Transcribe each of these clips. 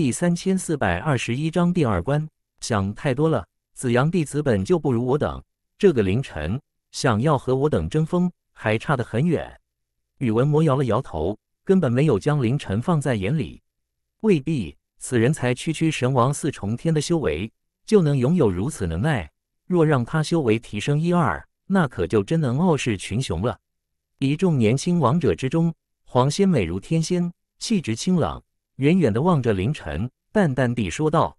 第三千四百二十一章第二关，想太多了。子阳弟子本就不如我等，这个凌晨想要和我等争锋，还差得很远。宇文魔摇了摇头，根本没有将凌晨放在眼里。未必，此人才区区神王四重天的修为，就能拥有如此能耐？若让他修为提升一二，那可就真能傲视群雄了。一众年轻王者之中，黄仙美如天仙，气质清朗。远远的望着凌晨，淡淡地说道：“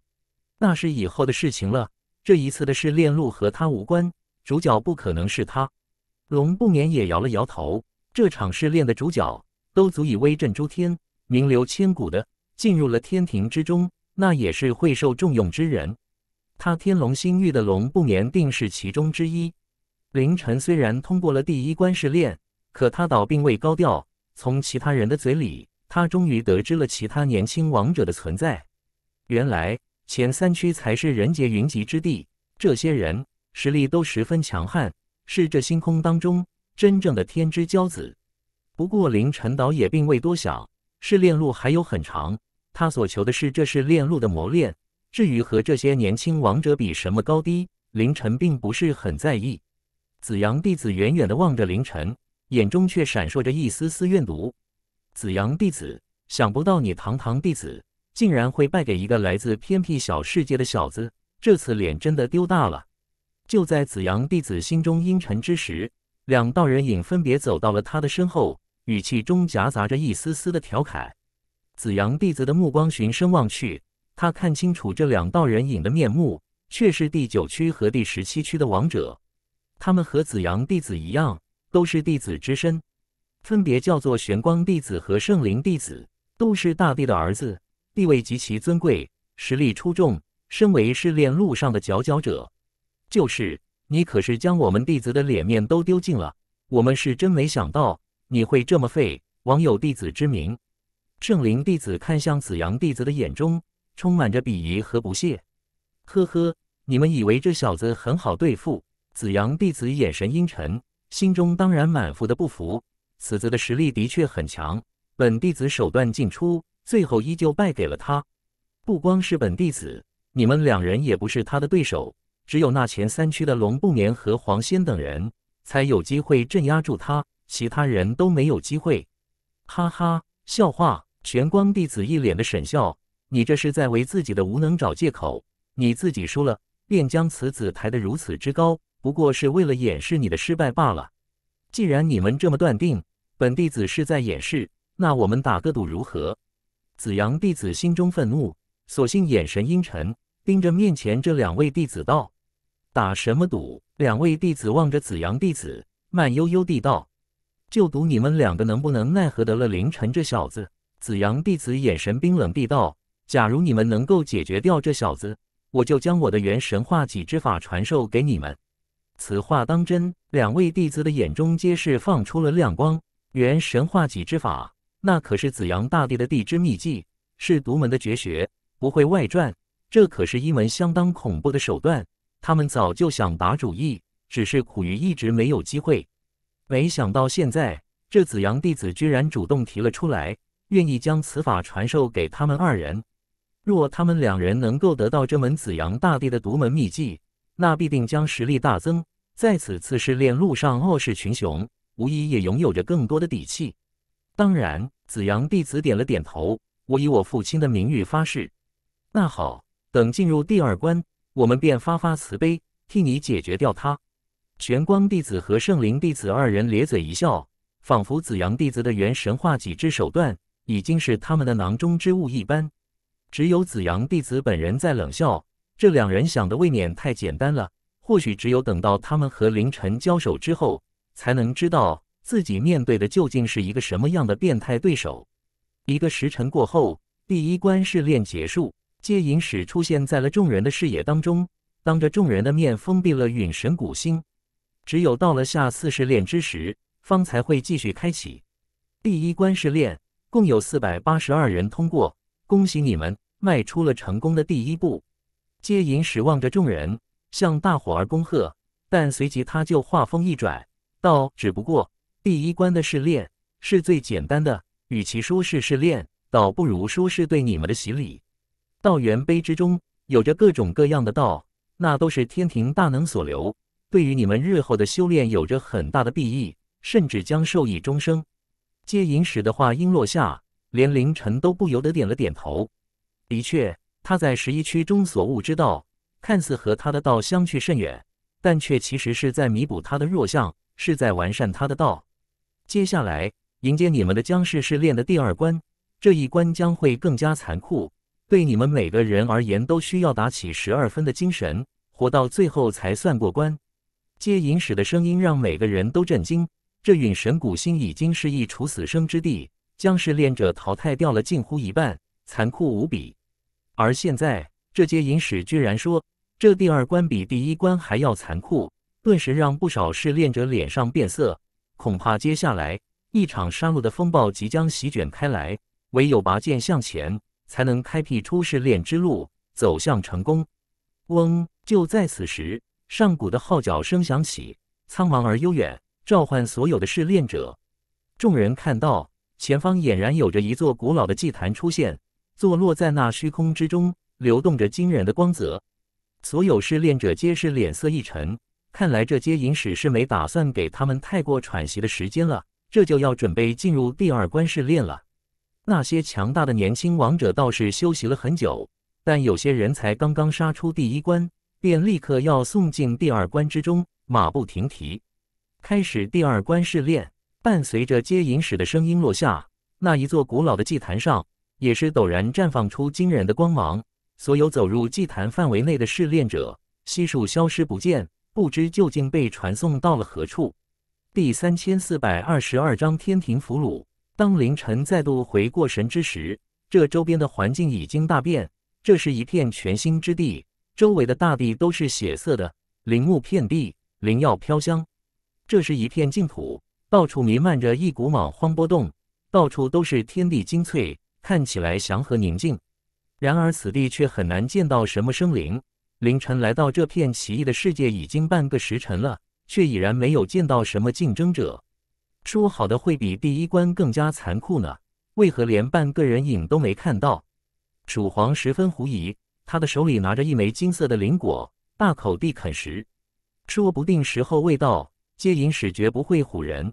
那是以后的事情了。这一次的试炼路和他无关，主角不可能是他。”龙不眠也摇了摇头。这场试炼的主角，都足以威震诸天、名流千古的。进入了天庭之中，那也是会受重用之人。他天龙星域的龙不眠定是其中之一。凌晨虽然通过了第一关试炼，可他倒并未高调，从其他人的嘴里。他终于得知了其他年轻王者的存在，原来前三区才是人杰云集之地，这些人实力都十分强悍，是这星空当中真正的天之骄子。不过凌晨倒也并未多想，试炼路还有很长，他所求的是这是炼路的磨练，至于和这些年轻王者比什么高低，凌晨并不是很在意。紫阳弟子远远地望着凌晨，眼中却闪烁着一丝丝怨毒。子阳弟子，想不到你堂堂弟子，竟然会败给一个来自偏僻小世界的小子，这次脸真的丢大了。就在子阳弟子心中阴沉之时，两道人影分别走到了他的身后，语气中夹杂着一丝丝的调侃。子阳弟子的目光循声望去，他看清楚这两道人影的面目，却是第九区和第十七区的王者。他们和子阳弟子一样，都是弟子之身。分别叫做玄光弟子和圣灵弟子，都是大帝的儿子，地位极其尊贵，实力出众，身为试炼路上的佼佼者。就是你，可是将我们弟子的脸面都丢尽了。我们是真没想到你会这么废。枉有弟子之名，圣灵弟子看向紫阳弟子的眼中充满着鄙夷和不屑。呵呵，你们以为这小子很好对付？紫阳弟子眼神阴沉，心中当然满腹的不服。此子的实力的确很强，本弟子手段尽出，最后依旧败给了他。不光是本弟子，你们两人也不是他的对手。只有那前三区的龙不眠和黄仙等人，才有机会镇压住他，其他人都没有机会。哈哈，笑话！玄光弟子一脸的沈笑，你这是在为自己的无能找借口。你自己输了，便将此子抬得如此之高，不过是为了掩饰你的失败罢了。既然你们这么断定，本弟子是在掩饰，那我们打个赌如何？紫阳弟子心中愤怒，索性眼神阴沉，盯着面前这两位弟子道：“打什么赌？”两位弟子望着紫阳弟子，慢悠悠地道：“就赌你们两个能不能奈何得了凌晨这小子。”紫阳弟子眼神冰冷地道：“假如你们能够解决掉这小子，我就将我的元神化戟之法传授给你们。”此话当真，两位弟子的眼中皆是放出了亮光。元神化己之法，那可是紫阳大帝的地之秘技，是独门的绝学，不会外传。这可是一门相当恐怖的手段。他们早就想打主意，只是苦于一直没有机会。没想到现在这紫阳弟子居然主动提了出来，愿意将此法传授给他们二人。若他们两人能够得到这门紫阳大帝的独门秘技，那必定将实力大增，在此次试炼路上傲视群雄。无疑也拥有着更多的底气。当然，子阳弟子点了点头。我以我父亲的名誉发誓。那好，等进入第二关，我们便发发慈悲，替你解决掉他。玄光弟子和圣灵弟子二人咧嘴一笑，仿佛紫阳弟子的元神化几之手段已经是他们的囊中之物一般。只有紫阳弟子本人在冷笑。这两人想的未免太简单了。或许只有等到他们和凌晨交手之后。才能知道自己面对的究竟是一个什么样的变态对手。一个时辰过后，第一关试炼结束，接引使出现在了众人的视野当中，当着众人的面封闭了陨神古星。只有到了下四试炼之时，方才会继续开启。第一关试炼共有四百八十二人通过，恭喜你们迈出了成功的第一步。接引使望着众人，向大伙儿恭贺，但随即他就话锋一转。道只不过第一关的试炼是最简单的，与其说是试炼，倒不如说是对你们的洗礼。道元碑之中有着各种各样的道，那都是天庭大能所留，对于你们日后的修炼有着很大的裨益，甚至将受益终生。接引使的话音落下，连凌晨都不由得点了点头。的确，他在十一区中所悟之道，看似和他的道相去甚远，但却其实是在弥补他的弱项。是在完善他的道。接下来迎接你们的将是试炼的第二关，这一关将会更加残酷，对你们每个人而言都需要打起十二分的精神，活到最后才算过关。接引使的声音让每个人都震惊，这陨神古星已经是一处死生之地，将试炼者淘汰掉了近乎一半，残酷无比。而现在，这接引使居然说这第二关比第一关还要残酷。顿时让不少试炼者脸上变色，恐怕接下来一场杀戮的风暴即将席卷开来。唯有拔剑向前，才能开辟出试炼之路，走向成功。嗡！就在此时，上古的号角声响起，苍茫而悠远，召唤所有的试炼者。众人看到前方俨然有着一座古老的祭坛出现，坐落在那虚空之中，流动着惊人的光泽。所有试炼者皆是脸色一沉。看来这接引使是没打算给他们太过喘息的时间了，这就要准备进入第二关试炼了。那些强大的年轻王者倒是休息了很久，但有些人才刚刚杀出第一关，便立刻要送进第二关之中，马不停蹄开始第二关试炼。伴随着接引使的声音落下，那一座古老的祭坛上也是陡然绽放出惊人的光芒，所有走入祭坛范围内的试炼者悉数消失不见。不知究竟被传送到了何处。第三千四百二十二章天庭俘虏。当凌晨再度回过神之时，这周边的环境已经大变。这是一片全新之地，周围的大地都是血色的，林木遍地，灵药飘香。这是一片净土，到处弥漫着一股莽荒波动，到处都是天地精粹，看起来祥和宁静。然而此地却很难见到什么生灵。凌晨来到这片奇异的世界已经半个时辰了，却已然没有见到什么竞争者。说好的会比第一关更加残酷呢？为何连半个人影都没看到？楚皇十分狐疑，他的手里拿着一枚金色的灵果，大口地啃食。说不定时候未到，接引使绝不会唬人。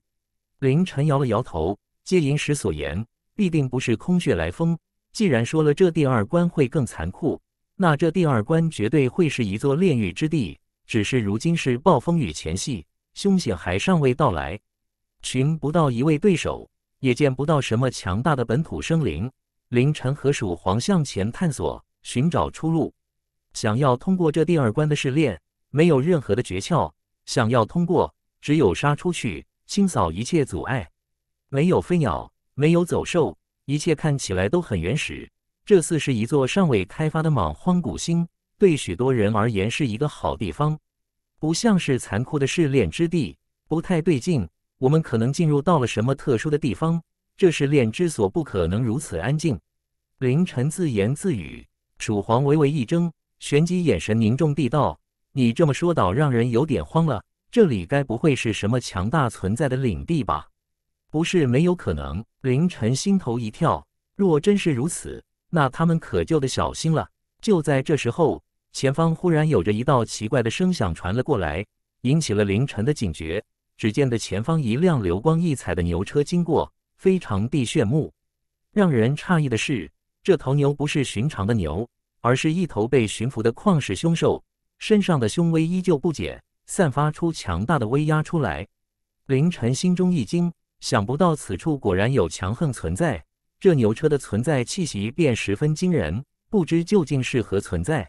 凌晨摇了摇头，接引使所言必定不是空穴来风。既然说了这第二关会更残酷。那这第二关绝对会是一座炼狱之地，只是如今是暴风雨前夕，凶险还尚未到来，寻不到一位对手，也见不到什么强大的本土生灵。凌晨和鼠皇向前探索，寻找出路。想要通过这第二关的试炼，没有任何的诀窍。想要通过，只有杀出去，清扫一切阻碍。没有飞鸟，没有走兽，一切看起来都很原始。这似是一座尚未开发的莽荒古星，对许多人而言是一个好地方，不像是残酷的试炼之地，不太对劲。我们可能进入到了什么特殊的地方？这是炼之所不可能如此安静。凌晨自言自语。楚皇微微一怔，旋即眼神凝重地道：“你这么说倒让人有点慌了。这里该不会是什么强大存在的领地吧？”不是没有可能。凌晨心头一跳，若真是如此。那他们可就得小心了。就在这时候，前方忽然有着一道奇怪的声响传了过来，引起了凌晨的警觉。只见得前方一辆流光溢彩的牛车经过，非常地炫目。让人诧异的是，这头牛不是寻常的牛，而是一头被驯服的旷世凶兽，身上的凶威依旧不减，散发出强大的威压出来。凌晨心中一惊，想不到此处果然有强横存在。这牛车的存在气息便十分惊人，不知究竟是何存在。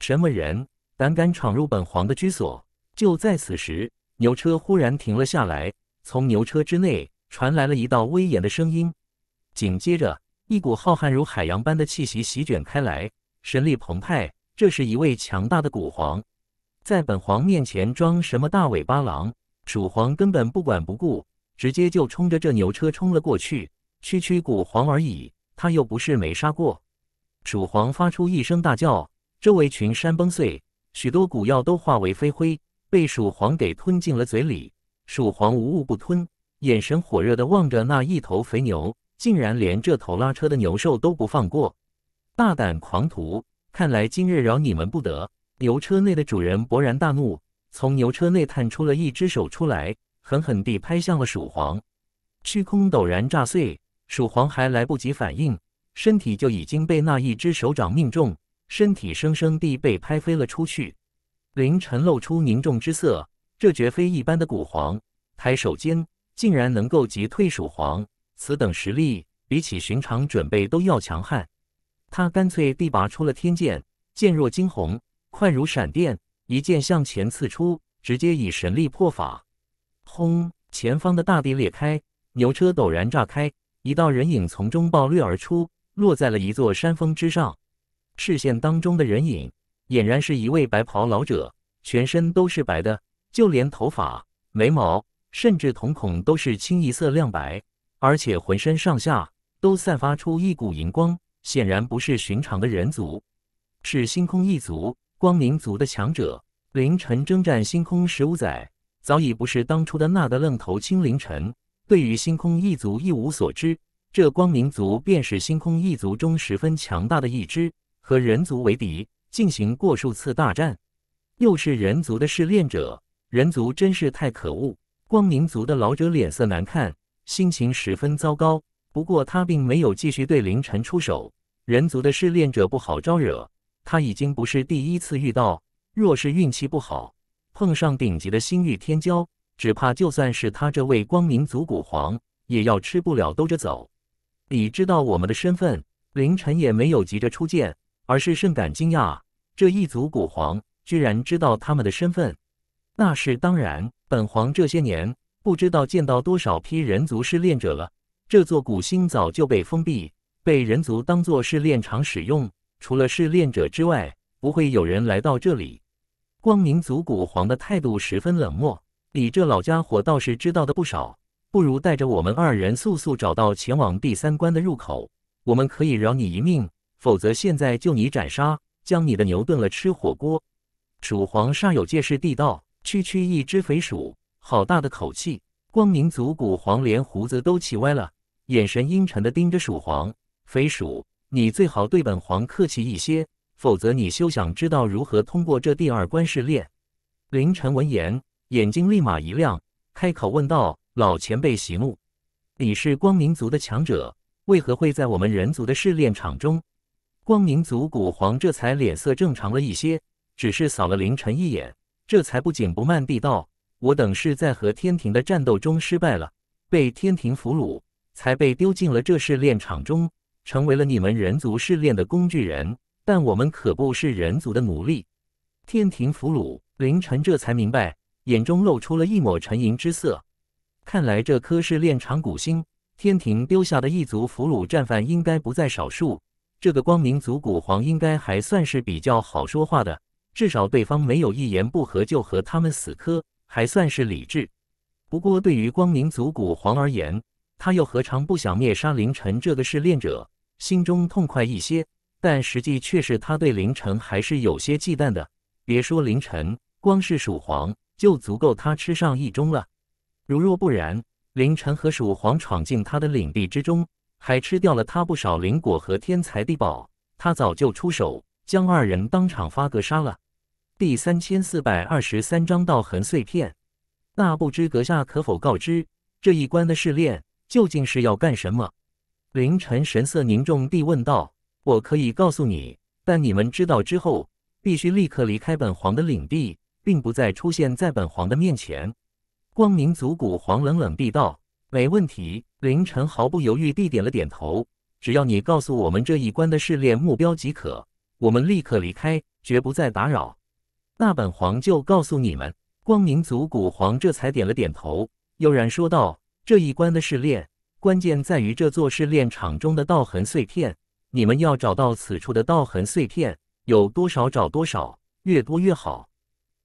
什么人胆敢闯入本皇的居所？就在此时，牛车忽然停了下来，从牛车之内传来了一道威严的声音。紧接着，一股浩瀚如海洋般的气息席卷开来，神力澎湃。这是一位强大的古皇，在本皇面前装什么大尾巴狼？蜀皇根本不管不顾，直接就冲着这牛车冲了过去。区区蛊黄而已，他又不是没杀过。鼠皇发出一声大叫，周围群山崩碎，许多骨药都化为飞灰，被鼠皇给吞进了嘴里。鼠黄无物不吞，眼神火热的望着那一头肥牛，竟然连这头拉车的牛兽都不放过。大胆狂徒，看来今日饶你们不得！牛车内的主人勃然大怒，从牛车内探出了一只手出来，狠狠地拍向了鼠黄。虚空陡然炸碎。鼠皇还来不及反应，身体就已经被那一只手掌命中，身体生生地被拍飞了出去。凌晨露出凝重之色，这绝非一般的古皇，抬手间竟然能够击退鼠皇，此等实力比起寻常准备都要强悍。他干脆地拔出了天剑，剑若惊鸿，快如闪电，一剑向前刺出，直接以神力破法。轰！前方的大地裂开，牛车陡然炸开。一道人影从中暴掠而出，落在了一座山峰之上。视线当中的人影，俨然是一位白袍老者，全身都是白的，就连头发、眉毛，甚至瞳孔都是清一色亮白，而且浑身上下都散发出一股银光，显然不是寻常的人族，是星空一族光明族的强者。凌晨征战星空十五载，早已不是当初的那个愣头青凌晨。对于星空一族一无所知，这光明族便是星空一族中十分强大的一支，和人族为敌，进行过数次大战。又是人族的试炼者，人族真是太可恶！光明族的老者脸色难看，心情十分糟糕。不过他并没有继续对凌晨出手，人族的试炼者不好招惹，他已经不是第一次遇到。若是运气不好，碰上顶级的星域天骄。只怕就算是他这位光明族古皇，也要吃不了兜着走。你知道我们的身份，凌晨也没有急着出剑，而是甚感惊讶。这一族古皇居然知道他们的身份，那是当然。本皇这些年不知道见到多少批人族试炼者了。这座古星早就被封闭，被人族当做试炼场使用，除了试炼者之外，不会有人来到这里。光明族古皇的态度十分冷漠。你这老家伙倒是知道的不少，不如带着我们二人速速找到前往第三关的入口。我们可以饶你一命，否则现在就你斩杀，将你的牛炖了吃火锅。楚皇煞有介事地道：“区区一只肥鼠，好大的口气！”光明族古皇连胡子都气歪了，眼神阴沉的盯着鼠皇：“肥鼠，你最好对本皇客气一些，否则你休想知道如何通过这第二关试炼。”凌晨闻言。眼睛立马一亮，开口问道：“老前辈息怒，你是光明族的强者，为何会在我们人族的试炼场中？”光明族古皇这才脸色正常了一些，只是扫了凌晨一眼，这才不紧不慢地道：“我等是在和天庭的战斗中失败了，被天庭俘虏，才被丢进了这试炼场中，成为了你们人族试炼的工具人。但我们可不是人族的奴隶，天庭俘虏。”凌晨这才明白。眼中露出了一抹沉吟之色，看来这颗是炼长谷星天庭丢下的一族俘虏战犯，应该不在少数。这个光明族古皇应该还算是比较好说话的，至少对方没有一言不合就和他们死磕，还算是理智。不过对于光明族古皇而言，他又何尝不想灭杀凌晨这个试炼者，心中痛快一些？但实际却是他对凌晨还是有些忌惮的。别说凌晨，光是蜀皇。就足够他吃上一盅了。如若不然，凌晨和鼠皇闯进他的领地之中，还吃掉了他不少灵果和天才地宝，他早就出手将二人当场发格杀了。第三千四百二十三章道痕碎片。那不知阁下可否告知，这一关的试炼究竟是要干什么？凌晨神色凝重地问道：“我可以告诉你，但你们知道之后，必须立刻离开本皇的领地。”并不再出现在本皇的面前，光明族古皇冷冷地道：“没问题。”凌晨毫不犹豫地点了点头：“只要你告诉我们这一关的试炼目标即可，我们立刻离开，绝不再打扰。”那本皇就告诉你们。光明族古皇这才点了点头，悠然说道：“这一关的试炼关键在于这座试炼场中的道痕碎片，你们要找到此处的道痕碎片，有多少找多少，越多越好。”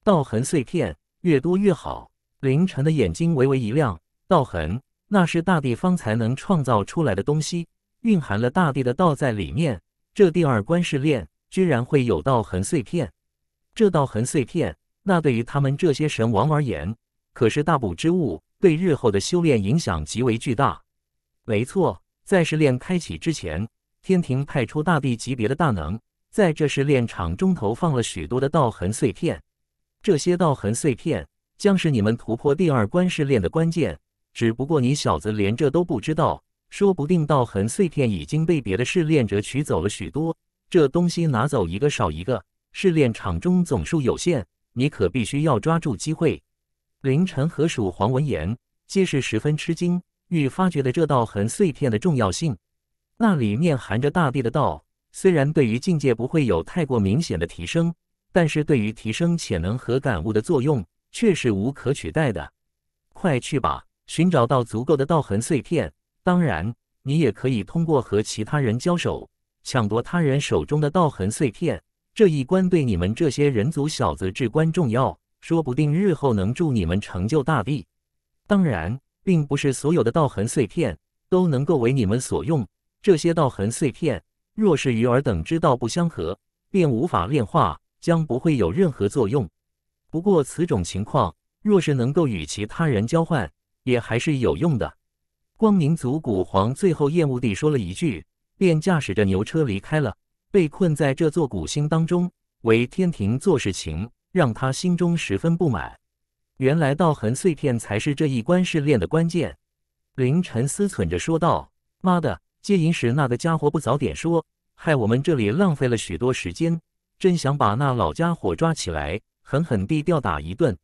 道痕碎片越多越好。凌晨的眼睛微微一亮，道痕，那是大地方才能创造出来的东西，蕴含了大地的道在里面。这第二关试炼居然会有道痕碎片，这道痕碎片，那对于他们这些神王而言，可是大补之物，对日后的修炼影响极为巨大。没错，在试炼开启之前，天庭派出大地级别的大能，在这试炼场中投放了许多的道痕碎片。这些道痕碎片将是你们突破第二关试炼的关键。只不过你小子连这都不知道，说不定道痕碎片已经被别的试炼者取走了许多。这东西拿走一个少一个，试炼场中总数有限，你可必须要抓住机会。凌晨和属黄闻言，皆是十分吃惊，愈发觉得这道痕碎片的重要性。那里面含着大地的道，虽然对于境界不会有太过明显的提升。但是对于提升潜能和感悟的作用却是无可取代的，快去吧，寻找到足够的道痕碎片。当然，你也可以通过和其他人交手，抢夺他人手中的道痕碎片。这一关对你们这些人族小子至关重要，说不定日后能助你们成就大地。当然，并不是所有的道痕碎片都能够为你们所用，这些道痕碎片若是与尔等之道不相合，便无法炼化。将不会有任何作用。不过此种情况，若是能够与其他人交换，也还是有用的。光明族古皇最后厌恶地说了一句，便驾驶着牛车离开了。被困在这座古星当中，为天庭做事情，让他心中十分不满。原来道痕碎片才是这一关试炼的关键。凌晨思忖着说道：“妈的，接引时那个家伙不早点说，害我们这里浪费了许多时间。”真想把那老家伙抓起来，狠狠地吊打一顿。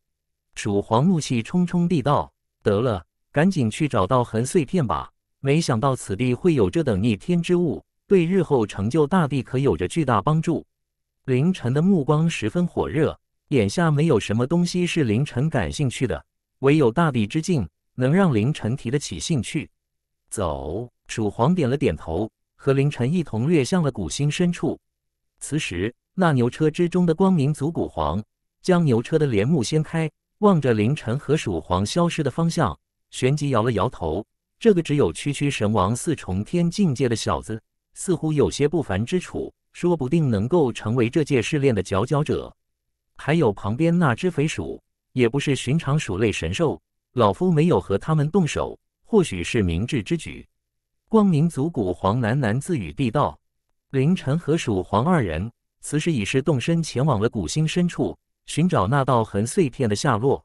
楚皇怒气冲冲地道：“得了，赶紧去找到痕碎片吧！没想到此地会有这等逆天之物，对日后成就大帝可有着巨大帮助。”凌晨的目光十分火热，眼下没有什么东西是凌晨感兴趣的，唯有大地之境能让凌晨提得起兴趣。走，楚皇点了点头，和凌晨一同掠向了古星深处。此时。那牛车之中的光明祖古皇将牛车的帘幕掀开，望着凌晨和鼠皇消失的方向，旋即摇了摇头。这个只有区区神王四重天境界的小子，似乎有些不凡之处，说不定能够成为这届试炼的佼佼者。还有旁边那只肥鼠，也不是寻常鼠类神兽。老夫没有和他们动手，或许是明智之举。光明祖古皇喃喃自语地道：“凌晨和鼠皇二人。”此时已是动身前往了古星深处，寻找那道痕碎片的下落。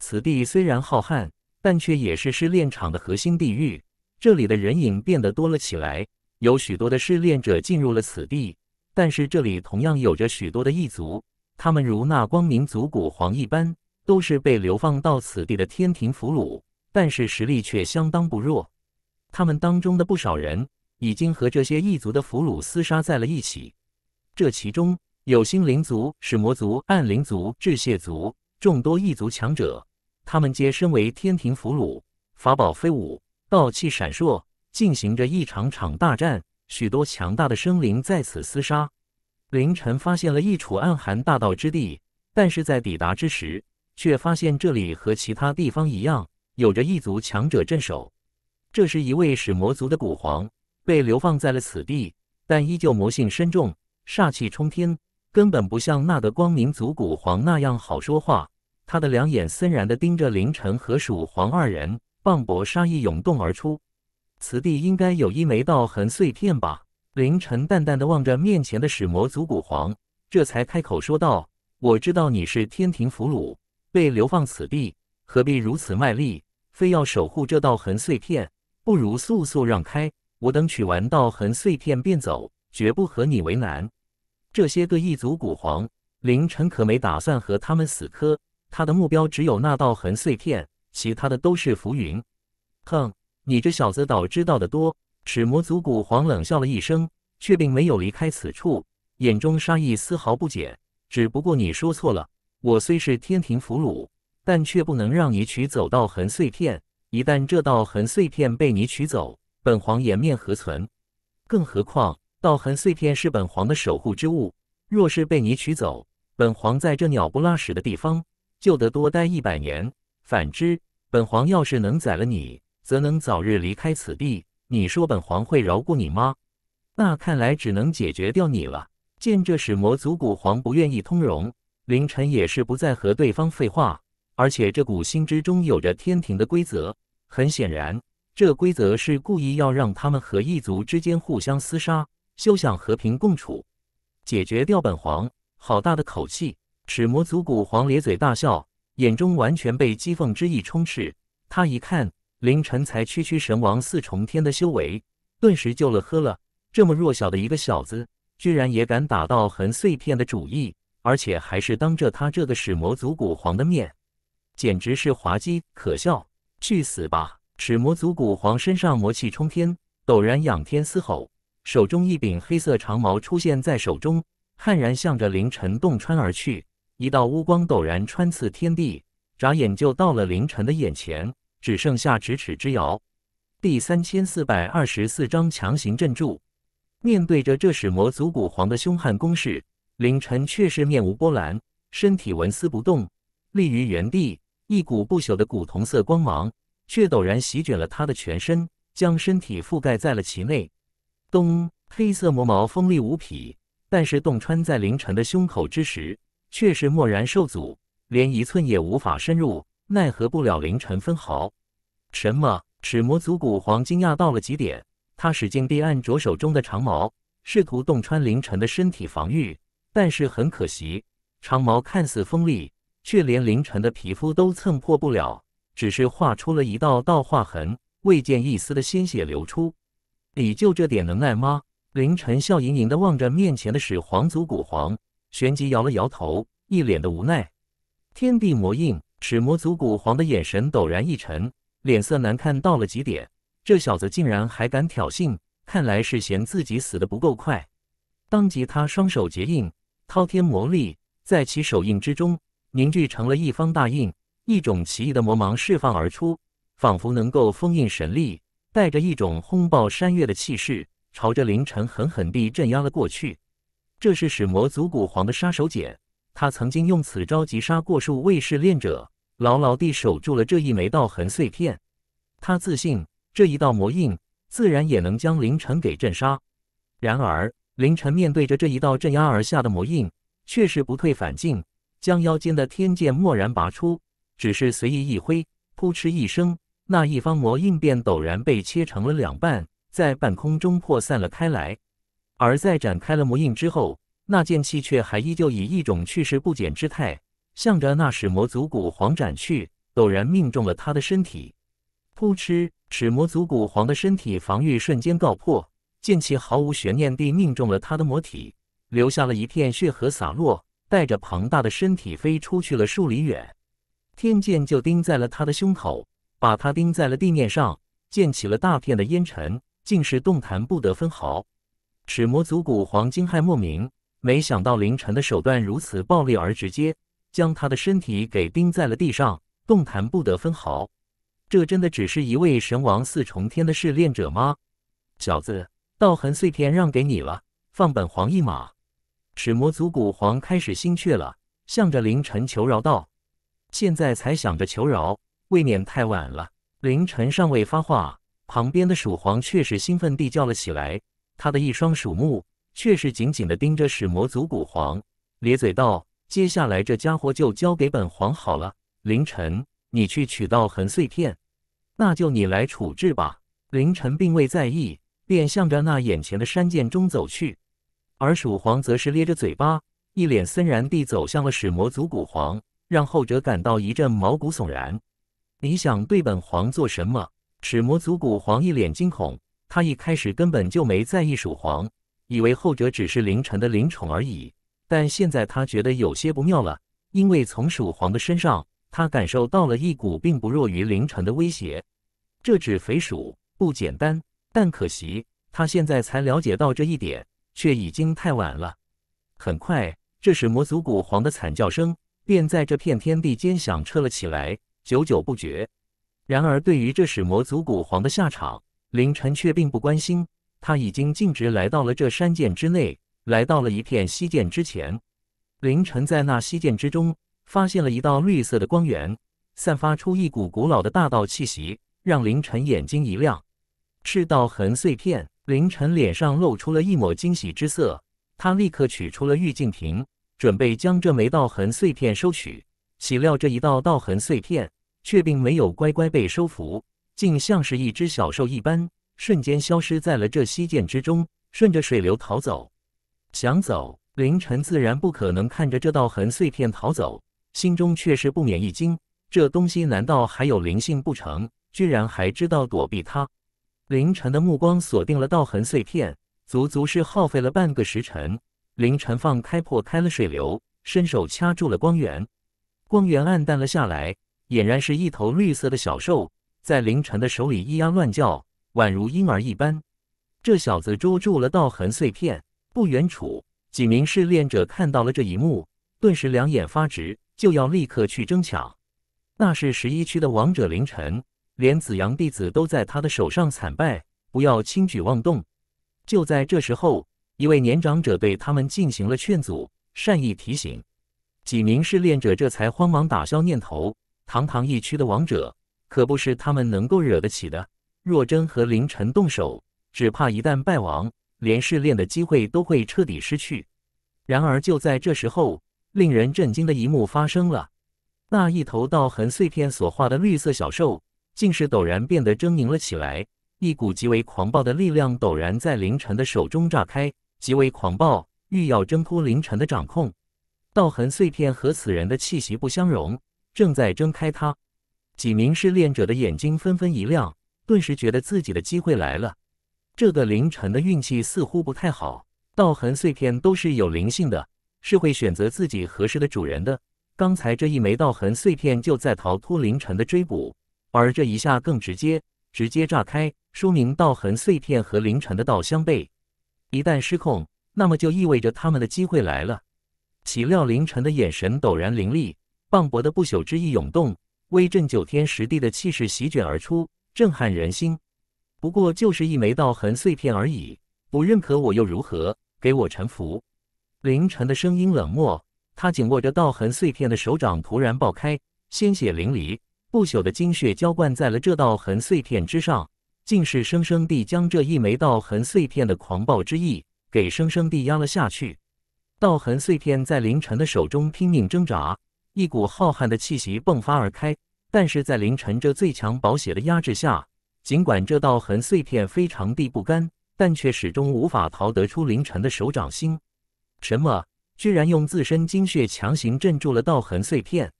此地虽然浩瀚，但却也是试炼场的核心地域。这里的人影变得多了起来，有许多的试炼者进入了此地。但是这里同样有着许多的异族，他们如那光明族古皇一般，都是被流放到此地的天庭俘虏，但是实力却相当不弱。他们当中的不少人已经和这些异族的俘虏厮杀在了一起。这其中有星灵族、始魔族、暗灵族、智械族众多异族强者，他们皆身为天庭俘虏，法宝飞舞，道气闪烁，进行着一场场大战。许多强大的生灵在此厮杀。凌晨发现了一处暗含大道之地，但是在抵达之时，却发现这里和其他地方一样，有着异族强者镇守。这是一位始魔族的古皇，被流放在了此地，但依旧魔性深重。煞气冲天，根本不像那个光明族古皇那样好说话。他的两眼森然的盯着凌晨和蜀皇二人，磅礴杀意涌动而出。此地应该有一枚道痕碎片吧？凌晨淡淡的望着面前的始魔族古皇，这才开口说道：“我知道你是天庭俘虏，被流放此地，何必如此卖力，非要守护这道痕碎片？不如速速让开，我等取完道痕碎片便走，绝不和你为难。”这些个异族古皇，凌晨可没打算和他们死磕。他的目标只有那道痕碎片，其他的都是浮云。哼，你这小子倒知道的多！齿魔族古皇冷笑了一声，却并没有离开此处，眼中杀意丝毫不减。只不过你说错了，我虽是天庭俘虏，但却不能让你取走道痕碎片。一旦这道痕碎片被你取走，本皇颜面何存？更何况……道痕碎片是本皇的守护之物，若是被你取走，本皇在这鸟不拉屎的地方就得多待一百年。反之，本皇要是能宰了你，则能早日离开此地。你说本皇会饶过你吗？那看来只能解决掉你了。见这始魔族古皇不愿意通融，凌晨也是不再和对方废话。而且这古星之中有着天庭的规则，很显然，这规则是故意要让他们和异族之间互相厮杀。休想和平共处，解决掉本皇！好大的口气！齿魔族古皇咧嘴大笑，眼中完全被讥讽之意充斥。他一看凌晨才区区神王四重天的修为，顿时就乐呵了。这么弱小的一个小子，居然也敢打到痕碎片的主意，而且还是当着他这个齿魔族古皇的面，简直是滑稽可笑！去死吧！齿魔族古皇身上魔气冲天，陡然仰天嘶吼。手中一柄黑色长矛出现在手中，悍然向着凌晨洞穿而去。一道乌光陡然穿刺天地，眨眼就到了凌晨的眼前，只剩下咫尺之遥。第三千四百二十四章强行镇住。面对着这始魔族古皇的凶悍攻势，凌晨却是面无波澜，身体纹丝不动，立于原地。一股不朽的古铜色光芒却陡然席卷了他的全身，将身体覆盖在了其内。咚！黑色魔矛锋利无匹，但是洞穿在凌晨的胸口之时，却是蓦然受阻，连一寸也无法深入，奈何不了凌晨分毫。什么？齿魔祖古皇惊讶到了极点，他使劲地按着手中的长矛，试图洞穿凌晨的身体防御，但是很可惜，长矛看似锋利，却连凌晨的皮肤都蹭破不了，只是划出了一道道划痕，未见一丝的鲜血流出。你就这点能耐吗？凌晨笑盈盈的望着面前的始皇族古皇，旋即摇了摇头，一脸的无奈。天地魔印，始魔族古皇的眼神陡然一沉，脸色难看到了极点。这小子竟然还敢挑衅，看来是嫌自己死的不够快。当即，他双手结印，滔天魔力在其手印之中凝聚成了一方大印，一种奇异的魔芒释放而出，仿佛能够封印神力。带着一种轰爆山岳的气势，朝着凌晨狠狠地镇压了过去。这是始魔族古皇的杀手锏，他曾经用此招击杀过数位试炼者，牢牢地守住了这一枚道痕碎片。他自信这一道魔印自然也能将凌晨给镇杀。然而，凌晨面对着这一道镇压而下的魔印，却是不退反进，将腰间的天剑蓦然拔出，只是随意一挥，扑哧一声。那一方魔印便陡然被切成了两半，在半空中破散了开来。而在展开了魔印之后，那剑气却还依旧以一种去势不减之态，向着那始魔族古皇斩去，陡然命中了他的身体。扑哧！始魔族古皇的身体防御瞬间告破，剑气毫无悬念地命中了他的魔体，留下了一片血河洒落，带着庞大的身体飞出去了数里远，天剑就钉在了他的胸口。把他钉在了地面上，溅起了大片的烟尘，竟是动弹不得分毫。齿魔族古皇惊骇莫名，没想到凌晨的手段如此暴力而直接，将他的身体给钉在了地上，动弹不得分毫。这真的只是一位神王四重天的试炼者吗？小子，道痕碎片让给你了，放本皇一马。齿魔族古皇开始心怯了，向着凌晨求饶道：“现在才想着求饶。”未免太晚了，凌晨尚未发话，旁边的鼠皇却是兴奋地叫了起来。他的一双鼠目却是紧紧地盯着始魔族古皇，咧嘴道：“接下来这家伙就交给本皇好了。凌晨，你去取道痕碎片，那就你来处置吧。”凌晨并未在意，便向着那眼前的山涧中走去。而鼠皇则是咧着嘴巴，一脸森然地走向了始魔族古皇，让后者感到一阵毛骨悚然。你想对本皇做什么？始魔族古皇一脸惊恐。他一开始根本就没在意鼠皇，以为后者只是凌晨的灵宠而已。但现在他觉得有些不妙了，因为从鼠皇的身上，他感受到了一股并不弱于凌晨的威胁。这只肥鼠不简单，但可惜他现在才了解到这一点，却已经太晚了。很快，这时魔族古皇的惨叫声便在这片天地间响彻了起来。久久不绝。然而，对于这始魔族古皇的下场，凌晨却并不关心。他已经径直来到了这山涧之内，来到了一片溪涧之前。凌晨在那溪涧之中，发现了一道绿色的光源，散发出一股古老的大道气息，让凌晨眼睛一亮。赤道痕碎片，凌晨脸上露出了一抹惊喜之色。他立刻取出了玉净瓶，准备将这枚道痕碎片收取。岂料这一道道痕碎片却并没有乖乖被收服，竟像是一只小兽一般，瞬间消失在了这溪涧之中，顺着水流逃走。想走，凌晨自然不可能看着这道痕碎片逃走，心中却是不免一惊：这东西难道还有灵性不成？居然还知道躲避它？凌晨的目光锁定了道痕碎片，足足是耗费了半个时辰。凌晨放开破开了水流，伸手掐住了光源。光源暗淡了下来，俨然是一头绿色的小兽在凌晨的手里咿呀乱叫，宛如婴儿一般。这小子捉住了道痕碎片。不远处，几名试炼者看到了这一幕，顿时两眼发直，就要立刻去争抢。那是十一区的王者凌晨，连紫阳弟子都在他的手上惨败。不要轻举妄动。就在这时候，一位年长者对他们进行了劝阻，善意提醒。几名试炼者这才慌忙打消念头。堂堂一区的王者，可不是他们能够惹得起的。若真和凌晨动手，只怕一旦败亡，连试炼的机会都会彻底失去。然而，就在这时候，令人震惊的一幕发生了：那一头道痕碎片所化的绿色小兽，竟是陡然变得狰狞了起来。一股极为狂暴的力量陡然在凌晨的手中炸开，极为狂暴，欲要挣脱凌晨的掌控。道痕碎片和死人的气息不相容，正在睁开他。几名试炼者的眼睛纷纷一亮，顿时觉得自己的机会来了。这个凌晨的运气似乎不太好，道痕碎片都是有灵性的，是会选择自己合适的主人的。刚才这一枚道痕碎片就在逃脱凌晨的追捕，而这一下更直接，直接炸开，说明道痕碎片和凌晨的道相悖。一旦失控，那么就意味着他们的机会来了。岂料凌晨的眼神陡然凌厉，磅礴的不朽之意涌动，威震九天十地的气势席卷而出，震撼人心。不过就是一枚道痕碎片而已，不认可我又如何？给我臣服！凌晨的声音冷漠，他紧握着道痕碎片的手掌突然爆开，鲜血淋漓，不朽的精血浇灌在了这道痕碎片之上，竟是生生地将这一枚道痕碎片的狂暴之意给生生地压了下去。道痕碎片在凌晨的手中拼命挣扎，一股浩瀚的气息迸发而开。但是在凌晨这最强宝血的压制下，尽管这道痕碎片非常地不甘，但却始终无法逃得出凌晨的手掌心。什么？居然用自身精血强行镇住了道痕碎片？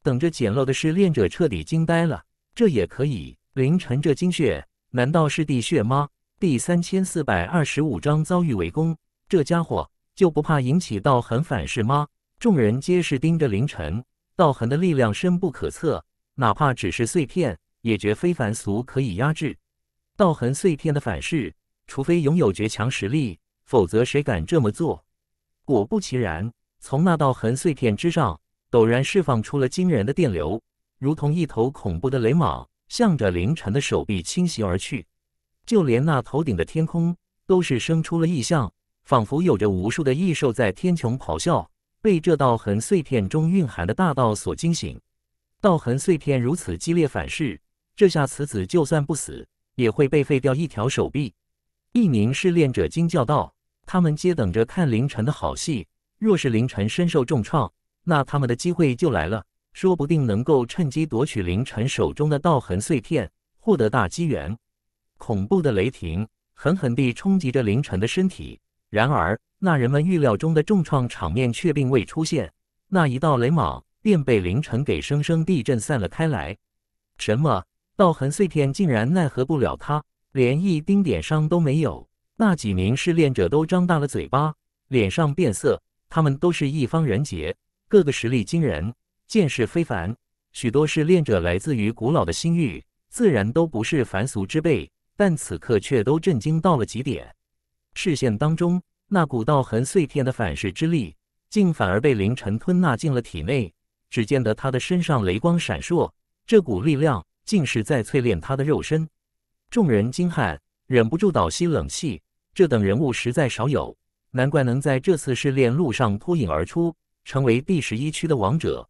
等着捡漏的试炼者彻底惊呆了。这也可以？凌晨这精血难道是地血吗？第三千四百二十五章遭遇围攻。这家伙。就不怕引起道痕反噬吗？众人皆是盯着凌晨道痕的力量深不可测，哪怕只是碎片，也绝非凡俗可以压制。道痕碎片的反噬，除非拥有绝强实力，否则谁敢这么做？果不其然，从那道痕碎片之上，陡然释放出了惊人的电流，如同一头恐怖的雷蟒，向着凌晨的手臂侵袭而去。就连那头顶的天空，都是生出了异象。仿佛有着无数的异兽在天穹咆哮，被这道痕碎片中蕴含的大道所惊醒。道痕碎片如此激烈反噬，这下此子就算不死，也会被废掉一条手臂。一名试炼者惊叫道：“他们皆等着看凌晨的好戏。若是凌晨身受重创，那他们的机会就来了，说不定能够趁机夺取凌晨手中的道痕碎片，获得大机缘。”恐怖的雷霆狠狠地冲击着凌晨的身体。然而，那人们预料中的重创场面却并未出现，那一道雷芒便被凌晨给生生地震散了开来。什么道痕碎片竟然奈何不了他，连一丁点伤都没有。那几名试炼者都张大了嘴巴，脸上变色。他们都是一方人杰，个个实力惊人，见识非凡。许多试炼者来自于古老的星域，自然都不是凡俗之辈，但此刻却都震惊到了极点。视线当中，那股道痕碎片的反噬之力，竟反而被凌晨吞纳进了体内。只见得他的身上雷光闪烁，这股力量竟是在淬炼他的肉身。众人惊骇，忍不住倒吸冷气。这等人物实在少有，难怪能在这次试炼路上脱颖而出，成为第十一区的王者。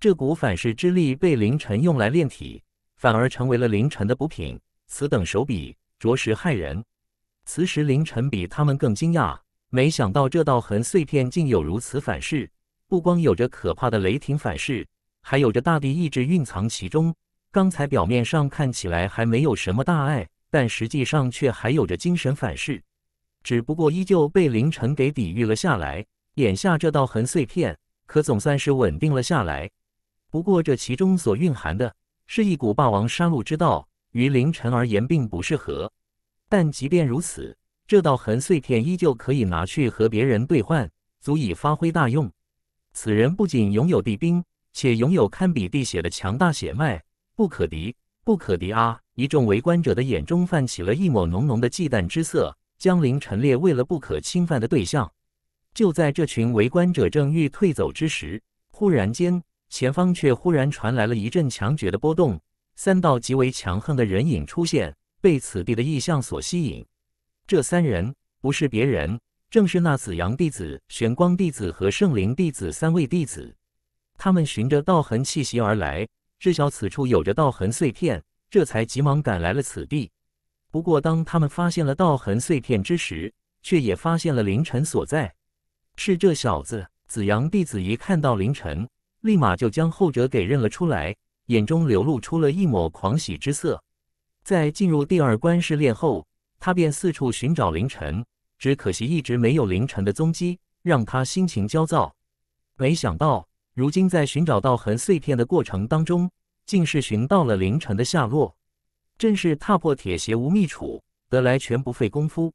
这股反噬之力被凌晨用来炼体，反而成为了凌晨的补品。此等手笔，着实骇人。此时，凌晨比他们更惊讶。没想到这道痕碎片竟有如此反噬，不光有着可怕的雷霆反噬，还有着大地意志蕴藏其中。刚才表面上看起来还没有什么大碍，但实际上却还有着精神反噬，只不过依旧被凌晨给抵御了下来。眼下这道痕碎片可总算是稳定了下来。不过这其中所蕴含的是一股霸王杀戮之道，于凌晨而言并不适合。但即便如此，这道痕碎片依旧可以拿去和别人兑换，足以发挥大用。此人不仅拥有地兵，且拥有堪比地血的强大血脉，不可敌，不可敌啊！一众围观者的眼中泛起了一抹浓浓的忌惮之色。江陵陈列为了不可侵犯的对象，就在这群围观者正欲退走之时，忽然间前方却忽然传来了一阵强绝的波动，三道极为强横的人影出现。被此地的异象所吸引，这三人不是别人，正是那紫阳弟子、玄光弟子和圣灵弟子三位弟子。他们循着道痕气息而来，知晓此处有着道痕碎片，这才急忙赶来了此地。不过，当他们发现了道痕碎片之时，却也发现了凌晨所在。是这小子！紫阳弟子一看到凌晨，立马就将后者给认了出来，眼中流露出了一抹狂喜之色。在进入第二关试炼后，他便四处寻找凌晨，只可惜一直没有凌晨的踪迹，让他心情焦躁。没想到，如今在寻找到痕碎片的过程当中，竟是寻到了凌晨的下落。真是踏破铁鞋无觅处，得来全不费工夫。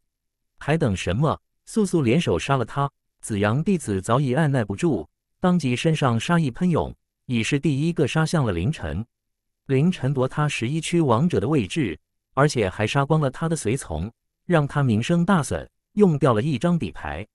还等什么？速速联手杀了他！紫阳弟子早已按耐不住，当即身上杀意喷涌，已是第一个杀向了凌晨。凌晨夺他十一区王者的位置，而且还杀光了他的随从，让他名声大损，用掉了一张底牌。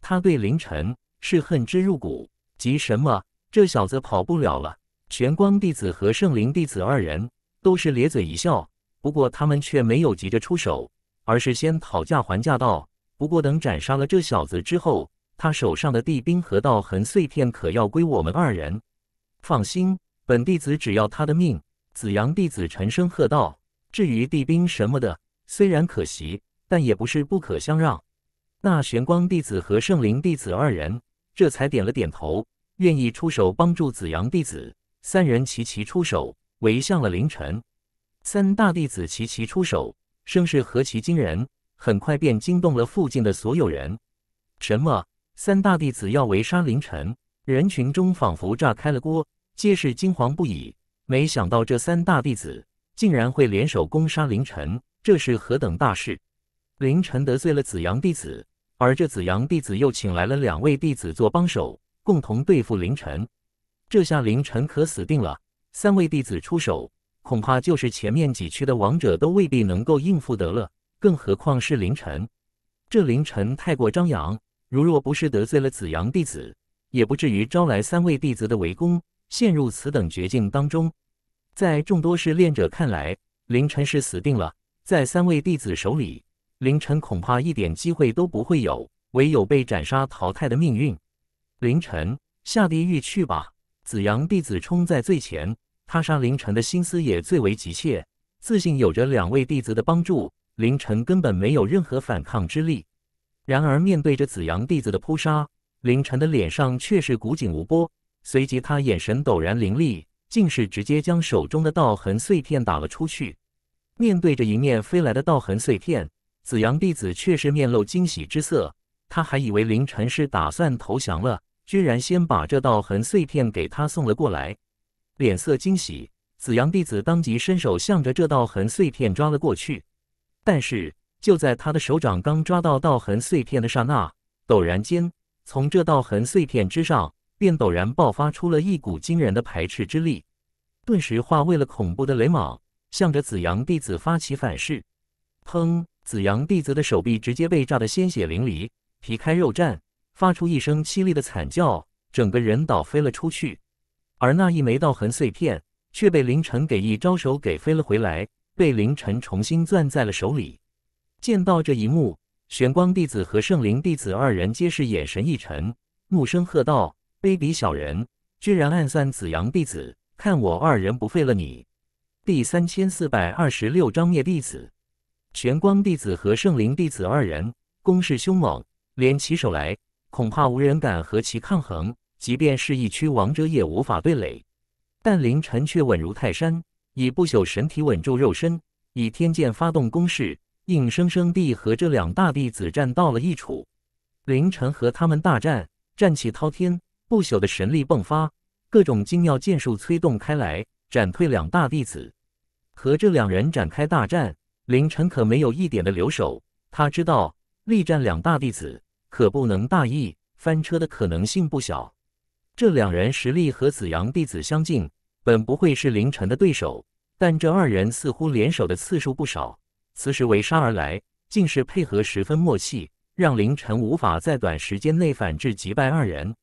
他对凌晨是恨之入骨，急什么？这小子跑不了了！玄光弟子和圣灵弟子二人都是咧嘴一笑，不过他们却没有急着出手，而是先讨价还价道：“不过等斩杀了这小子之后，他手上的地兵和道痕碎片可要归我们二人。”放心，本弟子只要他的命。紫阳弟子沉声喝道：“至于地兵什么的，虽然可惜，但也不是不可相让。”那玄光弟子和圣灵弟子二人这才点了点头，愿意出手帮助紫阳弟子。三人齐齐出手，围向了凌晨。三大弟子齐齐出手，声势何其惊人！很快便惊动了附近的所有人。什么？三大弟子要围杀凌晨？人群中仿佛炸开了锅，皆是惊惶不已。没想到这三大弟子竟然会联手攻杀凌晨，这是何等大事！凌晨得罪了紫阳弟子，而这紫阳弟子又请来了两位弟子做帮手，共同对付凌晨。这下凌晨可死定了！三位弟子出手，恐怕就是前面几区的王者都未必能够应付得了，更何况是凌晨？这凌晨太过张扬，如若不是得罪了紫阳弟子，也不至于招来三位弟子的围攻。陷入此等绝境当中，在众多试炼者看来，凌晨是死定了。在三位弟子手里，凌晨恐怕一点机会都不会有，唯有被斩杀淘汰的命运。凌晨下地狱去吧！紫阳弟子冲在最前，他杀凌晨的心思也最为急切，自信有着两位弟子的帮助，凌晨根本没有任何反抗之力。然而，面对着紫阳弟子的扑杀，凌晨的脸上却是古井无波。随即，他眼神陡然凌厉，竟是直接将手中的道痕碎片打了出去。面对着迎面飞来的道痕碎片，紫阳弟子却是面露惊喜之色。他还以为凌晨是打算投降了，居然先把这道痕碎片给他送了过来，脸色惊喜。紫阳弟子当即伸手向着这道痕碎片抓了过去。但是就在他的手掌刚抓到道痕碎片的刹那，陡然间从这道痕碎片之上。便陡然爆发出了一股惊人的排斥之力，顿时化为了恐怖的雷蟒，向着紫阳弟子发起反噬。砰！紫阳弟子的手臂直接被炸得鲜血淋漓，皮开肉绽，发出一声凄厉的惨叫，整个人倒飞了出去。而那一枚道痕碎片却被凌晨给一招手给飞了回来，被凌晨重新攥在了手里。见到这一幕，玄光弟子和圣灵弟子二人皆是眼神一沉，怒声喝道。卑鄙小人，居然暗算子阳弟子！看我二人不废了你！第三千四百二十六章灭弟子。玄光弟子和圣灵弟子二人攻势凶猛，连起手来，恐怕无人敢和其抗衡。即便是一区王者，也无法对垒。但凌晨却稳如泰山，以不朽神体稳住肉身，以天剑发动攻势，硬生生地和这两大弟子战到了一处。凌晨和他们大战，战气滔天。不朽的神力迸发，各种精妙剑术催动开来，斩退两大弟子。和这两人展开大战，凌晨可没有一点的留守。他知道，力战两大弟子可不能大意，翻车的可能性不小。这两人实力和紫阳弟子相近，本不会是凌晨的对手，但这二人似乎联手的次数不少，此时围杀而来，竟是配合十分默契，让凌晨无法在短时间内反制击败二人。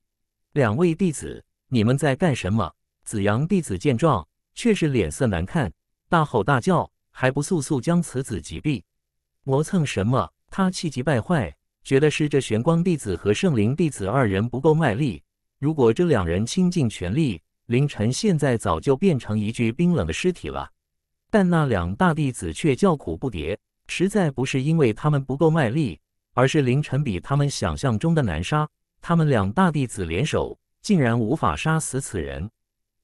两位弟子，你们在干什么？紫阳弟子见状，却是脸色难看，大吼大叫：“还不速速将此子击毙！磨蹭什么？”他气急败坏，觉得是这玄光弟子和圣灵弟子二人不够卖力。如果这两人倾尽全力，凌晨现在早就变成一具冰冷的尸体了。但那两大弟子却叫苦不迭，实在不是因为他们不够卖力，而是凌晨比他们想象中的难杀。他们两大弟子联手，竟然无法杀死此人。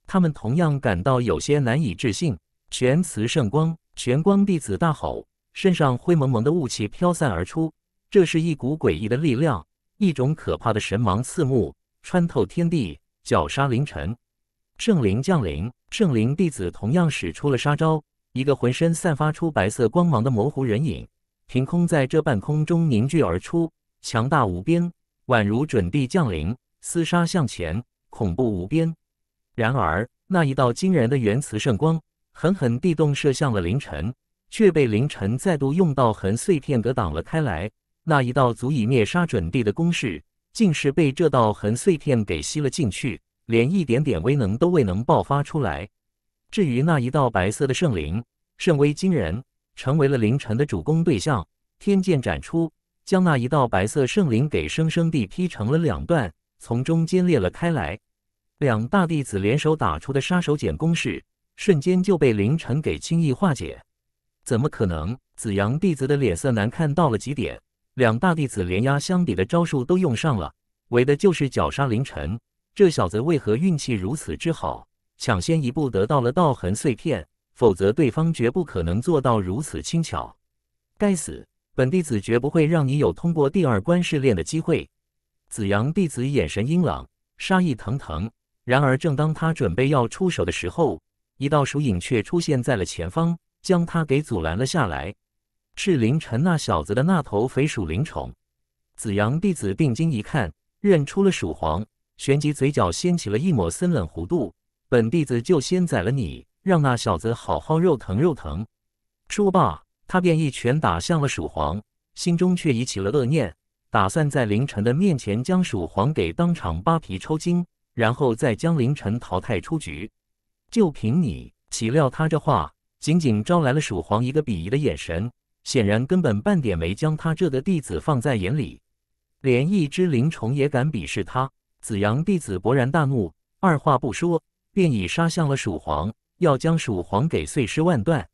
他们同样感到有些难以置信。玄慈圣光，玄光弟子大吼，身上灰蒙蒙的雾气飘散而出。这是一股诡异的力量，一种可怕的神芒，刺目穿透天地，绞杀凌晨。圣灵降临，圣灵弟子同样使出了杀招。一个浑身散发出白色光芒的模糊人影，凭空在这半空中凝聚而出，强大无边。宛如准帝降临，厮杀向前，恐怖无边。然而，那一道惊人的原磁圣光，狠狠地洞射向了凌晨，却被凌晨再度用道痕碎片给挡了开来。那一道足以灭杀准帝的攻势，竟是被这道痕碎片给吸了进去，连一点点威能都未能爆发出来。至于那一道白色的圣灵，圣威惊人，成为了凌晨的主攻对象。天剑展出。将那一道白色圣灵给生生地劈成了两段，从中间裂了开来。两大弟子联手打出的杀手锏攻势，瞬间就被凌晨给轻易化解。怎么可能？紫阳弟子的脸色难看到了极点。两大弟子连压箱底的招数都用上了，为的就是绞杀凌晨。这小子为何运气如此之好，抢先一步得到了道痕碎片？否则对方绝不可能做到如此轻巧。该死！本弟子绝不会让你有通过第二关试炼的机会。紫阳弟子眼神阴冷，杀意腾腾。然而，正当他准备要出手的时候，一道鼠影却出现在了前方，将他给阻拦了下来。是凌晨那小子的那头肥鼠灵宠。紫阳弟子定睛一看，认出了鼠皇，旋即嘴角掀起了一抹森冷弧度。本弟子就先宰了你，让那小子好好肉疼肉疼。说罢。他便一拳打向了鼠皇，心中却已起了恶念，打算在凌晨的面前将鼠皇给当场扒皮抽筋，然后再将凌晨淘汰出局。就凭你？岂料他这话仅仅招来了鼠皇一个鄙夷的眼神，显然根本半点没将他这的弟子放在眼里，连一只灵虫也敢鄙视他。紫阳弟子勃然大怒，二话不说便已杀向了鼠皇，要将鼠皇给碎尸万段。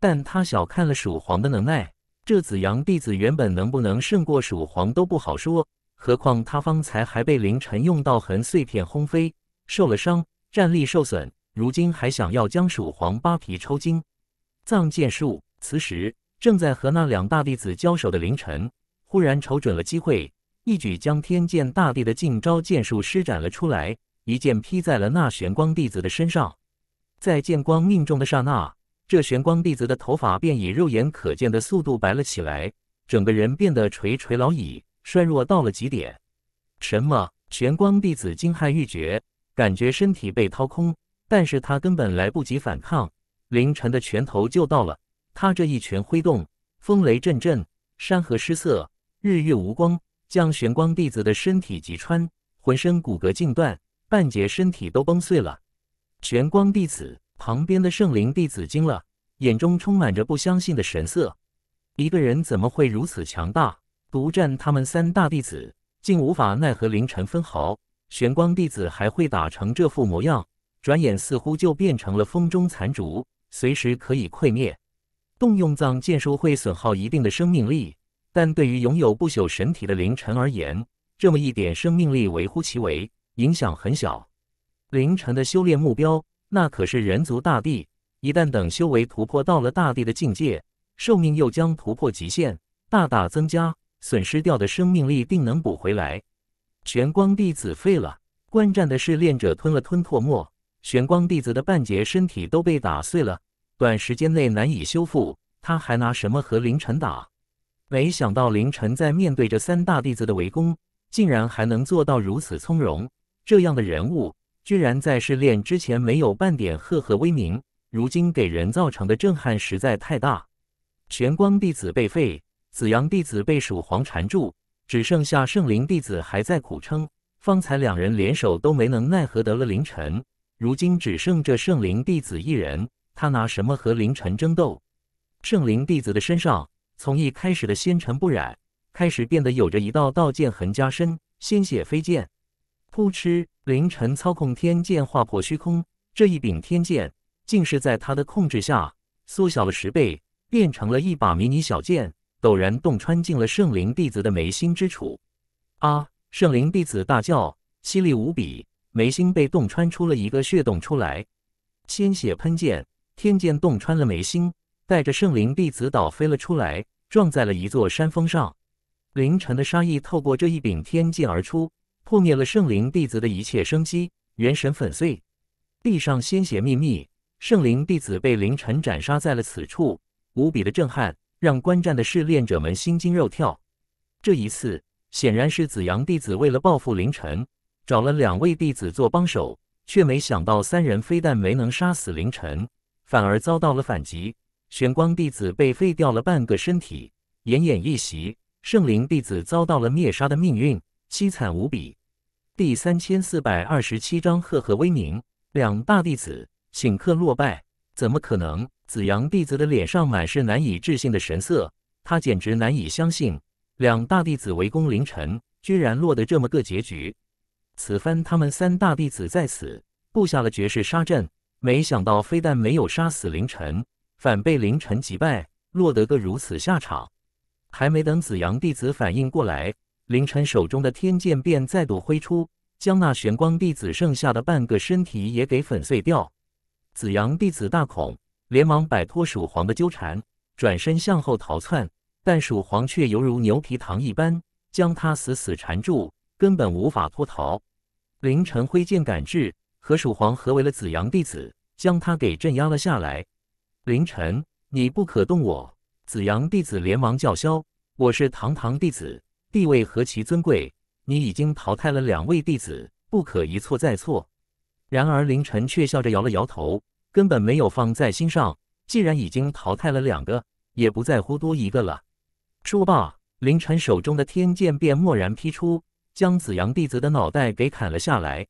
但他小看了蜀皇的能耐，这紫阳弟子原本能不能胜过蜀皇都不好说，何况他方才还被凌晨用道痕碎片轰飞，受了伤，战力受损，如今还想要将蜀皇扒皮抽筋，藏剑术。此时正在和那两大弟子交手的凌晨，忽然瞅准了机会，一举将天剑大帝的近招剑术施展了出来，一剑劈在了那玄光弟子的身上，在剑光命中的刹那。这玄光弟子的头发便以肉眼可见的速度白了起来，整个人变得垂垂老矣，衰弱到了极点。什么？玄光弟子惊骇欲绝，感觉身体被掏空，但是他根本来不及反抗，凌晨的拳头就到了。他这一拳挥动，风雷阵阵，山河失色，日月无光，将玄光弟子的身体击穿，浑身骨骼尽断，半截身体都崩碎了。玄光弟子。旁边的圣灵弟子惊了，眼中充满着不相信的神色。一个人怎么会如此强大？独占他们三大弟子，竟无法奈何凌晨分毫。玄光弟子还会打成这副模样，转眼似乎就变成了风中残烛，随时可以溃灭。动用藏剑术会损耗一定的生命力，但对于拥有不朽神体的凌晨而言，这么一点生命力微乎其微，影响很小。凌晨的修炼目标。那可是人族大帝，一旦等修为突破到了大帝的境界，寿命又将突破极限，大大增加。损失掉的生命力定能补回来。玄光弟子废了，观战的试炼者吞了吞唾沫。玄光弟子的半截身体都被打碎了，短时间内难以修复。他还拿什么和凌晨打？没想到凌晨在面对着三大弟子的围攻，竟然还能做到如此从容。这样的人物。居然在试炼之前没有半点赫赫威名，如今给人造成的震撼实在太大。玄光弟子被废，紫阳弟子被蜀皇缠住，只剩下圣灵弟子还在苦撑。方才两人联手都没能奈何得了凌晨，如今只剩这圣灵弟子一人，他拿什么和凌晨争斗？圣灵弟子的身上，从一开始的纤尘不染，开始变得有着一道道剑痕加深，鲜血飞溅，扑哧。凌晨操控天剑划破虚空，这一柄天剑竟是在他的控制下缩小了十倍，变成了一把迷你小剑，陡然洞穿进了圣灵弟子的眉心之处。啊！圣灵弟子大叫，犀利无比，眉心被洞穿出了一个血洞出来，鲜血喷溅，天剑洞穿了眉心，带着圣灵弟子倒飞了出来，撞在了一座山峰上。凌晨的杀意透过这一柄天剑而出。破灭了圣灵弟子的一切生机，元神粉碎，地上鲜血密密，圣灵弟子被凌晨斩杀在了此处，无比的震撼，让观战的试炼者们心惊肉跳。这一次，显然是紫阳弟子为了报复凌晨，找了两位弟子做帮手，却没想到三人非但没能杀死凌晨，反而遭到了反击。玄光弟子被废掉了半个身体，奄奄一息；圣灵弟子遭到了灭杀的命运，凄惨无比。第三千四百二十七章赫赫威名。两大弟子顷刻落败，怎么可能？紫阳弟子的脸上满是难以置信的神色，他简直难以相信，两大弟子围攻凌晨，居然落得这么个结局。此番他们三大弟子在此布下了绝世杀阵，没想到非但没有杀死凌晨，反被凌晨击败，落得个如此下场。还没等紫阳弟子反应过来。凌晨手中的天剑便再度挥出，将那玄光弟子剩下的半个身体也给粉碎掉。紫阳弟子大恐，连忙摆脱鼠皇的纠缠，转身向后逃窜，但鼠皇却犹如牛皮糖一般，将他死死缠住，根本无法脱逃。凌晨挥剑赶至，和鼠皇合为了紫阳弟子，将他给镇压了下来。凌晨，你不可动我！紫阳弟子连忙叫嚣：“我是堂堂弟子。”地位何其尊贵！你已经淘汰了两位弟子，不可一错再错。然而凌晨却笑着摇了摇头，根本没有放在心上。既然已经淘汰了两个，也不在乎多一个了。说罢，凌晨手中的天剑便蓦然劈出，将紫阳弟子的脑袋给砍了下来。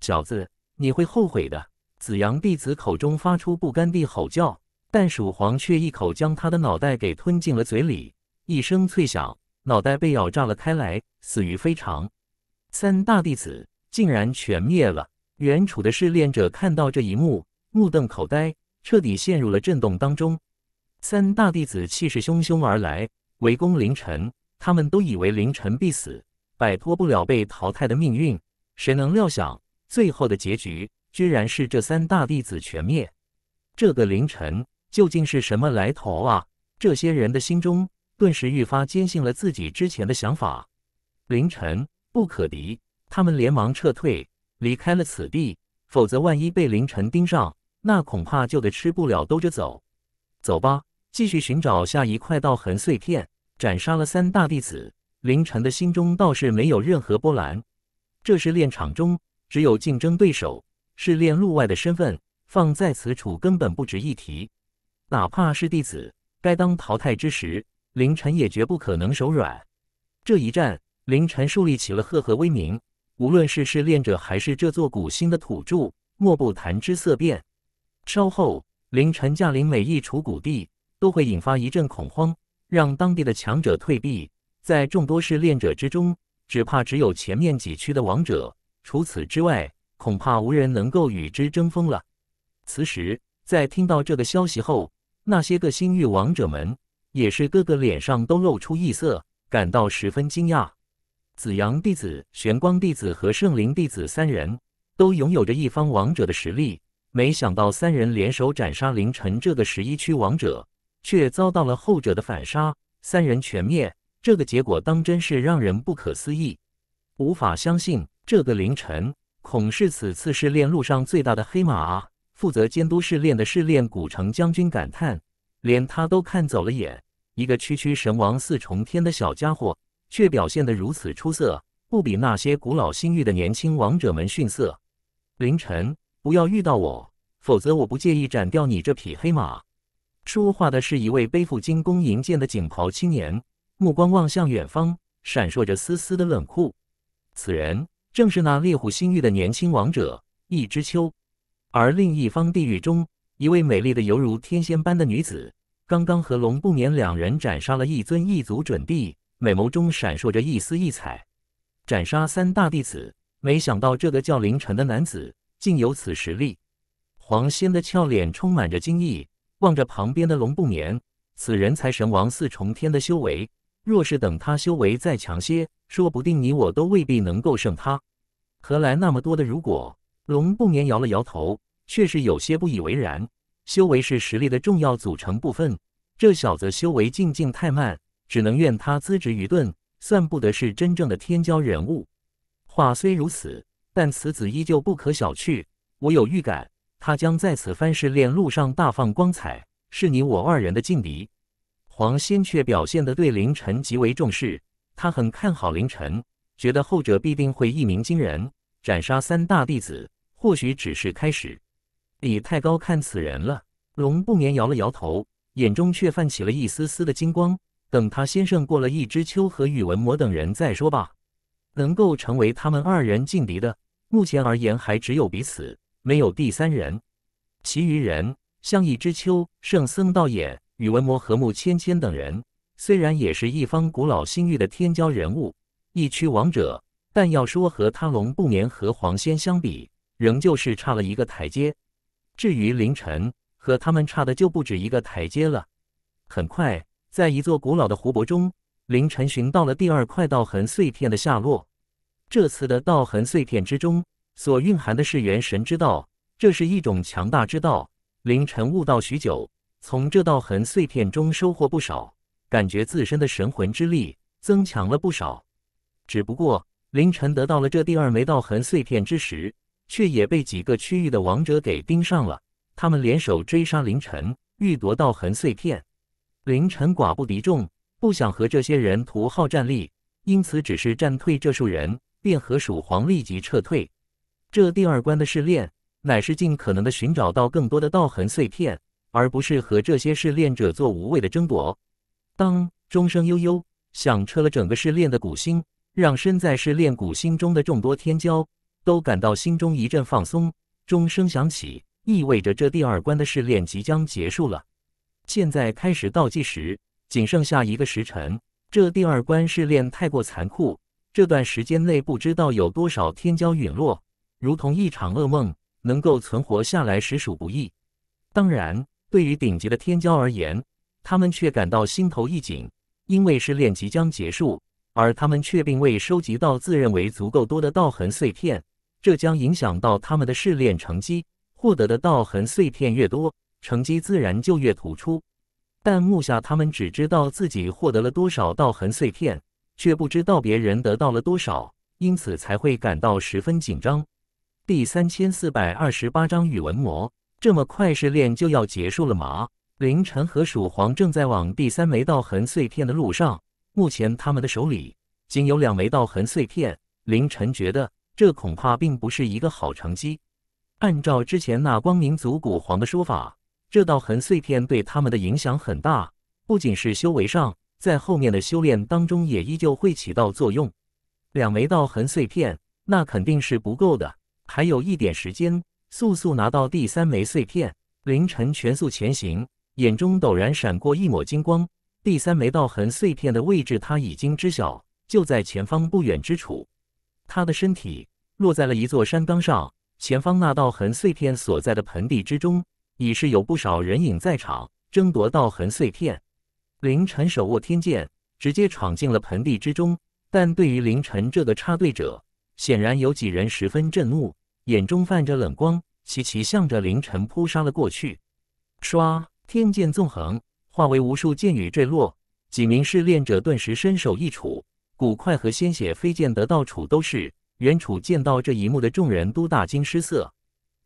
小子，你会后悔的！紫阳弟子口中发出不甘地吼叫，但鼠皇却一口将他的脑袋给吞进了嘴里，一声脆响。脑袋被咬炸了开来，死于非常。三大弟子竟然全灭了。原楚的试炼者看到这一幕，目瞪口呆，彻底陷入了震动当中。三大弟子气势汹汹而来，围攻凌晨。他们都以为凌晨必死，摆脱不了被淘汰的命运。谁能料想，最后的结局居然是这三大弟子全灭。这个凌晨究竟是什么来头啊？这些人的心中。顿时愈发坚信了自己之前的想法。凌晨不可敌，他们连忙撤退，离开了此地。否则，万一被凌晨盯上，那恐怕就得吃不了兜着走。走吧，继续寻找下一块道痕碎片。斩杀了三大弟子，凌晨的心中倒是没有任何波澜。这是练场中，只有竞争对手是炼路外的身份，放在此处根本不值一提。哪怕是弟子，该当淘汰之时。凌晨也绝不可能手软。这一战，凌晨树立起了赫赫威名，无论是试炼者还是这座古星的土著，莫不谈之色变。稍后，凌晨驾临每一处谷地，都会引发一阵恐慌，让当地的强者退避。在众多试炼者之中，只怕只有前面几区的王者，除此之外，恐怕无人能够与之争锋了。此时，在听到这个消息后，那些个星域王者们。也是各个脸上都露出异色，感到十分惊讶。紫阳弟子、玄光弟子和圣灵弟子三人都拥有着一方王者的实力，没想到三人联手斩杀凌晨这个十一区王者，却遭到了后者的反杀，三人全灭。这个结果当真是让人不可思议，无法相信。这个凌晨恐是此次试炼路上最大的黑马。负责监督试炼的试炼古城将军感叹。连他都看走了眼，一个区区神王四重天的小家伙，却表现得如此出色，不比那些古老星域的年轻王者们逊色。凌晨，不要遇到我，否则我不介意斩掉你这匹黑马。说话的是一位背负金弓银箭的锦袍青年，目光望向远方，闪烁着丝丝的冷酷。此人正是那猎户星域的年轻王者易知秋，而另一方地狱中。一位美丽的犹如天仙般的女子，刚刚和龙不眠两人斩杀了一尊一族准帝，美眸中闪烁着一丝异彩。斩杀三大弟子，没想到这个叫凌晨的男子竟有此实力。黄仙的俏脸充满着惊异，望着旁边的龙不眠，此人才神王四重天的修为，若是等他修为再强些，说不定你我都未必能够胜他。何来那么多的如果？龙不眠摇了摇头。却是有些不以为然。修为是实力的重要组成部分，这小子修为进境太慢，只能怨他资质愚钝，算不得是真正的天骄人物。话虽如此，但此子依旧不可小觑。我有预感，他将在此番试炼路上大放光彩，是你我二人的劲敌。黄鑫却表现得对凌晨极为重视，他很看好凌晨，觉得后者必定会一鸣惊人，斩杀三大弟子，或许只是开始。你太高看此人了，龙不眠摇了摇头，眼中却泛起了一丝丝的金光。等他先胜过了一知秋和宇文魔等人再说吧。能够成为他们二人劲敌的，目前而言还只有彼此，没有第三人。其余人，像一知秋、圣僧道也、宇文魔和木芊芊等人，虽然也是一方古老星域的天骄人物，一区王者，但要说和他龙不眠和黄仙相比，仍旧是差了一个台阶。至于凌晨和他们差的就不止一个台阶了。很快，在一座古老的湖泊中，凌晨寻到了第二块道痕碎片的下落。这次的道痕碎片之中，所蕴含的是元神之道，这是一种强大之道。凌晨悟道许久，从这道痕碎片中收获不少，感觉自身的神魂之力增强了不少。只不过，凌晨得到了这第二枚道痕碎片之时。却也被几个区域的王者给盯上了，他们联手追杀凌晨，欲夺道痕碎片。凌晨寡不敌众，不想和这些人徒耗战力，因此只是战退这数人，便和蜀皇立即撤退。这第二关的试炼，乃是尽可能的寻找到更多的道痕碎片，而不是和这些试炼者做无谓的争夺。当钟声悠悠，响彻了整个试炼的古星，让身在试炼古星中的众多天骄。都感到心中一阵放松。钟声响起，意味着这第二关的试炼即将结束了。现在开始倒计时，仅剩下一个时辰。这第二关试炼太过残酷，这段时间内不知道有多少天骄陨落，如同一场噩梦。能够存活下来实属不易。当然，对于顶级的天骄而言，他们却感到心头一紧，因为试炼即将结束，而他们却并未收集到自认为足够多的道痕碎片。这将影响到他们的试炼成绩，获得的道痕碎片越多，成绩自然就越突出。但目下他们只知道自己获得了多少道痕碎片，却不知道别人得到了多少，因此才会感到十分紧张。第三千四百二十八章语文魔这么快试炼就要结束了吗？凌晨和鼠皇正在往第三枚道痕碎片的路上，目前他们的手里仅有两枚道痕碎片。凌晨觉得。这恐怕并不是一个好成绩。按照之前那光明族古皇的说法，这道痕碎片对他们的影响很大，不仅是修为上，在后面的修炼当中也依旧会起到作用。两枚道痕碎片，那肯定是不够的。还有一点时间，速速拿到第三枚碎片。凌晨全速前行，眼中陡然闪过一抹金光。第三枚道痕碎片的位置他已经知晓，就在前方不远之处。他的身体。落在了一座山岗上，前方那道痕碎片所在的盆地之中，已是有不少人影在场争夺道痕碎片。凌晨手握天剑，直接闯进了盆地之中。但对于凌晨这个插队者，显然有几人十分震怒，眼中泛着冷光，齐齐向着凌晨扑杀了过去。唰，天剑纵横，化为无数剑雨坠落，几名试炼者顿时身首异处，骨块和鲜血飞溅得到处都是。袁楚见到这一幕的众人都大惊失色，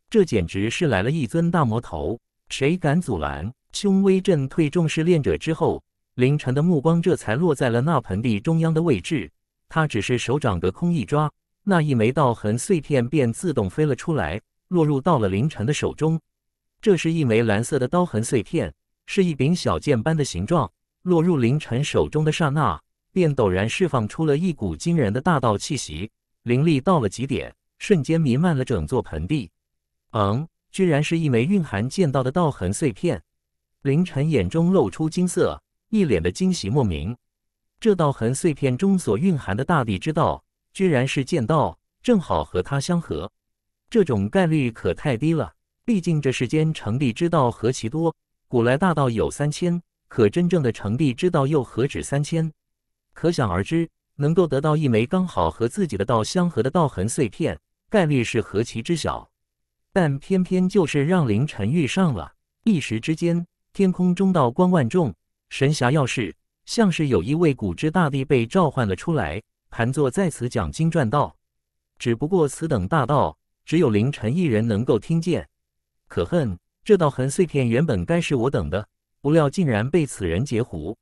这简直是来了一尊大魔头，谁敢阻拦？凶威震退众试炼者之后，凌晨的目光这才落在了那盆地中央的位置。他只是手掌隔空一抓，那一枚道痕碎片便自动飞了出来，落入到了凌晨的手中。这是一枚蓝色的刀痕碎片，是一柄小剑般的形状。落入凌晨手中的刹那，便陡然释放出了一股惊人的大道气息。凌厉到了极点，瞬间弥漫了整座盆地。嗯，居然是一枚蕴含剑道的道痕碎片。凌晨眼中露出金色，一脸的惊喜莫名。这道痕碎片中所蕴含的大地之道，居然是剑道，正好和他相合。这种概率可太低了，毕竟这世间成帝之道何其多，古来大道有三千，可真正的成帝之道又何止三千？可想而知。能够得到一枚刚好和自己的道相合的道痕碎片，概率是何其之小，但偏偏就是让凌晨遇上了。一时之间，天空中道光万众，神侠要世，像是有一位古之大帝被召唤了出来，盘坐在此讲经传道。只不过此等大道，只有凌晨一人能够听见。可恨这道痕碎片原本该是我等的，不料竟然被此人截胡。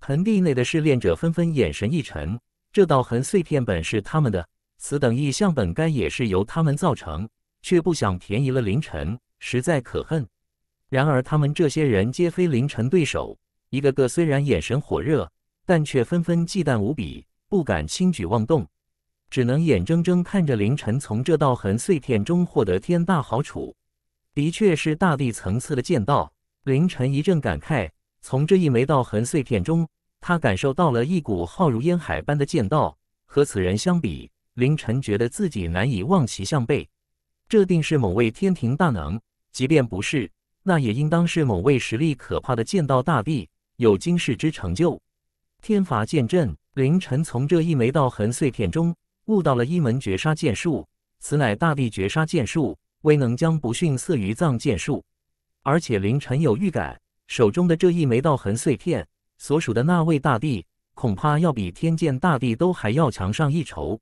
盆地内的试炼者纷纷眼神一沉。这道痕碎片本是他们的，此等异象本该也是由他们造成，却不想便宜了凌晨，实在可恨。然而他们这些人皆非凌晨对手，一个个虽然眼神火热，但却纷纷忌惮无比，不敢轻举妄动，只能眼睁睁看着凌晨从这道痕碎片中获得天大好处。的确是大地层次的剑道，凌晨一阵感慨，从这一枚道痕碎片中。他感受到了一股浩如烟海般的剑道，和此人相比，凌晨觉得自己难以望其项背。这定是某位天庭大能，即便不是，那也应当是某位实力可怕的剑道大帝，有今世之成就。天罚剑阵，凌晨从这一枚道痕碎片中悟到了一门绝杀剑术，此乃大帝绝杀剑术，威能将不逊色于藏剑术。而且，凌晨有预感，手中的这一枚道痕碎片。所属的那位大帝，恐怕要比天剑大帝都还要强上一筹。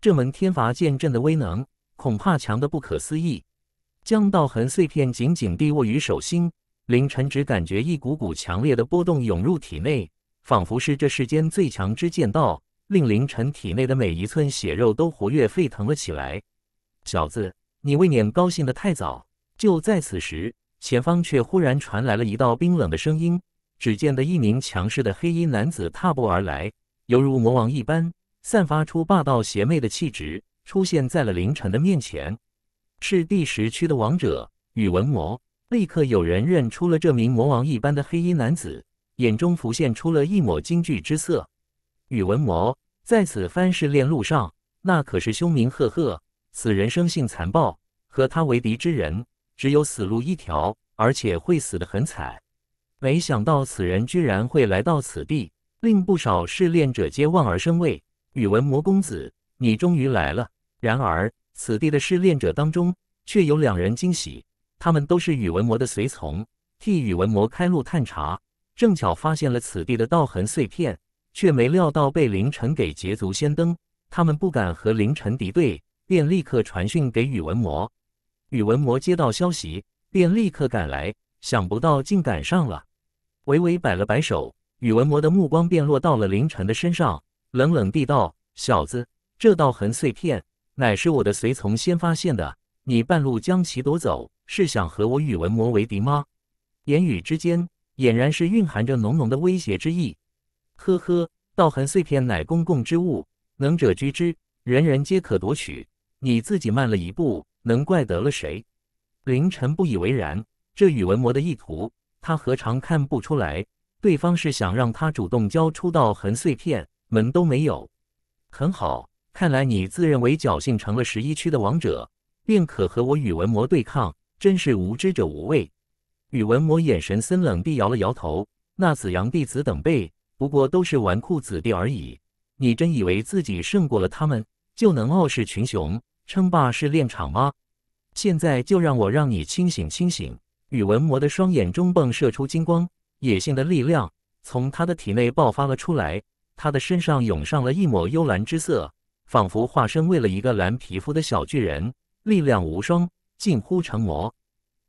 这门天罚剑阵的威能，恐怕强得不可思议。将道痕碎片紧紧地握于手心，凌晨只感觉一股股强烈的波动涌入体内，仿佛是这世间最强之剑道，令凌晨体内的每一寸血肉都活跃沸腾了起来。小子，你未免高兴得太早。就在此时，前方却忽然传来了一道冰冷的声音。只见得一名强势的黑衣男子踏步而来，犹如魔王一般，散发出霸道邪魅的气质，出现在了凌晨的面前。是第十区的王者宇文魔，立刻有人认出了这名魔王一般的黑衣男子，眼中浮现出了一抹惊惧之色。宇文魔在此番试炼路上，那可是凶名赫赫，此人生性残暴，和他为敌之人，只有死路一条，而且会死得很惨。没想到此人居然会来到此地，令不少试炼者皆望而生畏。宇文魔公子，你终于来了！然而，此地的试炼者当中却有两人惊喜，他们都是宇文魔的随从，替宇文魔开路探查，正巧发现了此地的道痕碎片，却没料到被凌晨给捷足先登。他们不敢和凌晨敌对，便立刻传讯给宇文魔。宇文魔接到消息，便立刻赶来，想不到竟赶上了。微微摆了摆手，宇文魔的目光便落到了凌晨的身上，冷冷地道：“小子，这道痕碎片乃是我的随从先发现的，你半路将其夺走，是想和我宇文魔为敌吗？”言语之间，俨然是蕴含着浓浓的威胁之意。“呵呵，道痕碎片乃公共之物，能者居之，人人皆可夺取。你自己慢了一步，能怪得了谁？”凌晨不以为然，这宇文魔的意图。他何尝看不出来，对方是想让他主动交出道痕碎片，门都没有。很好，看来你自认为侥幸成了十一区的王者，便可和我宇文魔对抗，真是无知者无畏。宇文魔眼神森冷地摇了摇头。那紫阳弟子等辈，不过都是纨绔子弟而已。你真以为自己胜过了他们，就能傲视群雄，称霸试炼场吗？现在就让我让你清醒清醒。宇文魔的双眼中迸射出金光，野性的力量从他的体内爆发了出来，他的身上涌上了一抹幽蓝之色，仿佛化身为了一个蓝皮肤的小巨人，力量无双，近乎成魔。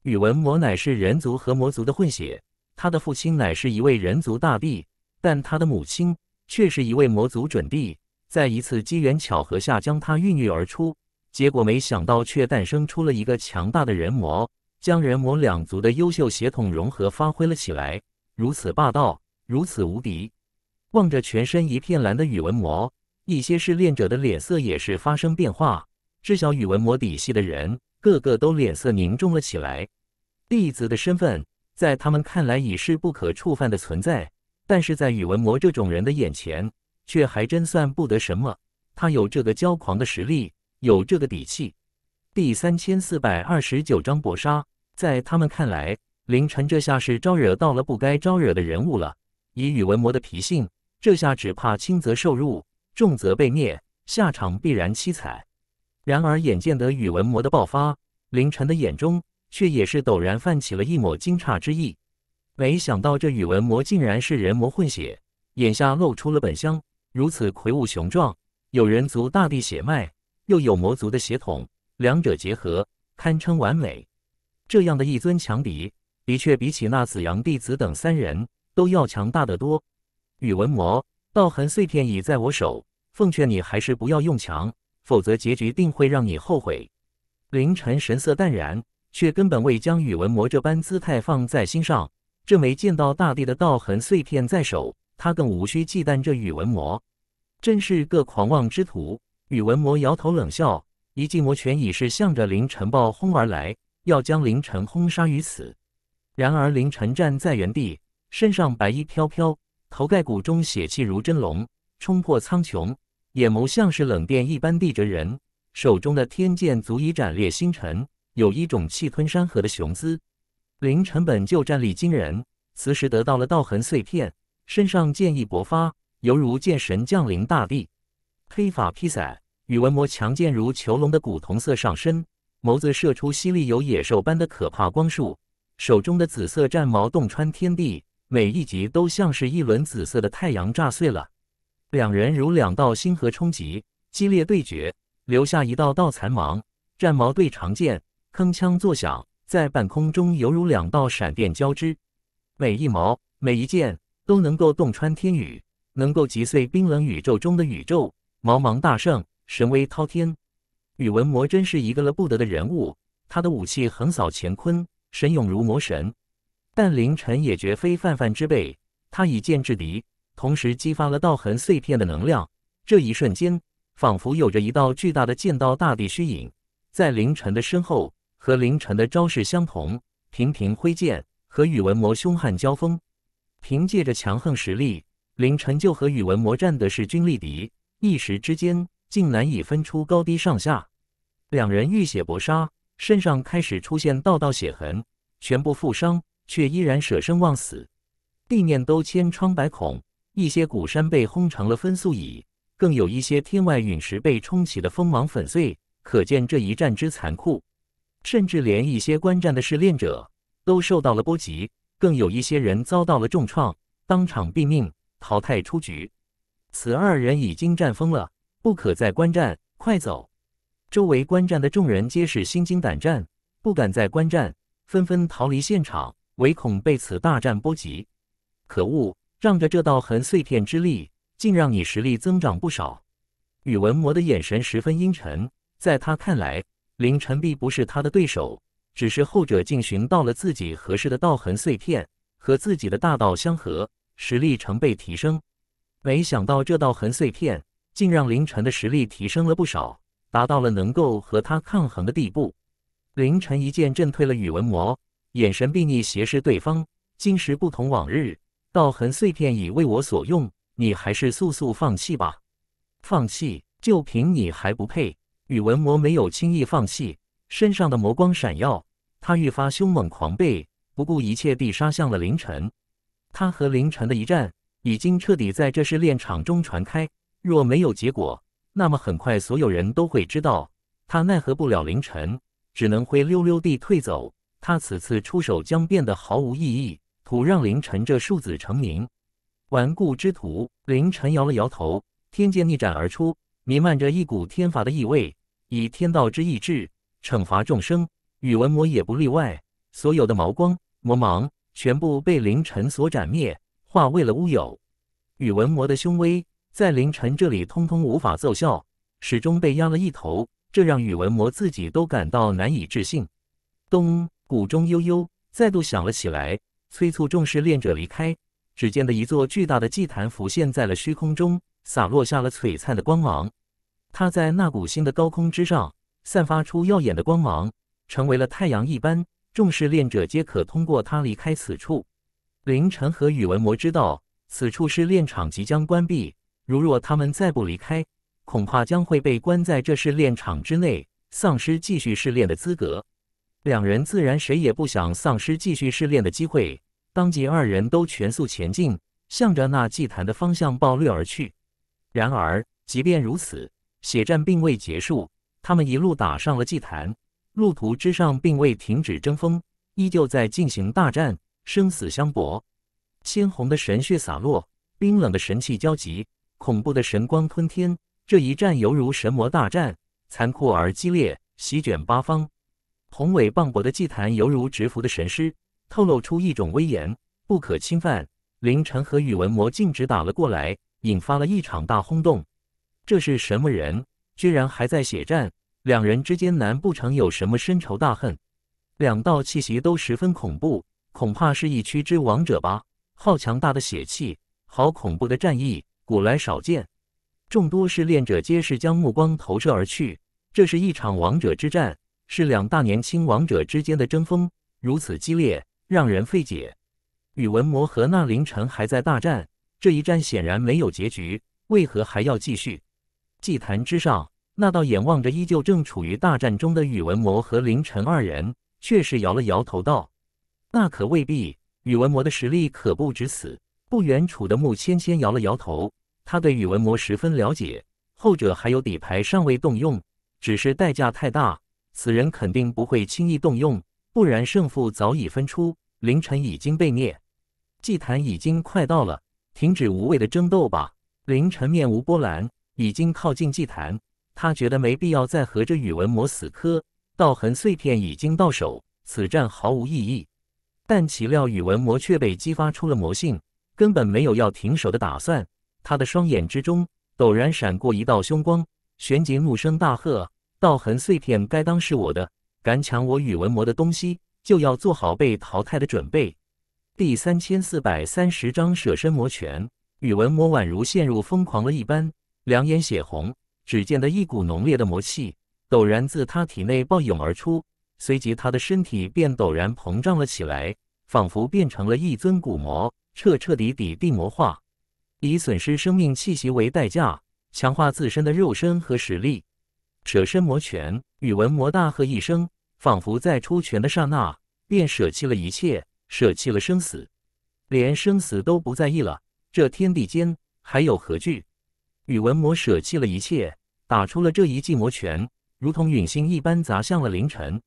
宇文魔乃是人族和魔族的混血，他的父亲乃是一位人族大帝，但他的母亲却是一位魔族准帝，在一次机缘巧合下将他孕育而出，结果没想到却诞生出了一个强大的人魔。将人魔两族的优秀血统融合发挥了起来，如此霸道，如此无敌。望着全身一片蓝的宇文魔，一些试炼者的脸色也是发生变化。知晓宇文魔底细的人，个个都脸色凝重了起来。弟子的身份在他们看来已是不可触犯的存在，但是在宇文魔这种人的眼前，却还真算不得什么。他有这个骄狂的实力，有这个底气。第三千四百二十九章搏杀。在他们看来，凌晨这下是招惹到了不该招惹的人物了。以宇文魔的脾性，这下只怕轻则受辱，重则被灭，下场必然凄惨。然而，眼见得宇文魔的爆发，凌晨的眼中却也是陡然泛起了一抹惊诧之意。没想到这宇文魔竟然是人魔混血，眼下露出了本相，如此魁梧雄壮，有人族大地血脉，又有魔族的血统，两者结合，堪称完美。这样的一尊强敌，的确比起那紫阳弟子等三人都要强大得多。宇文魔，道痕碎片已在我手，奉劝你还是不要用强，否则结局定会让你后悔。凌晨神色淡然，却根本未将宇文魔这般姿态放在心上。这枚见到大地的道痕碎片在手，他更无需忌惮这宇文魔。真是个狂妄之徒！宇文魔摇头冷笑，一记魔拳已是向着凌晨暴轰而来。要将凌晨轰杀于此，然而凌晨站在原地，身上白衣飘飘，头盖骨中血气如真龙冲破苍穹，眼眸像是冷电一般地着人，手中的天剑足以斩裂星辰，有一种气吞山河的雄姿。凌晨本就战力惊人，此时得到了道痕碎片，身上剑意勃发，犹如剑神降临大地。黑发披散，宇文魔强健如囚笼的古铜色上身。眸子射出犀利有野兽般的可怕光束，手中的紫色战矛洞穿天地，每一集都像是一轮紫色的太阳炸碎了。两人如两道星河冲击，激烈对决，留下一道道残芒。战矛对长剑，铿锵作响，在半空中犹如两道闪电交织。每一矛，每一剑都能够洞穿天宇，能够击碎冰冷宇宙中的宇宙。茫茫大圣，神威滔天。宇文魔真是一个了不得的人物，他的武器横扫乾坤，神勇如魔神。但凌晨也绝非泛泛之辈，他以剑制敌，同时激发了道痕碎片的能量。这一瞬间，仿佛有着一道巨大的剑道大地虚影在凌晨的身后，和凌晨的招式相同，频频挥剑和宇文魔凶悍交锋。凭借着强横实力，凌晨就和宇文魔战的是军力敌，一时之间竟难以分出高低上下。两人浴血搏杀，身上开始出现道道血痕，全部负伤，却依然舍生忘死。地面都千疮百孔，一些古山被轰成了分数椅，更有一些天外陨石被冲起的锋芒粉碎。可见这一战之残酷，甚至连一些观战的试炼者都受到了波及，更有一些人遭到了重创，当场毙命，淘汰出局。此二人已经战疯了，不可再观战，快走！周围观战的众人皆是心惊胆战，不敢再观战，纷纷逃离现场，唯恐被此大战波及。可恶，让着这道痕碎片之力，竟让你实力增长不少。宇文魔的眼神十分阴沉，在他看来，凌晨必不是他的对手，只是后者竟寻到了自己合适的道痕碎片，和自己的大道相合，实力成倍提升。没想到这道痕碎片竟让凌晨的实力提升了不少。达到了能够和他抗衡的地步。凌晨一剑震退了宇文魔，眼神睥睨斜视对方。今时不同往日，道痕碎片已为我所用，你还是速速放弃吧。放弃？就凭你还不配！宇文魔没有轻易放弃，身上的魔光闪耀，他愈发凶猛狂悖，不顾一切地杀向了凌晨。他和凌晨的一战已经彻底在这试炼场中传开，若没有结果。那么很快，所有人都会知道，他奈何不了凌晨，只能灰溜溜地退走。他此次出手将变得毫无意义，徒让凌晨这庶子成名。顽固之徒，凌晨摇了摇头，天剑逆斩而出，弥漫着一股天罚的意味，以天道之意志惩罚众生，宇文魔也不例外。所有的毛光魔芒全部被凌晨所斩灭，化为了乌有。宇文魔的凶威。在凌晨这里，通通无法奏效，始终被压了一头，这让宇文魔自己都感到难以置信。咚，鼓钟悠悠再度响了起来，催促众试炼者离开。只见的一座巨大的祭坛浮现在了虚空中，洒落下了璀璨的光芒。它在那古星的高空之上，散发出耀眼的光芒，成为了太阳一般。众试炼者皆可通过它离开此处。凌晨和宇文魔知道，此处是炼场即将关闭。如若他们再不离开，恐怕将会被关在这试炼场之内，丧失继续试炼的资格。两人自然谁也不想丧失继续试炼的机会，当即二人都全速前进，向着那祭坛的方向暴掠而去。然而，即便如此，血战并未结束。他们一路打上了祭坛，路途之上并未停止争锋，依旧在进行大战，生死相搏。鲜红的神血洒落，冰冷的神器交集。恐怖的神光吞天，这一战犹如神魔大战，残酷而激烈，席卷八方。宏伟磅礴的祭坛犹如蛰伏的神狮，透露出一种威严，不可侵犯。凌晨和宇文魔径直打了过来，引发了一场大轰动。这是什么人？居然还在血战？两人之间难不成有什么深仇大恨？两道气息都十分恐怖，恐怕是一区之王者吧？好强大的血气，好恐怖的战意！古来少见，众多试炼者皆是将目光投射而去。这是一场王者之战，是两大年轻王者之间的争锋，如此激烈，让人费解。宇文魔和那凌晨还在大战，这一战显然没有结局，为何还要继续？祭坛之上，那道眼望着依旧正处于大战中的宇文魔和凌晨二人，却是摇了摇头道：“那可未必。”宇文魔的实力可不止此。不远处的慕芊芊摇了摇头。他对宇文魔十分了解，后者还有底牌尚未动用，只是代价太大，此人肯定不会轻易动用，不然胜负早已分出。凌晨已经被灭，祭坛已经快到了，停止无谓的争斗吧。凌晨面无波澜，已经靠近祭坛，他觉得没必要再和这宇文魔死磕，道痕碎片已经到手，此战毫无意义。但岂料宇文魔却被激发出了魔性，根本没有要停手的打算。他的双眼之中陡然闪过一道凶光，旋即怒声大喝：“道痕碎片该当是我的！敢抢我宇文魔的东西，就要做好被淘汰的准备。”第三千四百三十章舍身魔拳。宇文魔宛如陷入疯狂了一般，两眼血红，只见得一股浓烈的魔气陡然自他体内暴涌而出，随即他的身体便陡然膨胀了起来，仿佛变成了一尊古魔，彻彻底底地魔化。以损失生命气息为代价，强化自身的肉身和实力，舍身魔拳，宇文魔大喝一声，仿佛在出拳的刹那，便舍弃了一切，舍弃了生死，连生死都不在意了。这天地间还有何惧？宇文魔舍弃了一切，打出了这一记魔拳，如同陨星一般砸向了凌晨。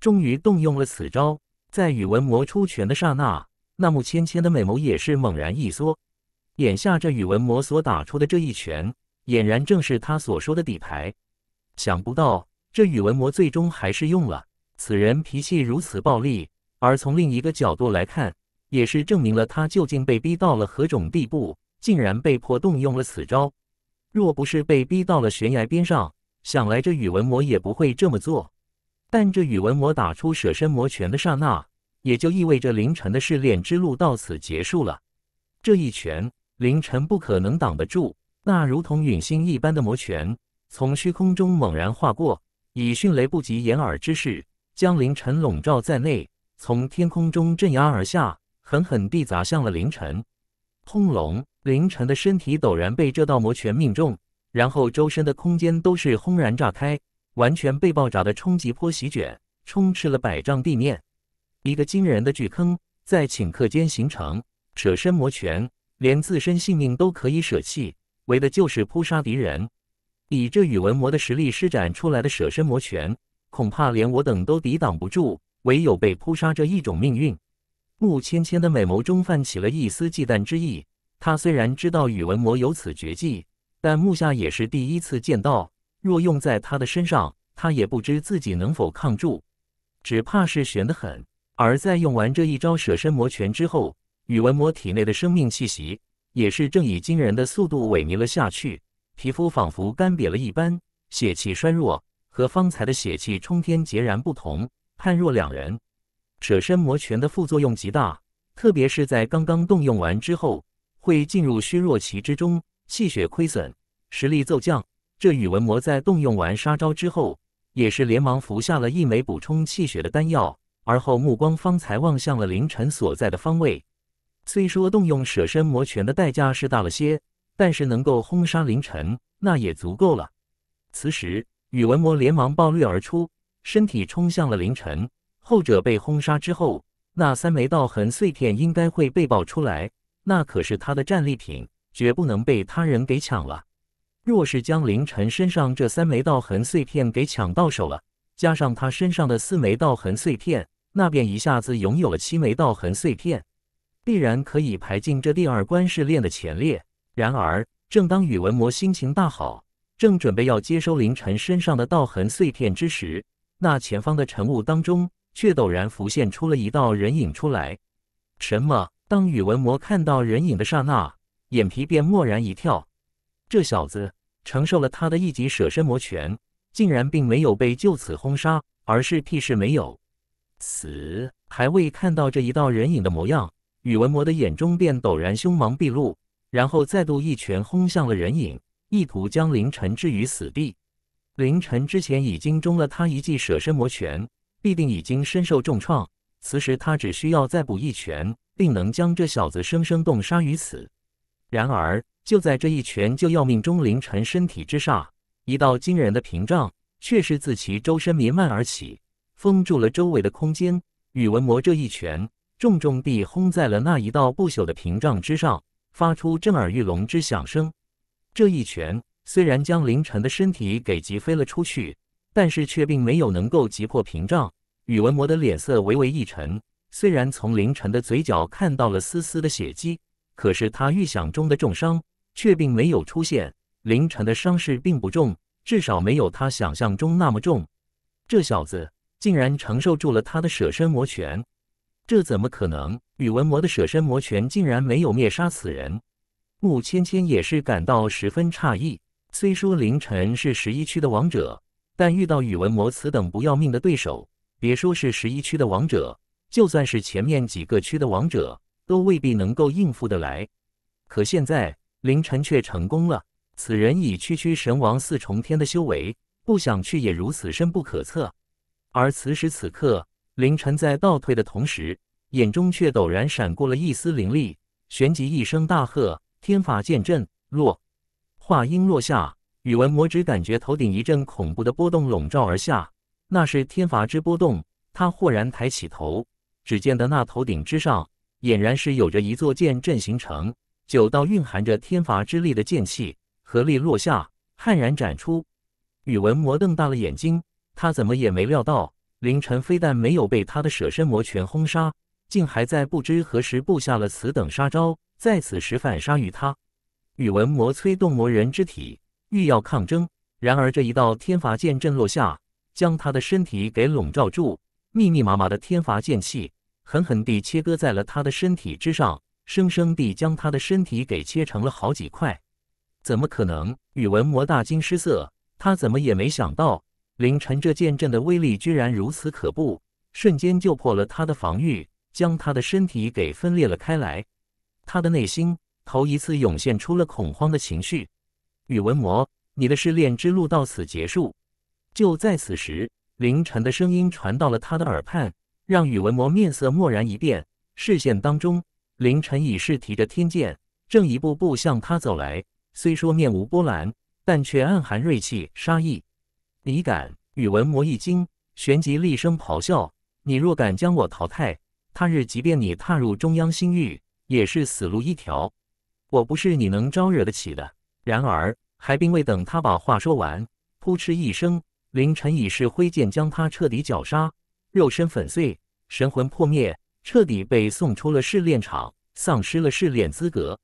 终于动用了此招，在宇文魔出拳的刹那，那慕芊芊的美眸也是猛然一缩。眼下这宇文魔所打出的这一拳，俨然正是他所说的底牌。想不到这宇文魔最终还是用了。此人脾气如此暴戾，而从另一个角度来看，也是证明了他究竟被逼到了何种地步，竟然被迫动用了此招。若不是被逼到了悬崖边上，想来这宇文魔也不会这么做。但这宇文魔打出舍身魔拳的刹那，也就意味着凌晨的试炼之路到此结束了。这一拳。凌晨不可能挡得住那如同陨星一般的魔拳，从虚空中猛然划过，以迅雷不及掩耳之势将凌晨笼罩在内，从天空中镇压而下，狠狠地砸向了凌晨。轰隆！凌晨的身体陡然被这道魔拳命中，然后周身的空间都是轰然炸开，完全被爆炸的冲击波席卷，充斥了百丈地面，一个惊人的巨坑在顷刻间形成。舍身魔拳。连自身性命都可以舍弃，为的就是扑杀敌人。以这宇文魔的实力施展出来的舍身魔拳，恐怕连我等都抵挡不住，唯有被扑杀这一种命运。慕芊芊的美眸中泛起了一丝忌惮之意。她虽然知道宇文魔有此绝技，但慕夏也是第一次见到。若用在他的身上，他也不知自己能否抗住，只怕是悬得很。而在用完这一招舍身魔拳之后。宇文魔体内的生命气息也是正以惊人的速度萎靡了下去，皮肤仿佛干瘪了一般，血气衰弱，和方才的血气冲天截然不同，判若两人。舍身魔拳的副作用极大，特别是在刚刚动用完之后，会进入虚弱期之中，气血亏损，实力骤降。这宇文魔在动用完杀招之后，也是连忙服下了一枚补充气血的丹药，而后目光方才望向了凌晨所在的方位。虽说动用舍身魔拳的代价是大了些，但是能够轰杀凌晨，那也足够了。此时，宇文魔连忙暴掠而出，身体冲向了凌晨。后者被轰杀之后，那三枚道痕碎片应该会被爆出来，那可是他的战利品，绝不能被他人给抢了。若是将凌晨身上这三枚道痕碎片给抢到手了，加上他身上的四枚道痕碎片，那便一下子拥有了七枚道痕碎片。必然可以排进这第二关试炼的前列。然而，正当宇文魔心情大好，正准备要接收凌晨身上的道痕碎片之时，那前方的晨雾当中却陡然浮现出了一道人影出来。什么？当宇文魔看到人影的刹那，眼皮便蓦然一跳。这小子承受了他的一级舍身魔拳，竟然并没有被就此轰杀，而是屁事没有。死？还未看到这一道人影的模样。宇文魔的眼中便陡然凶芒毕露，然后再度一拳轰向了人影，意图将凌晨置于死地。凌晨之前已经中了他一记舍身魔拳，必定已经深受重创。此时他只需要再补一拳，定能将这小子生生冻杀于此。然而，就在这一拳就要命中凌晨身体之上，一道惊人的屏障却是自其周身弥漫而起，封住了周围的空间。宇文魔这一拳。重重地轰在了那一道不朽的屏障之上，发出震耳欲聋之响声。这一拳虽然将凌晨的身体给击飞了出去，但是却并没有能够击破屏障。宇文魔的脸色微微一沉，虽然从凌晨的嘴角看到了丝丝的血迹，可是他预想中的重伤却并没有出现。凌晨的伤势并不重，至少没有他想象中那么重。这小子竟然承受住了他的舍身魔拳！这怎么可能？宇文魔的舍身魔拳竟然没有灭杀此人。穆芊芊也是感到十分诧异。虽说凌晨是十一区的王者，但遇到宇文魔此等不要命的对手，别说是十一区的王者，就算是前面几个区的王者，都未必能够应付得来。可现在凌晨却成功了。此人以区区神王四重天的修为，不想去也如此深不可测。而此时此刻。凌晨在倒退的同时，眼中却陡然闪过了一丝凌厉，旋即一声大喝：“天罚剑阵落！”话音落下，宇文魔只感觉头顶一阵恐怖的波动笼罩而下，那是天罚之波动。他豁然抬起头，只见得那头顶之上，俨然是有着一座剑阵形成，九道蕴含着天罚之力的剑气合力落下，悍然斩出。宇文魔瞪大了眼睛，他怎么也没料到。凌晨非但没有被他的舍身魔拳轰杀，竟还在不知何时布下了此等杀招，在此时反杀于他。宇文魔催动魔人之体，欲要抗争，然而这一道天罚剑阵落下，将他的身体给笼罩住，密密麻麻的天罚剑气狠狠地切割在了他的身体之上，生生地将他的身体给切成了好几块。怎么可能？宇文魔大惊失色，他怎么也没想到。凌晨，这剑阵的威力居然如此可怖，瞬间就破了他的防御，将他的身体给分裂了开来。他的内心头一次涌现出了恐慌的情绪。宇文魔，你的试炼之路到此结束。就在此时，凌晨的声音传到了他的耳畔，让宇文魔面色蓦然一变，视线当中，凌晨已是提着天剑，正一步步向他走来。虽说面无波澜，但却暗含锐气杀意。你敢！宇文魔一惊，旋即厉声咆哮：“你若敢将我淘汰，他日即便你踏入中央星域，也是死路一条！我不是你能招惹得起的。”然而，还并未等他把话说完，扑哧一声，凌晨已是挥剑将他彻底绞杀，肉身粉碎，神魂破灭，彻底被送出了试炼场，丧失了试炼资格。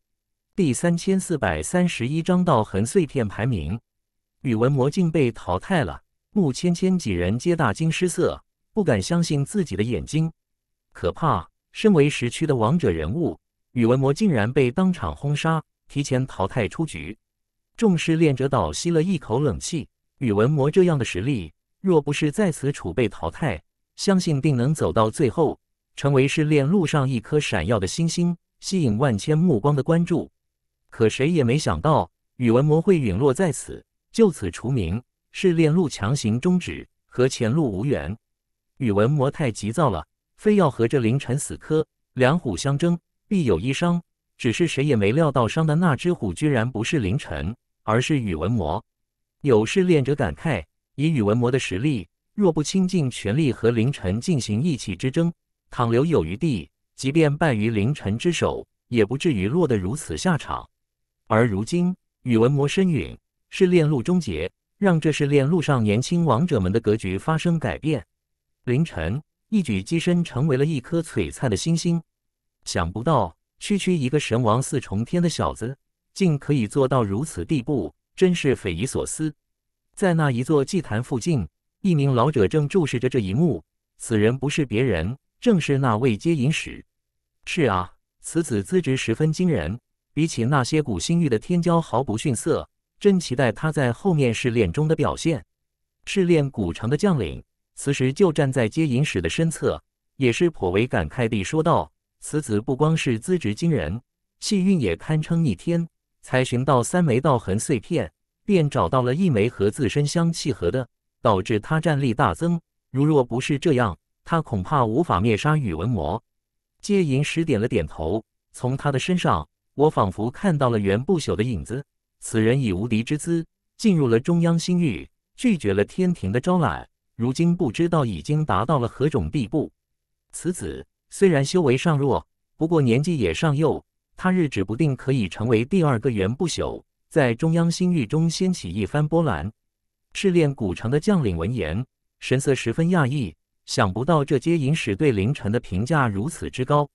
第三千四百三十一章：道痕碎片排名。宇文魔竟被淘汰了，慕芊芊几人皆大惊失色，不敢相信自己的眼睛。可怕，身为时区的王者人物，宇文魔竟然被当场轰杀，提前淘汰出局。众试炼者倒吸了一口冷气。宇文魔这样的实力，若不是在此处被淘汰，相信定能走到最后，成为试炼路上一颗闪耀的星星，吸引万千目光的关注。可谁也没想到，宇文魔会陨落在此。就此除名，试炼路强行终止，和前路无缘。宇文魔太急躁了，非要和这凌晨死磕，两虎相争，必有一伤。只是谁也没料到，伤的那只虎居然不是凌晨，而是宇文魔。有试炼者感慨：以宇文魔的实力，若不倾尽全力和凌晨进行一气之争，倘留有余地，即便败于凌晨之手，也不至于落得如此下场。而如今，宇文魔身陨。是炼路终结，让这试炼路上年轻王者们的格局发生改变。凌晨一举跻身成为了一颗璀璨的星星。想不到区区一个神王四重天的小子，竟可以做到如此地步，真是匪夷所思。在那一座祭坛附近，一名老者正注视着这一幕。此人不是别人，正是那位接引使。是啊，此子资质十分惊人，比起那些古星域的天骄毫不逊色。真期待他在后面试炼中的表现。试炼古城的将领此时就站在接引使的身侧，也是颇为感慨地说道：“此子不光是资质惊人，气运也堪称逆天。才寻到三枚道痕碎片，便找到了一枚和自身相契合的，导致他战力大增。如若不是这样，他恐怕无法灭杀宇文魔。”接引使点了点头，从他的身上，我仿佛看到了原不朽的影子。此人以无敌之姿进入了中央星域，拒绝了天庭的招揽。如今不知道已经达到了何种地步。此子虽然修为尚弱，不过年纪也尚幼，他日指不定可以成为第二个元不朽，在中央星域中掀起一番波澜。试炼古城的将领闻言，神色十分讶异，想不到这接引使对凌晨的评价如此之高。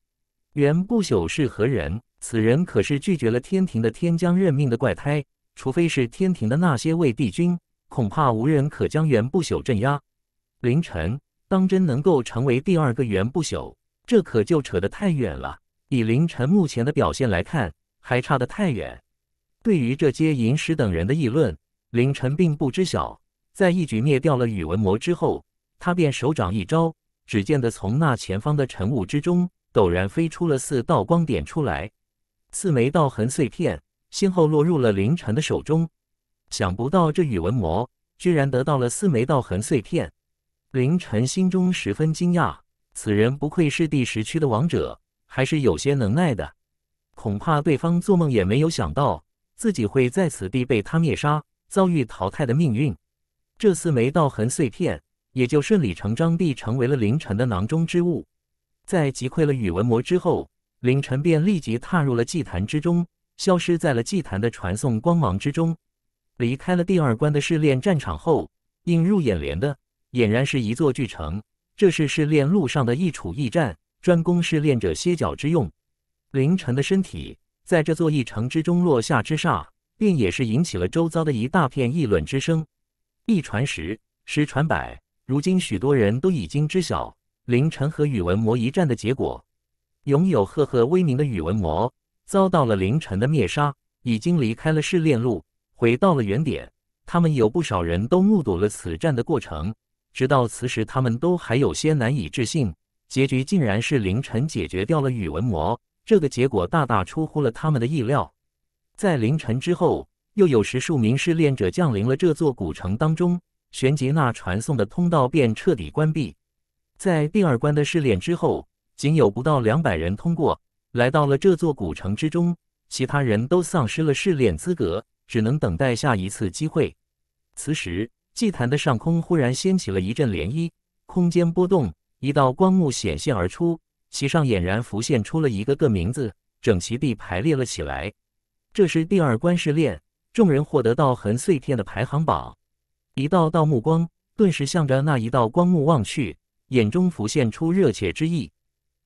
元不朽是何人？此人可是拒绝了天庭的天将任命的怪胎，除非是天庭的那些位帝君，恐怕无人可将元不朽镇压。凌晨当真能够成为第二个元不朽，这可就扯得太远了。以凌晨目前的表现来看，还差得太远。对于这些银石等人的议论，凌晨并不知晓。在一举灭掉了宇文魔之后，他便手掌一招，只见得从那前方的晨雾之中，陡然飞出了四道光点出来。四枚道痕碎片先后落入了凌晨的手中，想不到这宇文魔居然得到了四枚道痕碎片，凌晨心中十分惊讶，此人不愧是第十区的王者，还是有些能耐的，恐怕对方做梦也没有想到自己会在此地被他灭杀，遭遇淘汰的命运，这四枚道痕碎片也就顺理成章地成为了凌晨的囊中之物，在击溃了宇文魔之后。凌晨便立即踏入了祭坛之中，消失在了祭坛的传送光芒之中。离开了第二关的试炼战场后，映入眼帘的俨然是一座巨城，这是试炼路上的一处驿站，专供试炼者歇脚之用。凌晨的身体在这座驿城之中落下之煞，便也是引起了周遭的一大片议论之声。一传十，十传百，如今许多人都已经知晓凌晨和宇文魔一战的结果。拥有赫赫威名的宇文魔遭到了凌晨的灭杀，已经离开了试炼路，回到了原点。他们有不少人都目睹了此战的过程，直到此时，他们都还有些难以置信，结局竟然是凌晨解决掉了宇文魔。这个结果大大出乎了他们的意料。在凌晨之后，又有十数名试炼者降临了这座古城当中，旋即那传送的通道便彻底关闭。在第二关的试炼之后。仅有不到两百人通过，来到了这座古城之中，其他人都丧失了试炼资格，只能等待下一次机会。此时，祭坛的上空忽然掀起了一阵涟漪，空间波动，一道光幕显现而出，其上俨然浮现出了一个个名字，整齐地排列了起来。这是第二关试炼，众人获得道痕碎片的排行榜。一道道目光顿时向着那一道光幕望去，眼中浮现出热切之意。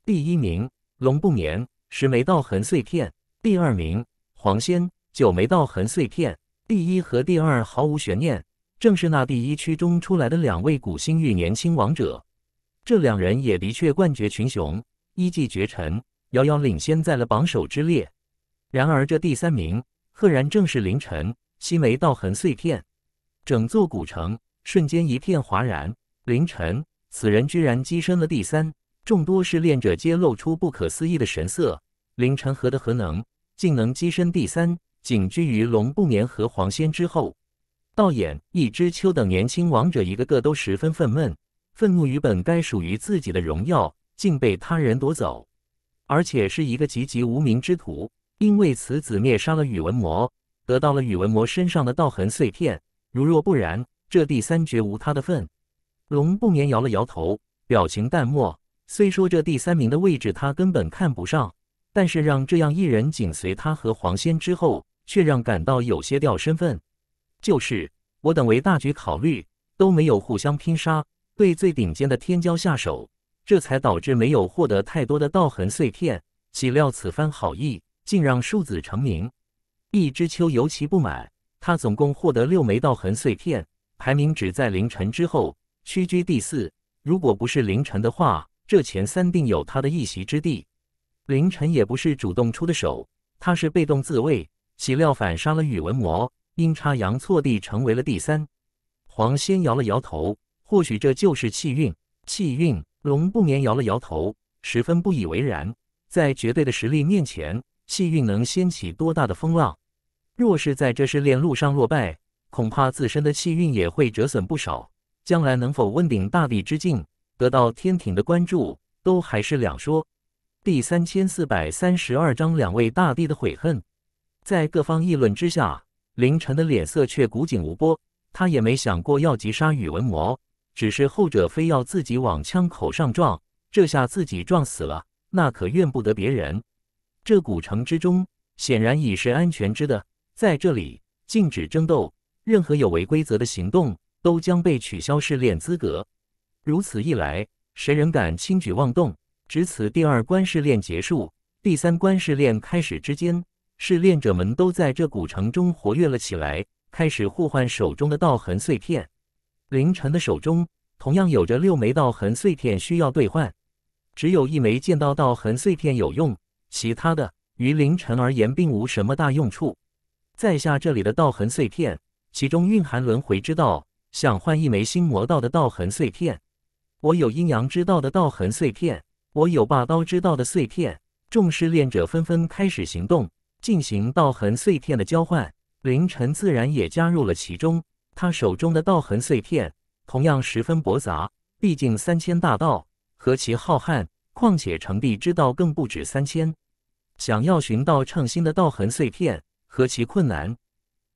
第一名龙不眠十枚道痕碎片，第二名黄仙九枚道痕碎片。第一和第二毫无悬念，正是那第一区中出来的两位古星域年轻王者。这两人也的确冠绝群雄，一骑绝尘，遥遥领先在了榜首之列。然而这第三名，赫然正是凌晨，七梅道痕碎片。整座古城瞬间一片哗然，凌晨此人居然跻身了第三！众多试炼者皆露出不可思议的神色。林晨和的何能竟能跻身第三，仅居于龙不眠和黄仙之后。道衍、易知秋等年轻王者一个个都十分愤懑，愤怒于本该属于自己的荣耀竟被他人夺走，而且是一个籍籍无名之徒，因为此子灭杀了宇文魔，得到了宇文魔身上的道痕碎片。如若不然，这第三绝无他的份。龙不眠摇了摇头，表情淡漠。虽说这第三名的位置他根本看不上，但是让这样一人紧随他和黄仙之后，却让感到有些掉身份。就是我等为大局考虑，都没有互相拼杀，对最顶尖的天骄下手，这才导致没有获得太多的道痕碎片。岂料此番好意，竟让庶子成名。易之秋尤其不满，他总共获得六枚道痕碎片，排名只在凌晨之后屈居第四。如果不是凌晨的话，这前三定有他的一席之地。凌晨也不是主动出的手，他是被动自卫，岂料反杀了宇文魔，阴差阳错地成为了第三。黄仙摇了摇头，或许这就是气运。气运龙不眠摇了摇头，十分不以为然。在绝对的实力面前，气运能掀起多大的风浪？若是在这试炼路上落败，恐怕自身的气运也会折损不少，将来能否问鼎大帝之境？得到天庭的关注，都还是两说。第三千四百三十二章两位大帝的悔恨。在各方议论之下，凌晨的脸色却古井无波。他也没想过要击杀宇文魔，只是后者非要自己往枪口上撞，这下自己撞死了，那可怨不得别人。这古城之中，显然已是安全之的，在这里禁止争斗，任何有违规则的行动都将被取消试炼资格。如此一来，谁人敢轻举妄动？值此，第二关试炼结束，第三关试炼开始之间，试炼者们都在这古城中活跃了起来，开始互换手中的道痕碎片。凌晨的手中同样有着六枚道痕碎片需要兑换，只有一枚剑道道痕碎片有用，其他的于凌晨而言并无什么大用处。在下这里的道痕碎片，其中蕴含轮回之道，想换一枚新魔道的道痕碎片。我有阴阳之道的道痕碎片，我有霸刀之道的碎片。众失恋者纷纷开始行动，进行道痕碎片的交换。凌晨自然也加入了其中。他手中的道痕碎片同样十分驳杂，毕竟三千大道何其浩瀚，况且成帝之道更不止三千，想要寻到称心的道痕碎片何其困难。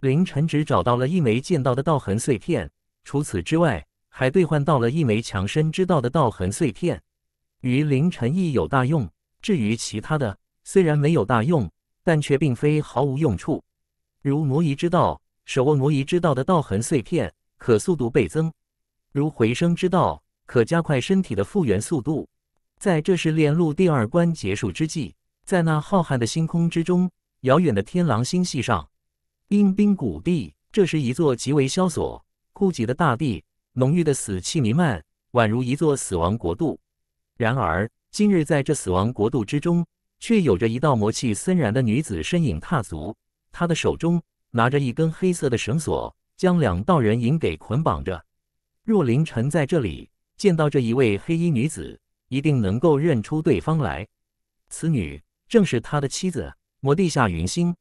凌晨只找到了一枚剑道的道痕碎片，除此之外。还兑换到了一枚强身之道的道痕碎片，于凌晨亦有大用。至于其他的，虽然没有大用，但却并非毫无用处。如魔移之道，手握魔移之道的道痕碎片，可速度倍增；如回生之道，可加快身体的复原速度。在这是炼路第二关结束之际，在那浩瀚的星空之中，遥远的天狼星系上，阴冰谷地，这是一座极为萧索、枯寂的大地。浓郁的死气弥漫，宛如一座死亡国度。然而，今日在这死亡国度之中，却有着一道魔气森然的女子身影踏足。她的手中拿着一根黑色的绳索，将两道人影给捆绑着。若凌晨在这里见到这一位黑衣女子，一定能够认出对方来。此女正是他的妻子，魔帝夏云星。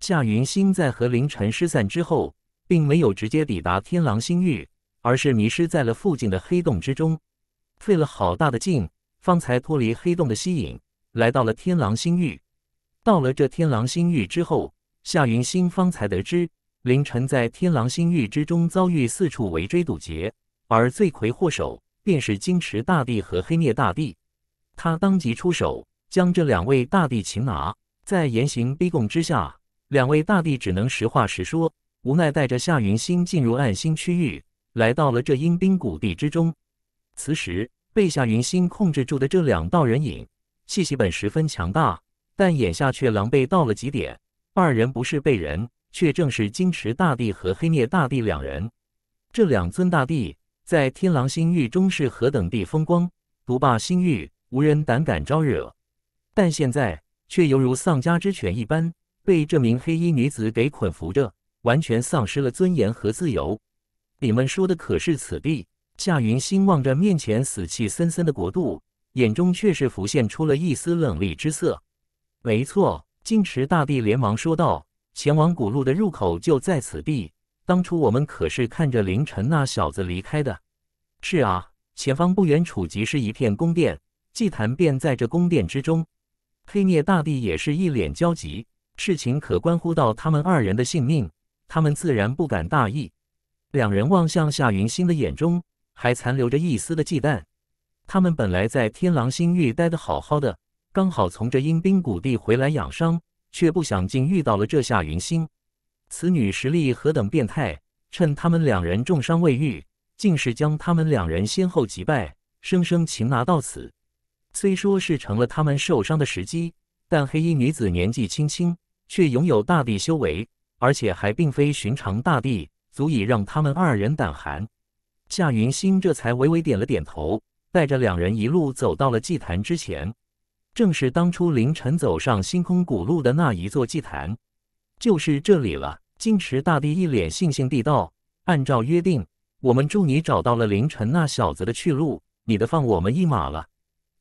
夏云星在和凌晨失散之后，并没有直接抵达天狼星域。而是迷失在了附近的黑洞之中，费了好大的劲，方才脱离黑洞的吸引，来到了天狼星域。到了这天狼星域之后，夏云星方才得知，凌晨在天狼星域之中遭遇四处围追堵截，而罪魁祸首便是金池大帝和黑灭大帝。他当即出手，将这两位大帝擒拿，在严刑逼供之下，两位大帝只能实话实说，无奈带着夏云星进入暗星区域。来到了这阴兵谷地之中，此时被夏云星控制住的这两道人影，气息本十分强大，但眼下却狼狈到了极点。二人不是被人，却正是金池大帝和黑涅大帝两人。这两尊大帝在天狼星域中是何等地风光，独霸星域，无人胆敢招惹。但现在却犹如丧家之犬一般，被这名黑衣女子给捆缚着，完全丧失了尊严和自由。你们说的可是此地？夏云星望着面前死气森森的国度，眼中却是浮现出了一丝冷厉之色。没错，金池大帝连忙说道：“前往古路的入口就在此地。当初我们可是看着凌晨那小子离开的。”是啊，前方不远处即是一片宫殿，祭坛便在这宫殿之中。黑涅大帝也是一脸焦急，事情可关乎到他们二人的性命，他们自然不敢大意。两人望向夏云星的眼中还残留着一丝的忌惮。他们本来在天狼星域待得好好的，刚好从这阴兵谷地回来养伤，却不想竟遇到了这夏云星。此女实力何等变态！趁他们两人重伤未愈，竟是将他们两人先后击败，生生擒拿到此。虽说是成了他们受伤的时机，但黑衣女子年纪轻轻，却拥有大地修为，而且还并非寻常大地。足以让他们二人胆寒。夏云星这才微微点了点头，带着两人一路走到了祭坛之前。正是当初凌晨走上星空古路的那一座祭坛，就是这里了。金池大帝一脸悻悻地道：“按照约定，我们助你找到了凌晨那小子的去路，你的放我们一马了，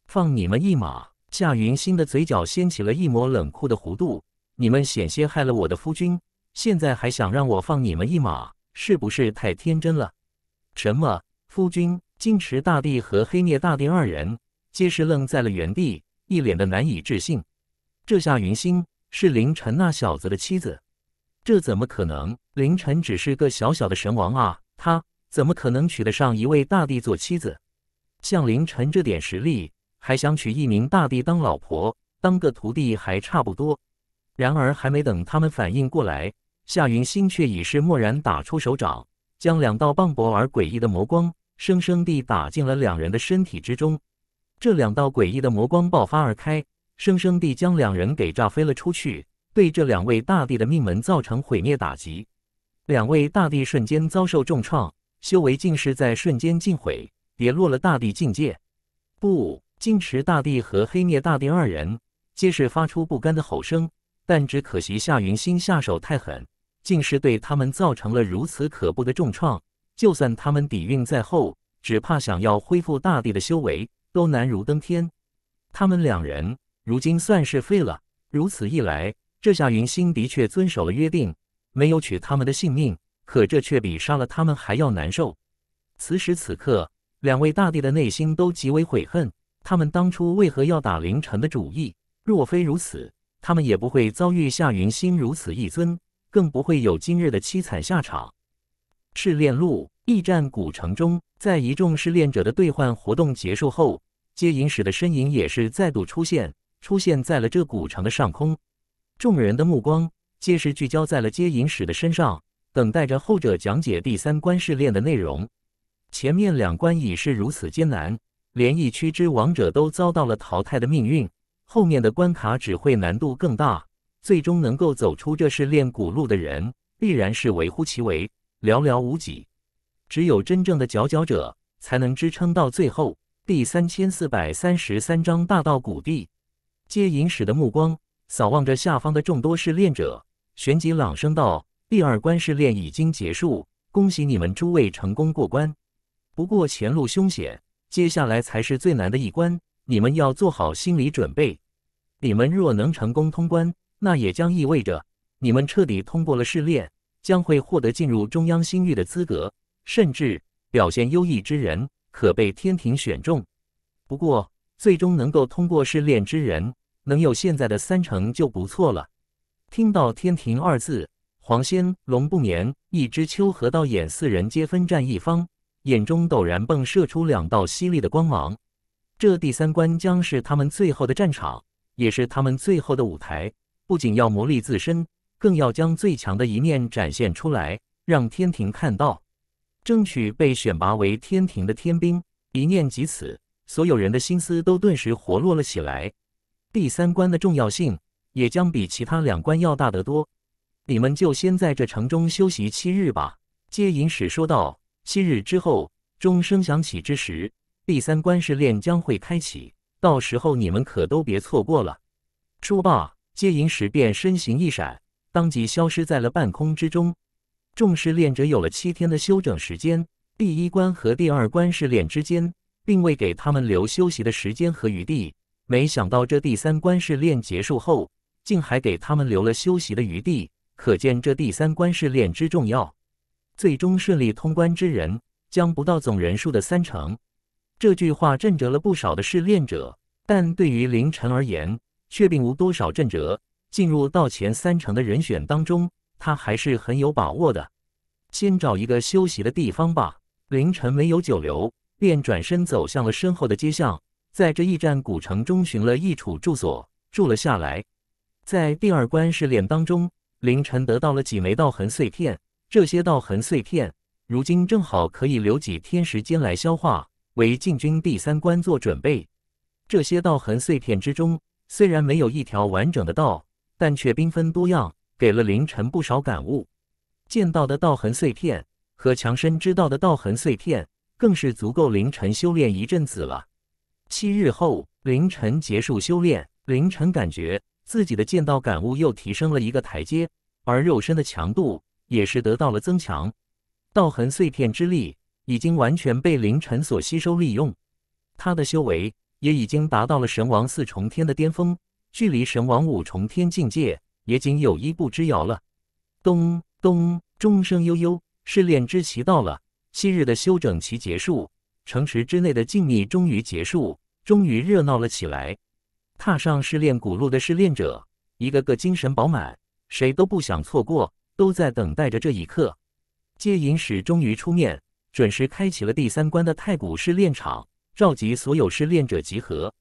放你们一马。”夏云星的嘴角掀起了一抹冷酷的弧度：“你们险些害了我的夫君，现在还想让我放你们一马？”是不是太天真了？什么？夫君金池大帝和黑聂大帝二人皆是愣在了原地，一脸的难以置信。这下云星是凌晨那小子的妻子，这怎么可能？凌晨只是个小小的神王啊，他怎么可能娶得上一位大帝做妻子？像凌晨这点实力，还想娶一名大帝当老婆，当个徒弟还差不多。然而，还没等他们反应过来。夏云心却已是蓦然打出手掌，将两道磅礴而诡异的魔光，生生地打进了两人的身体之中。这两道诡异的魔光爆发而开，生生地将两人给炸飞了出去，对这两位大帝的命门造成毁灭打击。两位大帝瞬间遭受重创，修为尽是在瞬间尽毁，跌落了大帝境界。不，金池大帝和黑灭大帝二人皆是发出不甘的吼声，但只可惜夏云心下手太狠。竟是对他们造成了如此可怖的重创，就算他们底蕴再厚，只怕想要恢复大地的修为都难如登天。他们两人如今算是废了。如此一来，这下云星的确遵守了约定，没有取他们的性命，可这却比杀了他们还要难受。此时此刻，两位大帝的内心都极为悔恨，他们当初为何要打凌晨的主意？若非如此，他们也不会遭遇夏云星如此一尊。更不会有今日的凄惨下场。试炼路驿站古城中，在一众试炼者的兑换活动结束后，接引使的身影也是再度出现，出现在了这古城的上空。众人的目光皆是聚焦在了接引使的身上，等待着后者讲解第三关试炼的内容。前面两关已是如此艰难，连一区之王者都遭到了淘汰的命运，后面的关卡只会难度更大。最终能够走出这试炼古路的人，必然是微乎其微，寥寥无几。只有真正的佼佼者，才能支撑到最后。第三千四百三十三章大道古地，接引使的目光扫望着下方的众多试炼者，旋即朗声道：“第二关试炼已经结束，恭喜你们诸位成功过关。不过前路凶险，接下来才是最难的一关，你们要做好心理准备。你们若能成功通关。”那也将意味着你们彻底通过了试炼，将会获得进入中央星域的资格。甚至表现优异之人，可被天庭选中。不过，最终能够通过试炼之人，能有现在的三成就不错了。听到“天庭”二字，黄仙、龙不眠、一枝秋和道衍四人皆分战一方，眼中陡然迸射出两道犀利的光芒。这第三关将是他们最后的战场，也是他们最后的舞台。不仅要磨砺自身，更要将最强的一面展现出来，让天庭看到，争取被选拔为天庭的天兵。一念即此，所有人的心思都顿时活络了起来。第三关的重要性也将比其他两关要大得多。你们就先在这城中休息七日吧。接引使说道：“七日之后，钟声响起之时，第三关试炼将会开启，到时候你们可都别错过了。”说罢。接引时便身形一闪，当即消失在了半空之中。众试炼者有了七天的休整时间，第一关和第二关试炼之间，并未给他们留休息的时间和余地。没想到这第三关试炼结束后，竟还给他们留了休息的余地，可见这第三关试炼之重要。最终顺利通关之人，将不到总人数的三成。这句话震折了不少的试炼者，但对于凌晨而言。却并无多少阵折，进入到前三成的人选当中，他还是很有把握的。先找一个休息的地方吧。凌晨没有久留，便转身走向了身后的街巷，在这驿站古城中寻了一处住所住了下来。在第二关试炼当中，凌晨得到了几枚道痕碎片。这些道痕碎片，如今正好可以留几天时间来消化，为进军第三关做准备。这些道痕碎片之中。虽然没有一条完整的道，但却缤纷多样，给了凌晨不少感悟。剑道的道痕碎片和强身之道的道痕碎片，更是足够凌晨修炼一阵子了。七日后，凌晨结束修炼，凌晨感觉自己的剑道感悟又提升了一个台阶，而肉身的强度也是得到了增强。道痕碎片之力已经完全被凌晨所吸收利用，他的修为。也已经达到了神王四重天的巅峰，距离神王五重天境界也仅有一步之遥了。咚咚，钟声悠悠，试炼之期到了。昔日的休整期结束，城池之内的静谧终于结束，终于热闹了起来。踏上试炼古路的试炼者，一个个精神饱满，谁都不想错过，都在等待着这一刻。接引使终于出面，准时开启了第三关的太古试炼场。召集所有试炼者集合，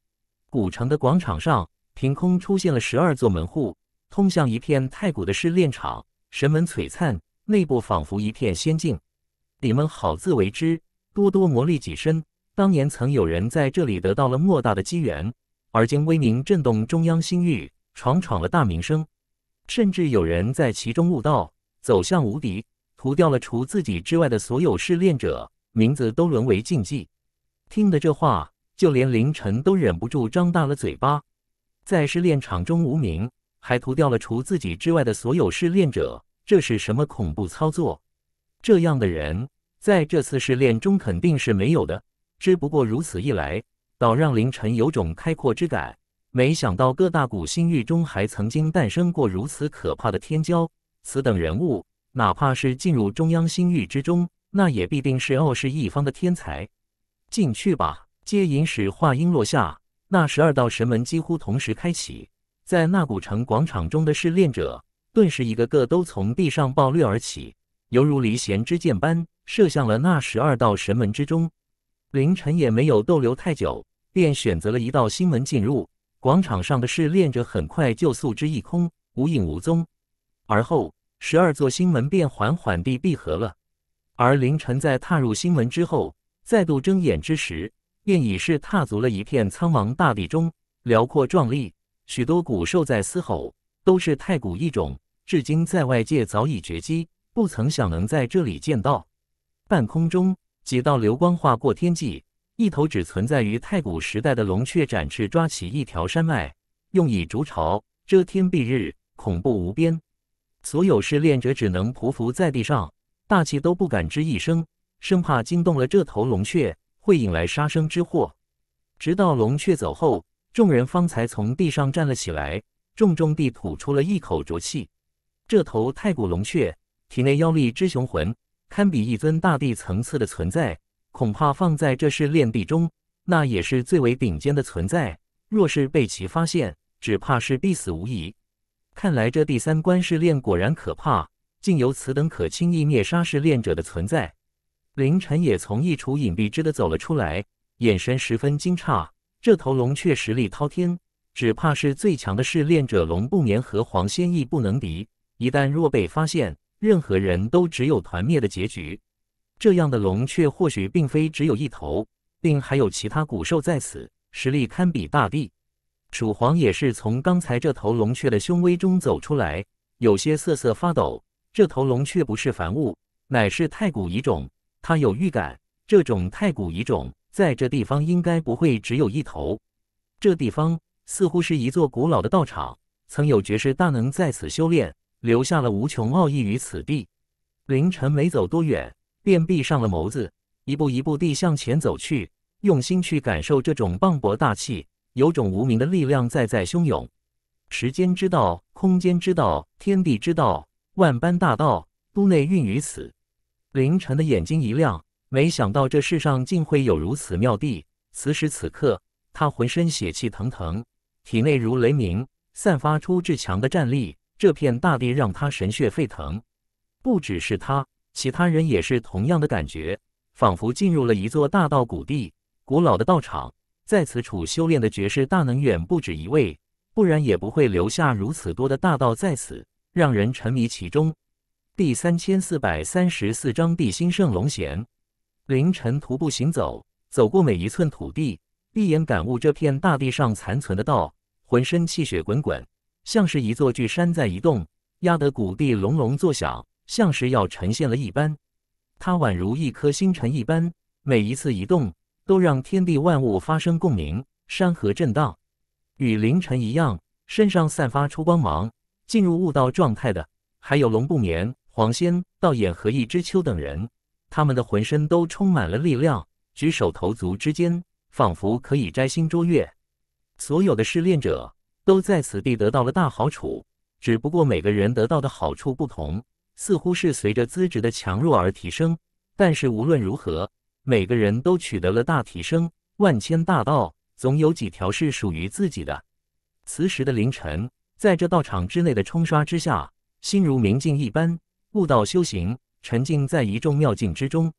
古城的广场上凭空出现了十二座门户，通向一片太古的试炼场。神门璀璨，内部仿佛一片仙境。你们好自为之，多多磨砺己身。当年曾有人在这里得到了莫大的机缘，而今威名震动中央星域，闯闯了大名声。甚至有人在其中悟道，走向无敌，屠掉了除自己之外的所有试炼者，名字都沦为禁忌。听得这话，就连凌晨都忍不住张大了嘴巴。在试炼场中，无名还屠掉了除自己之外的所有试炼者，这是什么恐怖操作？这样的人，在这次试炼中肯定是没有的。只不过如此一来，倒让凌晨有种开阔之感。没想到各大古星域中，还曾经诞生过如此可怕的天骄。此等人物，哪怕是进入中央星域之中，那也必定是傲视一方的天才。进去吧！接引使话音落下，那十二道神门几乎同时开启，在那古城广场中的试炼者顿时一个个都从地上暴掠而起，犹如离弦之箭般射向了那十二道神门之中。凌晨也没有逗留太久，便选择了一道心门进入。广场上的试炼者很快就诉之一空，无影无踪。而后，十二座新门便缓缓地闭合了。而凌晨在踏入心门之后。再度睁眼之时，便已是踏足了一片苍茫大地中，辽阔壮丽。许多古兽在嘶吼，都是太古一种，至今在外界早已绝迹，不曾想能在这里见到。半空中几道流光划过天际，一头只存在于太古时代的龙雀展翅抓起一条山脉，用以筑巢，遮天蔽日，恐怖无边。所有试炼者只能匍匐在地上，大气都不敢吱一声。生怕惊动了这头龙雀，会引来杀生之祸。直到龙雀走后，众人方才从地上站了起来，重重地吐出了一口浊气。这头太古龙雀体内妖力之雄浑，堪比一尊大帝层次的存在，恐怕放在这试炼地中，那也是最为顶尖的存在。若是被其发现，只怕是必死无疑。看来这第三关试炼果然可怕，竟有此等可轻易灭杀试炼者的存在。凌晨也从一处隐蔽之的走了出来，眼神十分惊诧。这头龙却实力滔天，只怕是最强的试炼者龙不眠和黄仙亦不能敌。一旦若被发现，任何人都只有团灭的结局。这样的龙却或许并非只有一头，并还有其他古兽在此，实力堪比大帝。楚皇也是从刚才这头龙雀的凶威中走出来，有些瑟瑟发抖。这头龙却不是凡物，乃是太古遗种。他有预感，这种太古遗种在这地方应该不会只有一头。这地方似乎是一座古老的道场，曾有绝世大能在此修炼，留下了无穷奥义于此地。凌晨没走多远，便闭上了眸子，一步一步地向前走去，用心去感受这种磅礴大气，有种无名的力量在在汹涌。时间之道，空间之道，天地之道，万般大道，都内蕴于此。凌晨的眼睛一亮，没想到这世上竟会有如此妙地。此时此刻，他浑身血气腾腾，体内如雷鸣，散发出至强的战力。这片大地让他神血沸腾。不只是他，其他人也是同样的感觉，仿佛进入了一座大道谷地，古老的道场。在此处修炼的绝世大能远不止一位，不然也不会留下如此多的大道在此，让人沉迷其中。第三千四百三十四章地心圣龙贤。凌晨徒步行走，走过每一寸土地，闭眼感悟这片大地上残存的道，浑身气血滚滚，像是一座巨山在移动，压得谷地隆隆作响，像是要沉陷了一般。它宛如一颗星辰一般，每一次移动都让天地万物发生共鸣，山河震荡。与凌晨一样，身上散发出光芒，进入悟道状态的，还有龙不眠。黄仙、道眼和易只秋等人，他们的浑身都充满了力量，举手投足之间仿佛可以摘星捉月。所有的试炼者都在此地得到了大好处，只不过每个人得到的好处不同，似乎是随着资质的强弱而提升。但是无论如何，每个人都取得了大提升。万千大道，总有几条是属于自己的。此时的凌晨，在这道场之内的冲刷之下，心如明镜一般。悟道修行，沉浸在一众妙境之中，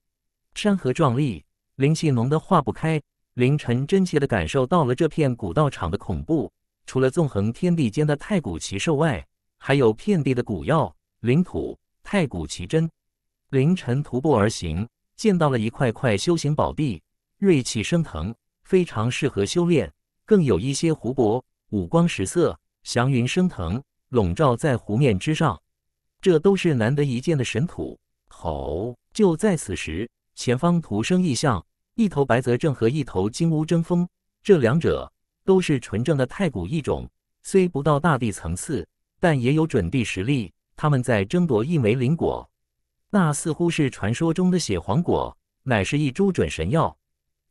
山河壮丽，灵气浓得化不开。凌晨真切地感受到了这片古道场的恐怖。除了纵横天地间的太古奇兽外，还有遍地的古药、灵土、太古奇珍。凌晨徒步而行，见到了一块块修行宝地，锐气升腾，非常适合修炼。更有一些湖泊，五光十色，祥云升腾，笼罩在湖面之上。这都是难得一见的神土。吼！就在此时，前方徒生异象，一头白泽正和一头金乌争锋。这两者都是纯正的太古异种，虽不到大地层次，但也有准地实力。他们在争夺一枚灵果，那似乎是传说中的血皇果，乃是一株准神药。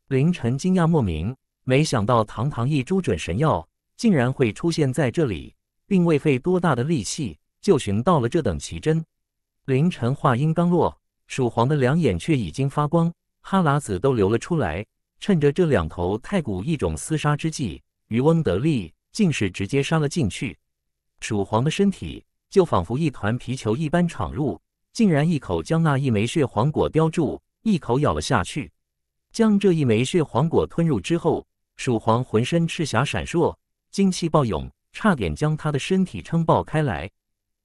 凌晨惊讶莫名，没想到堂堂一株准神药，竟然会出现在这里，并未费多大的力气。就寻到了这等奇珍。凌晨话音刚落，鼠皇的两眼却已经发光，哈喇子都流了出来。趁着这两头太古异种厮杀之际，渔翁得利，竟是直接杀了进去。鼠皇的身体就仿佛一团皮球一般闯入，竟然一口将那一枚血黄果叼住，一口咬了下去。将这一枚血黄果吞入之后，鼠皇浑身赤霞闪烁，精气暴涌，差点将他的身体撑爆开来。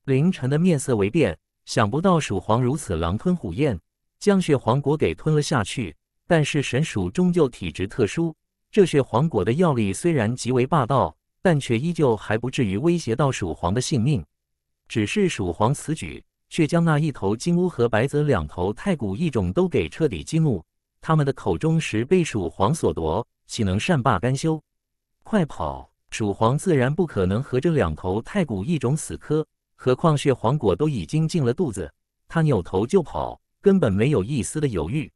凌晨的面色微变，想不到鼠皇如此狼吞虎咽，将血皇果给吞了下去。但是神鼠终究体质特殊，这血皇果的药力虽然极为霸道，但却依旧还不至于威胁到鼠皇的性命。只是鼠皇此举，却将那一头金乌和白泽两头太古异种都给彻底激怒，他们的口中时被鼠皇所夺，岂能善罢甘休？快跑！鼠皇自然不可能和这两头太古异种死磕。何况血黄果都已经进了肚子，他扭头就跑，根本没有一丝的犹豫。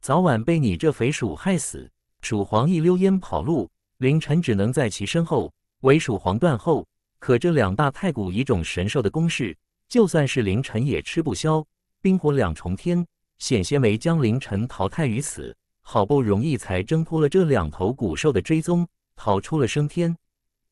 早晚被你这肥鼠害死！鼠皇一溜烟跑路，凌晨只能在其身后为鼠皇断后。可这两大太古遗种神兽的攻势，就算是凌晨也吃不消。冰火两重天，险些没将凌晨淘汰于此。好不容易才挣脱了这两头古兽的追踪，逃出了升天。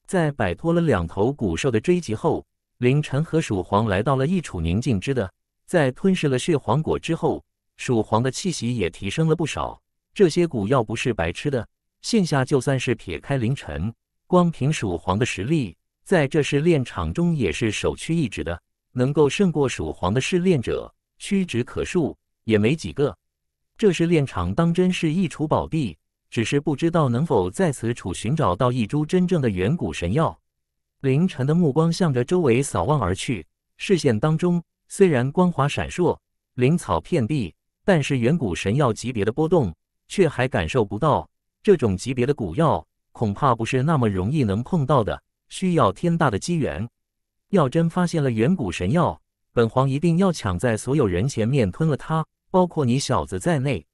在摆脱了两头古兽的追击后。凌晨和蜀皇来到了一处宁静之地，在吞噬了血黄果之后，蜀皇的气息也提升了不少。这些蛊药不是白吃的，现下就算是撇开凌晨，光凭蜀皇的实力，在这试炼场中也是首屈一指的。能够胜过蜀皇的试炼者，屈指可数，也没几个。这试炼场当真是一处宝地，只是不知道能否在此处寻找到一株真正的远古神药。凌晨的目光向着周围扫望而去，视线当中虽然光滑闪烁，灵草遍地，但是远古神药级别的波动却还感受不到。这种级别的古药恐怕不是那么容易能碰到的，需要天大的机缘。要真发现了远古神药，本皇一定要抢在所有人前面吞了它，包括你小子在内。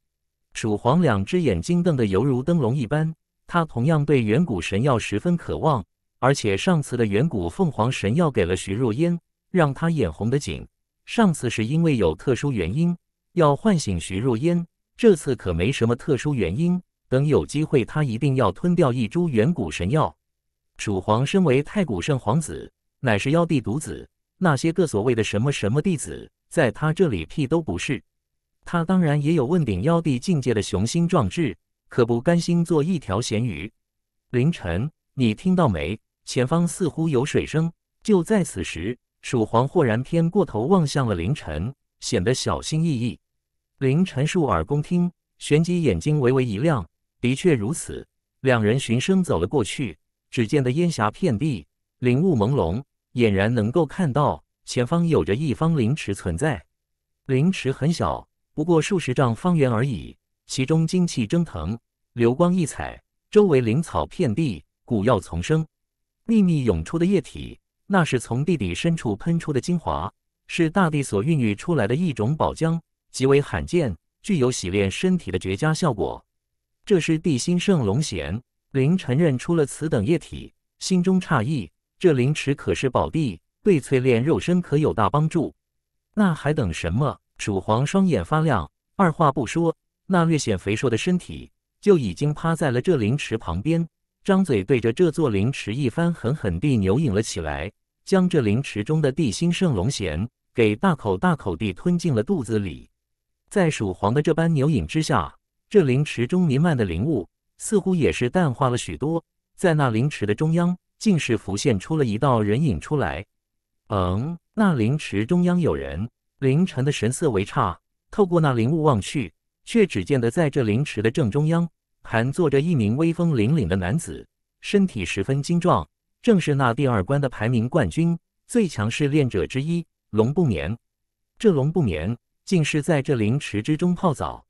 楚皇两只眼睛瞪得犹如灯笼一般，他同样对远古神药十分渴望。而且上次的远古凤凰神药给了徐若烟，让她眼红的紧。上次是因为有特殊原因要唤醒徐若烟，这次可没什么特殊原因。等有机会，他一定要吞掉一株远古神药。楚皇身为太古圣皇子，乃是妖帝独子，那些个所谓的什么什么弟子，在他这里屁都不是。他当然也有问鼎妖帝境界的雄心壮志，可不甘心做一条咸鱼。凌晨，你听到没？前方似乎有水声，就在此时，鼠皇豁然偏过头望向了凌晨，显得小心翼翼。凌晨竖耳恭听，旋即眼睛微微一亮，的确如此。两人循声走了过去，只见得烟霞遍地，灵雾朦胧，俨然能够看到前方有着一方灵池存在。灵池很小，不过数十丈方圆而已，其中精气蒸腾，流光溢彩，周围灵草遍地，古药丛生。秘密涌出的液体，那是从地底深处喷出的精华，是大地所孕育出来的一种宝浆，极为罕见，具有洗炼身体的绝佳效果。这是地心圣龙涎。林晨认出了此等液体，心中诧异：这灵池可是宝地，对淬炼肉身可有大帮助。那还等什么？楚皇双眼发亮，二话不说，那略显肥硕的身体就已经趴在了这灵池旁边。张嘴对着这座灵池一番狠狠地牛饮了起来，将这灵池中的地心圣龙涎给大口大口地吞进了肚子里。在鼠皇的这般牛饮之下，这灵池中弥漫的灵物似乎也是淡化了许多。在那灵池的中央，竟是浮现出了一道人影出来。嗯，那灵池中央有人。凌晨的神色为差，透过那灵物望去，却只见得在这灵池的正中央。盘坐着一名威风凛凛的男子，身体十分精壮，正是那第二关的排名冠军、最强试炼者之一龙不眠。这龙不眠竟是在这灵池之中泡澡。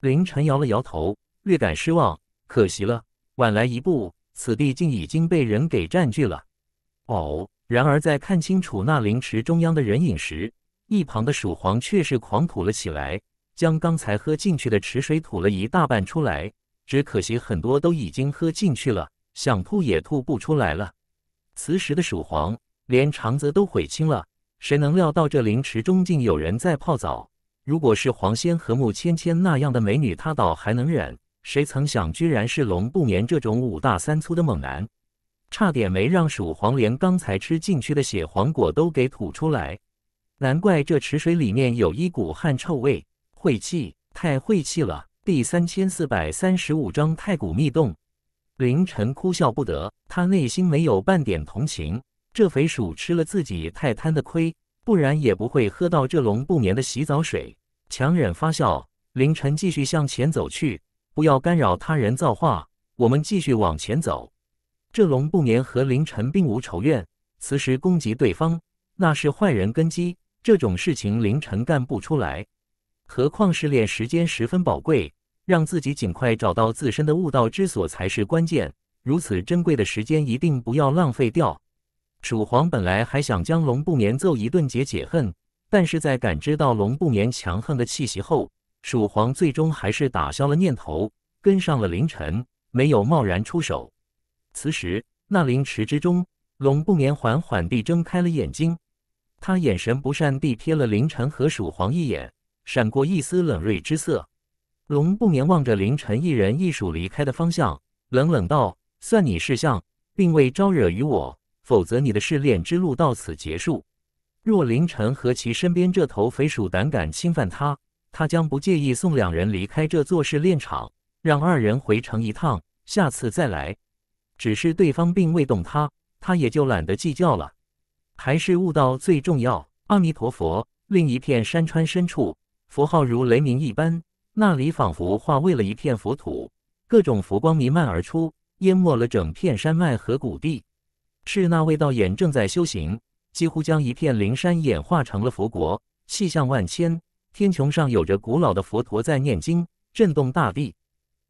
凌晨摇了摇头，略感失望，可惜了，晚来一步，此地竟已经被人给占据了。哦，然而在看清楚那灵池中央的人影时，一旁的鼠皇却是狂吐了起来，将刚才喝进去的池水吐了一大半出来。只可惜，很多都已经喝进去了，想吐也吐不出来了。此时的蜀皇连肠子都悔青了。谁能料到这灵池中竟有人在泡澡？如果是黄仙和穆芊芊那样的美女，他倒还能忍。谁曾想，居然是龙不眠这种五大三粗的猛男，差点没让蜀皇连刚才吃进去的血黄果都给吐出来。难怪这池水里面有一股汗臭味，晦气，太晦气了。第三千四百三十五章太古密洞。凌晨哭笑不得，他内心没有半点同情。这肥鼠吃了自己太贪的亏，不然也不会喝到这龙不眠的洗澡水。强忍发笑，凌晨继续向前走去。不要干扰他人造化，我们继续往前走。这龙不眠和凌晨并无仇怨，此时攻击对方，那是坏人根基。这种事情，凌晨干不出来。何况试炼时间十分宝贵，让自己尽快找到自身的悟道之所才是关键。如此珍贵的时间，一定不要浪费掉。鼠皇本来还想将龙不眠揍一顿解解恨，但是在感知到龙不眠强横的气息后，鼠皇最终还是打消了念头，跟上了凌晨，没有贸然出手。此时，那灵池之中，龙不眠缓缓地睁开了眼睛，他眼神不善地瞥了凌晨和鼠皇一眼。闪过一丝冷锐之色，龙不免望着凌晨一人一鼠离开的方向，冷冷道：“算你识相，并未招惹于我，否则你的试炼之路到此结束。若凌晨和其身边这头肥鼠胆敢侵犯他，他将不介意送两人离开这座试炼场，让二人回城一趟，下次再来。只是对方并未动他，他也就懒得计较了。还是悟道最重要。阿弥陀佛。”另一片山川深处。佛号如雷鸣一般，那里仿佛化为了一片佛土，各种佛光弥漫而出，淹没了整片山脉和谷地。是那位道眼正在修行，几乎将一片灵山演化成了佛国，气象万千。天穹上有着古老的佛陀在念经，震动大地。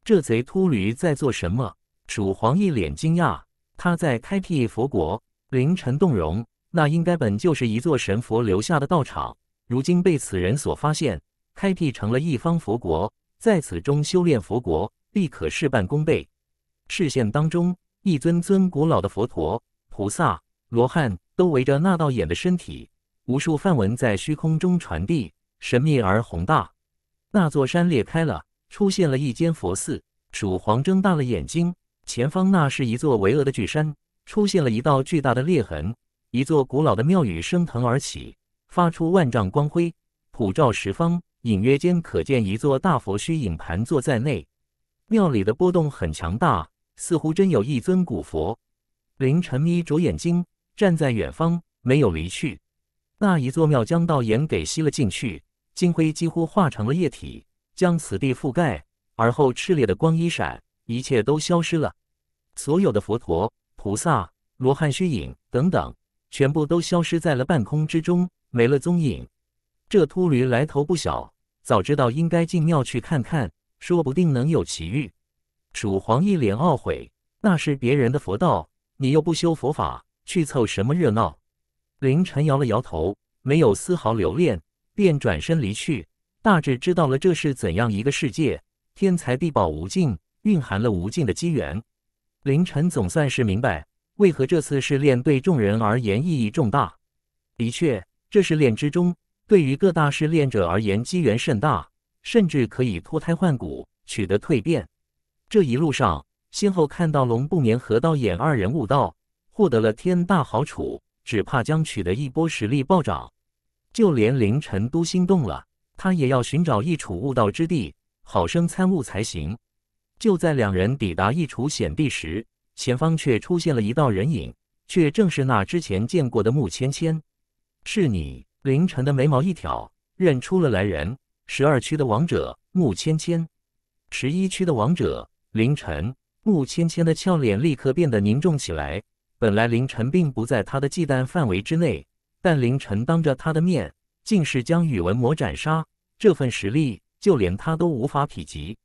这贼秃驴在做什么？蜀皇一脸惊讶，他在开辟佛国。凌晨动容，那应该本就是一座神佛留下的道场，如今被此人所发现。开辟成了一方佛国，在此中修炼佛国，必可事半功倍。视线当中，一尊尊古老的佛陀、菩萨、罗汉都围着那道眼的身体，无数梵文在虚空中传递，神秘而宏大。那座山裂开了，出现了一间佛寺。蜀皇睁大了眼睛，前方那是一座巍峨的巨山，出现了一道巨大的裂痕，一座古老的庙宇升腾而起，发出万丈光辉，普照十方。隐约间可见一座大佛虚影盘坐在内，庙里的波动很强大，似乎真有一尊古佛。林晨眯着眼睛站在远方，没有离去。那一座庙将道眼给吸了进去，金辉几乎化成了液体，将此地覆盖。而后炽烈的光一闪，一切都消失了。所有的佛陀、菩萨、罗汉虚影等等，全部都消失在了半空之中，没了踪影。这秃驴来头不小。早知道应该进庙去看看，说不定能有奇遇。蜀皇一脸懊悔：“那是别人的佛道，你又不修佛法，去凑什么热闹？”凌晨摇了摇头，没有丝毫留恋，便转身离去。大致知道了这是怎样一个世界，天才地宝无尽，蕴含了无尽的机缘。凌晨总算是明白，为何这次试炼对众人而言意义重大。的确，这试炼之中。对于各大试炼者而言，机缘甚大，甚至可以脱胎换骨，取得蜕变。这一路上，先后看到龙不眠和导演二人悟道，获得了天大好处，只怕将取得一波实力暴涨。就连凌晨都心动了，他也要寻找一处悟道之地，好生参悟才行。就在两人抵达一处险地时，前方却出现了一道人影，却正是那之前见过的穆芊芊。是你。凌晨的眉毛一挑，认出了来人，十二区的王者穆芊芊，十一区的王者凌晨。穆芊芊的俏脸立刻变得凝重起来。本来凌晨并不在他的忌惮范围之内，但凌晨当着他的面，竟是将宇文魔斩杀，这份实力，就连他都无法匹及。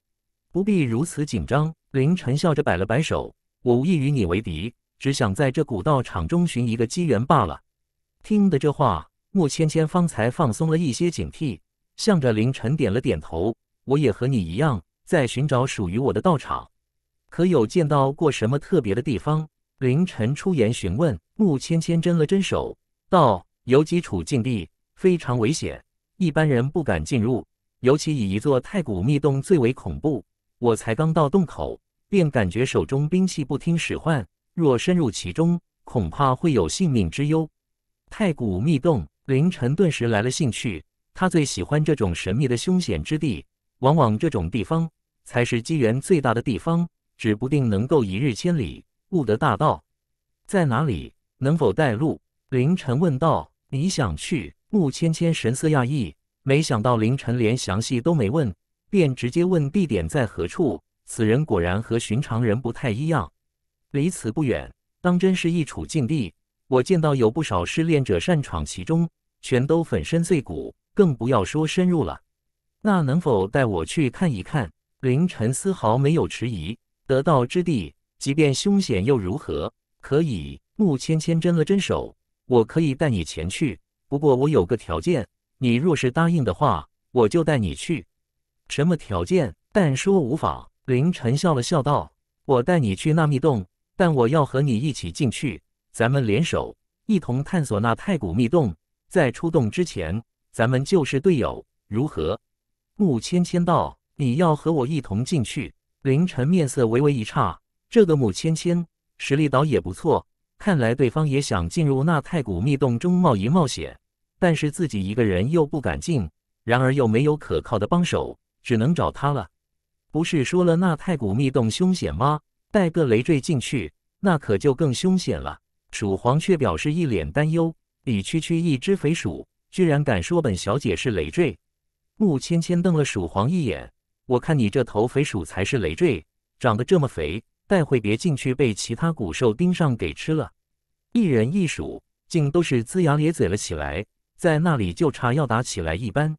不必如此紧张。凌晨笑着摆了摆手：“我无意与你为敌，只想在这古道场中寻一个机缘罢了。”听的这话。穆芊芊方才放松了一些警惕，向着凌晨点了点头。我也和你一样，在寻找属于我的道场。可有见到过什么特别的地方？凌晨出言询问。穆芊芊伸了伸手，道：“有几处禁地，非常危险，一般人不敢进入。尤其以一座太古密洞最为恐怖。我才刚到洞口，便感觉手中兵器不听使唤。若深入其中，恐怕会有性命之忧。”太古密洞。凌晨顿时来了兴趣，他最喜欢这种神秘的凶险之地，往往这种地方才是机缘最大的地方，指不定能够一日千里悟得大道。在哪里？能否带路？凌晨问道。你想去？穆芊芊神色讶异，没想到凌晨连详细都没问，便直接问地点在何处。此人果然和寻常人不太一样，离此不远，当真是一处禁地。我见到有不少失恋者擅闯其中，全都粉身碎骨，更不要说深入了。那能否带我去看一看？凌晨丝毫没有迟疑，得道之地，即便凶险又如何？可以。穆芊芊伸了伸手，我可以带你前去，不过我有个条件，你若是答应的话，我就带你去。什么条件？但说无妨。凌晨笑了笑道：“我带你去那密洞，但我要和你一起进去。”咱们联手，一同探索那太古密洞。在出洞之前，咱们就是队友，如何？穆芊芊道：“你要和我一同进去。”凌晨面色微微一差，这个穆芊芊实力倒也不错，看来对方也想进入那太古密洞中冒一冒险，但是自己一个人又不敢进，然而又没有可靠的帮手，只能找他了。不是说了那太古密洞凶险吗？带个累赘进去，那可就更凶险了。鼠皇却表示一脸担忧：“你区区一只肥鼠，居然敢说本小姐是累赘？”穆芊芊瞪了鼠皇一眼：“我看你这头肥鼠才是累赘，长得这么肥，待会别进去被其他古兽盯上给吃了。”一人一鼠，竟都是龇牙咧嘴了起来，在那里就差要打起来一般。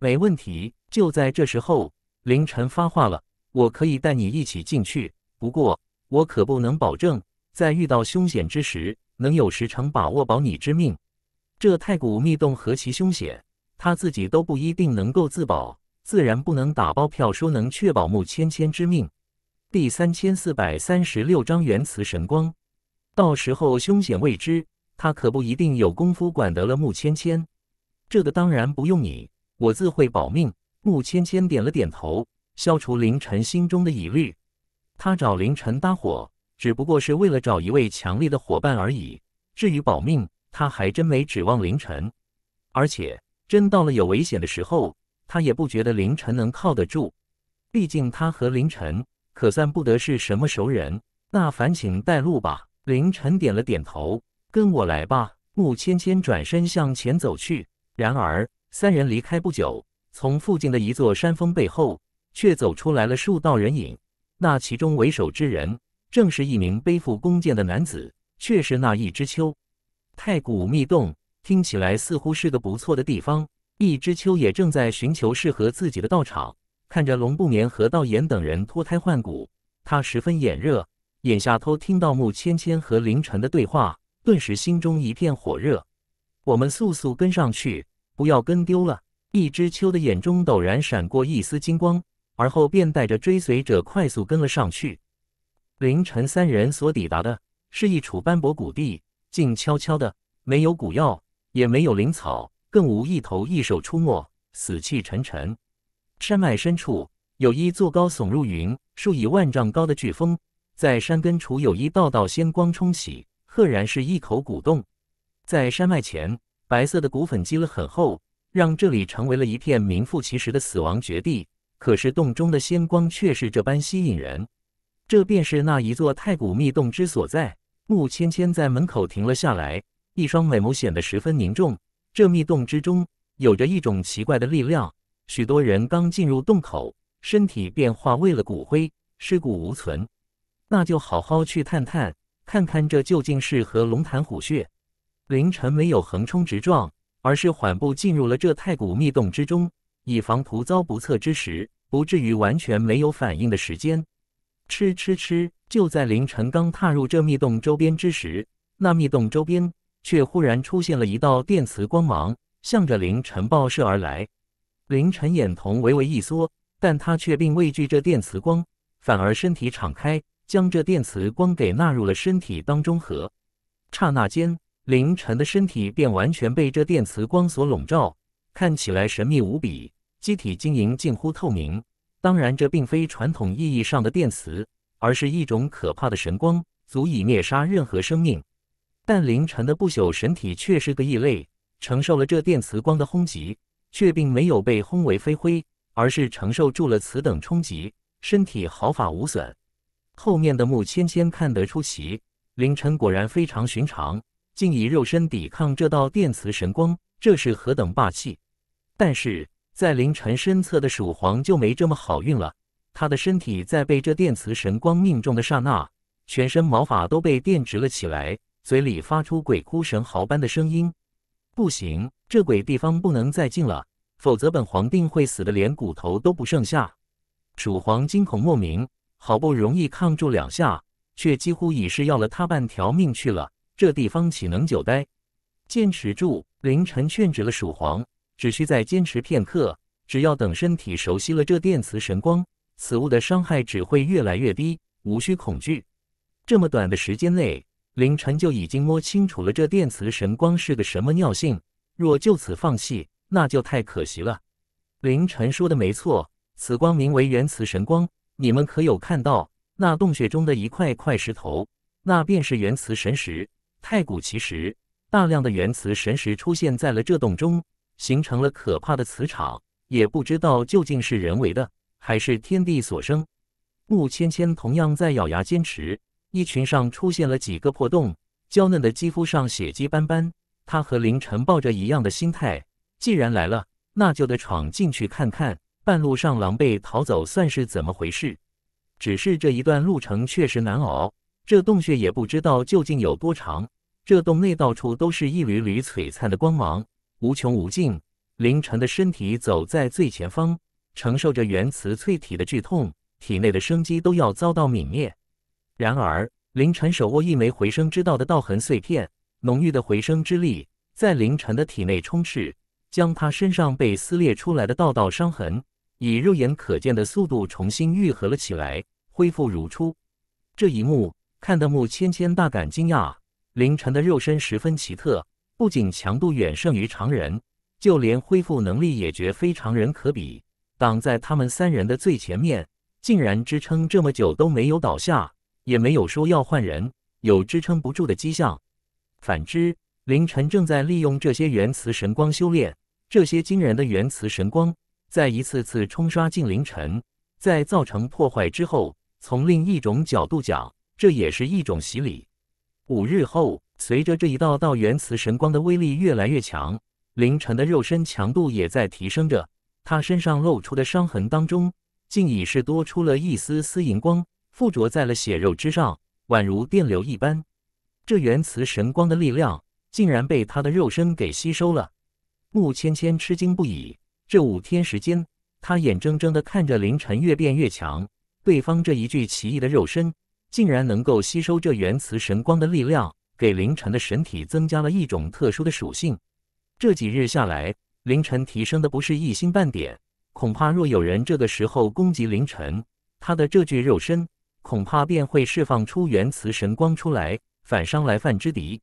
没问题。就在这时候，凌晨发话了：“我可以带你一起进去，不过我可不能保证。”在遇到凶险之时，能有时常把握保你之命。这太古密洞何其凶险，他自己都不一定能够自保，自然不能打包票说能确保穆芊芊之命。第三千四百三十六章原磁神光，到时候凶险未知，他可不一定有功夫管得了穆芊芊。这个当然不用你，我自会保命。穆芊芊点了点头，消除凌晨心中的疑虑。他找凌晨搭伙。只不过是为了找一位强力的伙伴而已。至于保命，他还真没指望凌晨。而且真到了有危险的时候，他也不觉得凌晨能靠得住。毕竟他和凌晨可算不得是什么熟人。那烦请带路吧。凌晨点了点头：“跟我来吧。”穆芊芊转身向前走去。然而，三人离开不久，从附近的一座山峰背后却走出来了数道人影。那其中为首之人。正是一名背负弓箭的男子，却是那一只秋。太古密洞听起来似乎是个不错的地方。一只秋也正在寻求适合自己的道场。看着龙不眠和道衍等人脱胎换骨，他十分眼热。眼下偷听到慕芊芊和凌晨的对话，顿时心中一片火热。我们速速跟上去，不要跟丢了。一只秋的眼中陡然闪过一丝金光，而后便带着追随者快速跟了上去。凌晨，三人所抵达的是一处斑驳谷地，静悄悄的，没有谷药，也没有灵草，更无一头异兽出没，死气沉沉。山脉深处有一座高耸入云、数以万丈高的巨峰，在山根处有一道道仙光冲起，赫然是一口古洞。在山脉前，白色的骨粉积了很厚，让这里成为了一片名副其实的死亡绝地。可是洞中的仙光却是这般吸引人。这便是那一座太古密洞之所在。穆芊芊在门口停了下来，一双美眸显得十分凝重。这密洞之中有着一种奇怪的力量，许多人刚进入洞口，身体便化为了骨灰，尸骨无存。那就好好去探探，看看这究竟是何龙潭虎穴。凌晨没有横冲直撞，而是缓步进入了这太古密洞之中，以防突遭不测之时，不至于完全没有反应的时间。吃吃吃！就在凌晨刚踏入这密洞周边之时，那密洞周边却忽然出现了一道电磁光芒，向着凌晨爆射而来。凌晨眼瞳微微一缩，但他却并未惧这电磁光，反而身体敞开，将这电磁光给纳入了身体当中和。刹那间，凌晨的身体便完全被这电磁光所笼罩，看起来神秘无比，机体晶莹近乎透明。当然，这并非传统意义上的电磁，而是一种可怕的神光，足以灭杀任何生命。但凌晨的不朽神体却是个异类，承受了这电磁光的轰击，却并没有被轰为飞灰，而是承受住了此等冲击，身体毫发无损。后面的木芊芊看得出奇，凌晨果然非常寻常，竟以肉身抵抗这道电磁神光，这是何等霸气！但是。在凌晨身侧的鼠皇就没这么好运了，他的身体在被这电磁神光命中的刹那，全身毛发都被电直了起来，嘴里发出鬼哭神嚎般的声音。不行，这鬼地方不能再进了，否则本皇定会死得连骨头都不剩下。鼠皇惊恐莫名，好不容易抗住两下，却几乎已是要了他半条命去了。这地方岂能久待？坚持住！凌晨劝止了鼠皇。只需再坚持片刻，只要等身体熟悉了这电磁神光，此物的伤害只会越来越低，无需恐惧。这么短的时间内，凌晨就已经摸清楚了这电磁神光是个什么尿性。若就此放弃，那就太可惜了。凌晨说的没错，此光名为原磁神光。你们可有看到那洞穴中的一块块石头？那便是原磁神石，太古奇石。大量的原磁神石出现在了这洞中。形成了可怕的磁场，也不知道究竟是人为的还是天地所生。木芊芊同样在咬牙坚持，衣裙上出现了几个破洞，娇嫩的肌肤上血迹斑斑。她和凌晨抱着一样的心态，既然来了，那就得闯进去看看。半路上狼狈逃走算是怎么回事？只是这一段路程确实难熬，这洞穴也不知道究竟有多长，这洞内到处都是一缕缕璀璨的光芒。无穷无尽，凌晨的身体走在最前方，承受着原磁淬体的剧痛，体内的生机都要遭到泯灭。然而，凌晨手握一枚回声之道的道痕碎片，浓郁的回声之力在凌晨的体内充斥，将他身上被撕裂出来的道道伤痕，以肉眼可见的速度重新愈合了起来，恢复如初。这一幕看得穆芊芊大感惊讶，凌晨的肉身十分奇特。不仅强度远胜于常人，就连恢复能力也绝非常人可比。挡在他们三人的最前面，竟然支撑这么久都没有倒下，也没有说要换人有支撑不住的迹象。反之，凌晨正在利用这些原磁神光修炼。这些惊人的原磁神光，在一次次冲刷进凌晨，在造成破坏之后，从另一种角度讲，这也是一种洗礼。五日后。随着这一道道原磁神光的威力越来越强，凌晨的肉身强度也在提升着。他身上露出的伤痕当中，竟已是多出了一丝丝银光附着在了血肉之上，宛如电流一般。这原磁神光的力量竟然被他的肉身给吸收了。穆芊芊吃惊不已。这五天时间，他眼睁睁地看着凌晨越变越强，对方这一具奇异的肉身竟然能够吸收这原磁神光的力量。给凌晨的神体增加了一种特殊的属性，这几日下来，凌晨提升的不是一星半点。恐怕若有人这个时候攻击凌晨，他的这具肉身恐怕便会释放出元磁神光出来，反伤来犯之敌。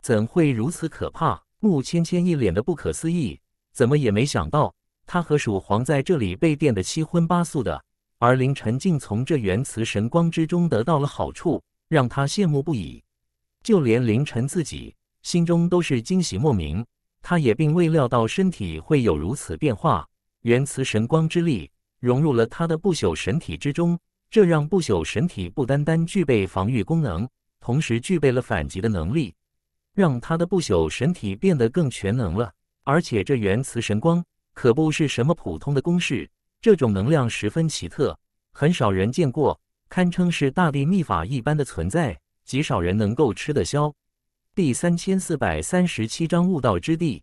怎会如此可怕？穆芊芊一脸的不可思议，怎么也没想到他和蜀皇在这里被电的七荤八素的，而凌晨竟从这元磁神光之中得到了好处，让他羡慕不已。就连凌晨自己心中都是惊喜莫名，他也并未料到身体会有如此变化。原磁神光之力融入了他的不朽神体之中，这让不朽神体不单单具备防御功能，同时具备了反击的能力，让他的不朽神体变得更全能了。而且这原磁神光可不是什么普通的公式，这种能量十分奇特，很少人见过，堪称是大地秘法一般的存在。极少人能够吃得消。第三千四百三十七章悟道之地。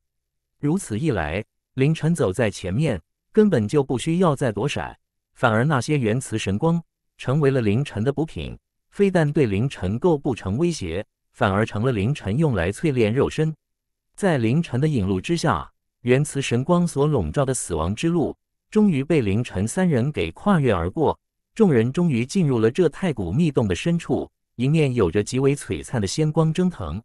如此一来，凌晨走在前面，根本就不需要再躲闪，反而那些原磁神光成为了凌晨的补品，非但对凌晨构不成威胁，反而成了凌晨用来淬炼肉身。在凌晨的引路之下，原磁神光所笼罩的死亡之路，终于被凌晨三人给跨越而过。众人终于进入了这太古密洞的深处。迎面有着极为璀璨的仙光蒸腾。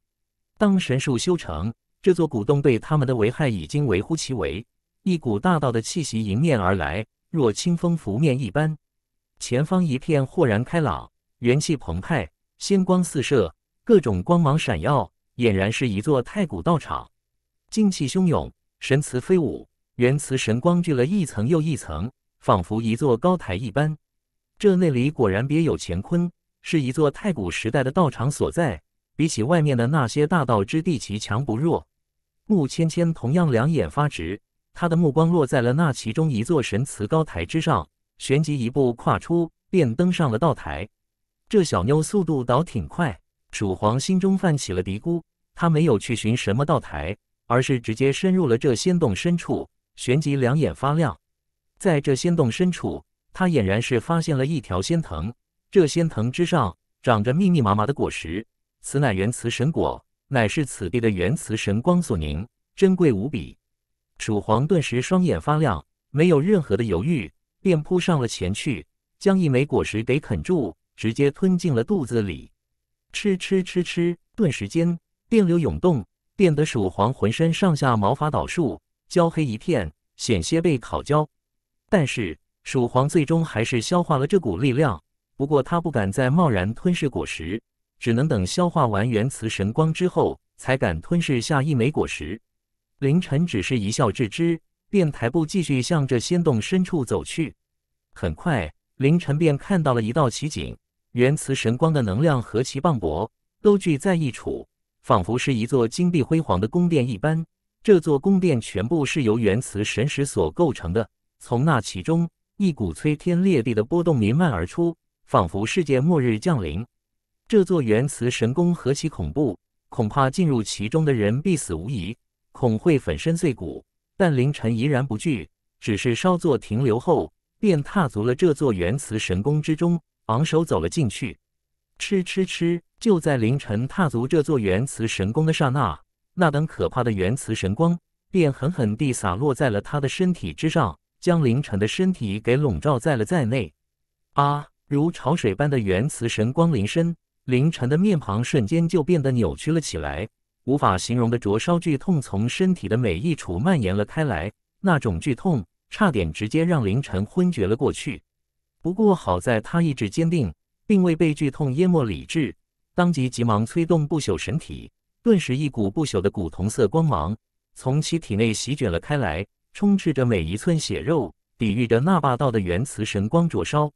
当神树修成，这座古洞对他们的危害已经微乎其微。一股大道的气息迎面而来，若清风拂面一般。前方一片豁然开朗，元气澎湃，仙光四射，各种光芒闪耀，俨然是一座太古道场。静气汹涌，神祠飞舞，元词神光聚了一层又一层，仿佛一座高台一般。这内里果然别有乾坤。是一座太古时代的道场所在，比起外面的那些大道之地，其强不弱。穆芊芊同样两眼发直，她的目光落在了那其中一座神祠高台之上，旋即一步跨出，便登上了道台。这小妞速度倒挺快。楚皇心中泛起了嘀咕，他没有去寻什么道台，而是直接深入了这仙洞深处，旋即两眼发亮，在这仙洞深处，他俨然是发现了一条仙藤。这仙藤之上长着密密麻麻的果实，此乃元磁神果，乃是此地的元磁神光所凝，珍贵无比。鼠皇顿时双眼发亮，没有任何的犹豫，便扑上了前去，将一枚果实给啃住，直接吞进了肚子里。吃吃吃吃，顿时间电流涌动，变得鼠皇浑身上下毛发倒竖，焦黑一片，险些被烤焦。但是鼠皇最终还是消化了这股力量。不过他不敢再贸然吞噬果实，只能等消化完原磁神光之后，才敢吞噬下一枚果实。凌晨只是一笑置之，便抬步继续向这仙洞深处走去。很快，凌晨便看到了一道奇景：原磁神光的能量何其磅礴，都聚在一处，仿佛是一座金碧辉煌的宫殿一般。这座宫殿全部是由原磁神石所构成的，从那其中，一股摧天裂地的波动弥漫而出。仿佛世界末日降临，这座元磁神宫何其恐怖，恐怕进入其中的人必死无疑，恐会粉身碎骨。但凌晨怡然不惧，只是稍作停留后，便踏足了这座元磁神宫之中，昂首走了进去。吃吃吃！就在凌晨踏足这座元磁神宫的刹那，那等可怕的元磁神光便狠狠地洒落在了他的身体之上，将凌晨的身体给笼罩在了在内。啊！如潮水般的原磁神光临身，凌晨的面庞瞬间就变得扭曲了起来。无法形容的灼烧剧痛从身体的每一处蔓延了开来，那种剧痛差点直接让凌晨昏厥了过去。不过好在他意志坚定，并未被剧痛淹没理智，当即急忙催动不朽神体，顿时一股不朽的古铜色光芒从其体内席卷了开来，充斥着每一寸血肉，抵御着那霸道的原磁神光灼烧。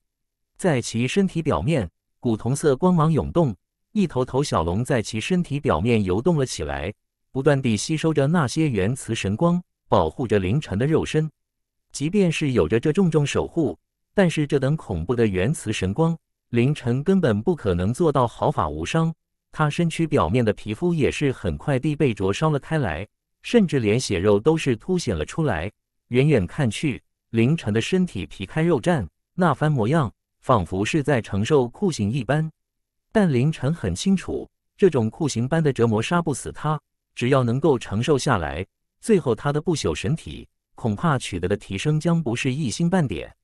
在其身体表面，古铜色光芒涌动，一头头小龙在其身体表面游动了起来，不断地吸收着那些元磁神光，保护着凌晨的肉身。即便是有着这重重守护，但是这等恐怖的元磁神光，凌晨根本不可能做到毫发无伤。他身躯表面的皮肤也是很快地被灼烧了开来，甚至连血肉都是凸显了出来。远远看去，凌晨的身体皮开肉绽，那番模样。仿佛是在承受酷刑一般，但凌晨很清楚，这种酷刑般的折磨杀不死他。只要能够承受下来，最后他的不朽神体恐怕取得的提升将不是一星半点。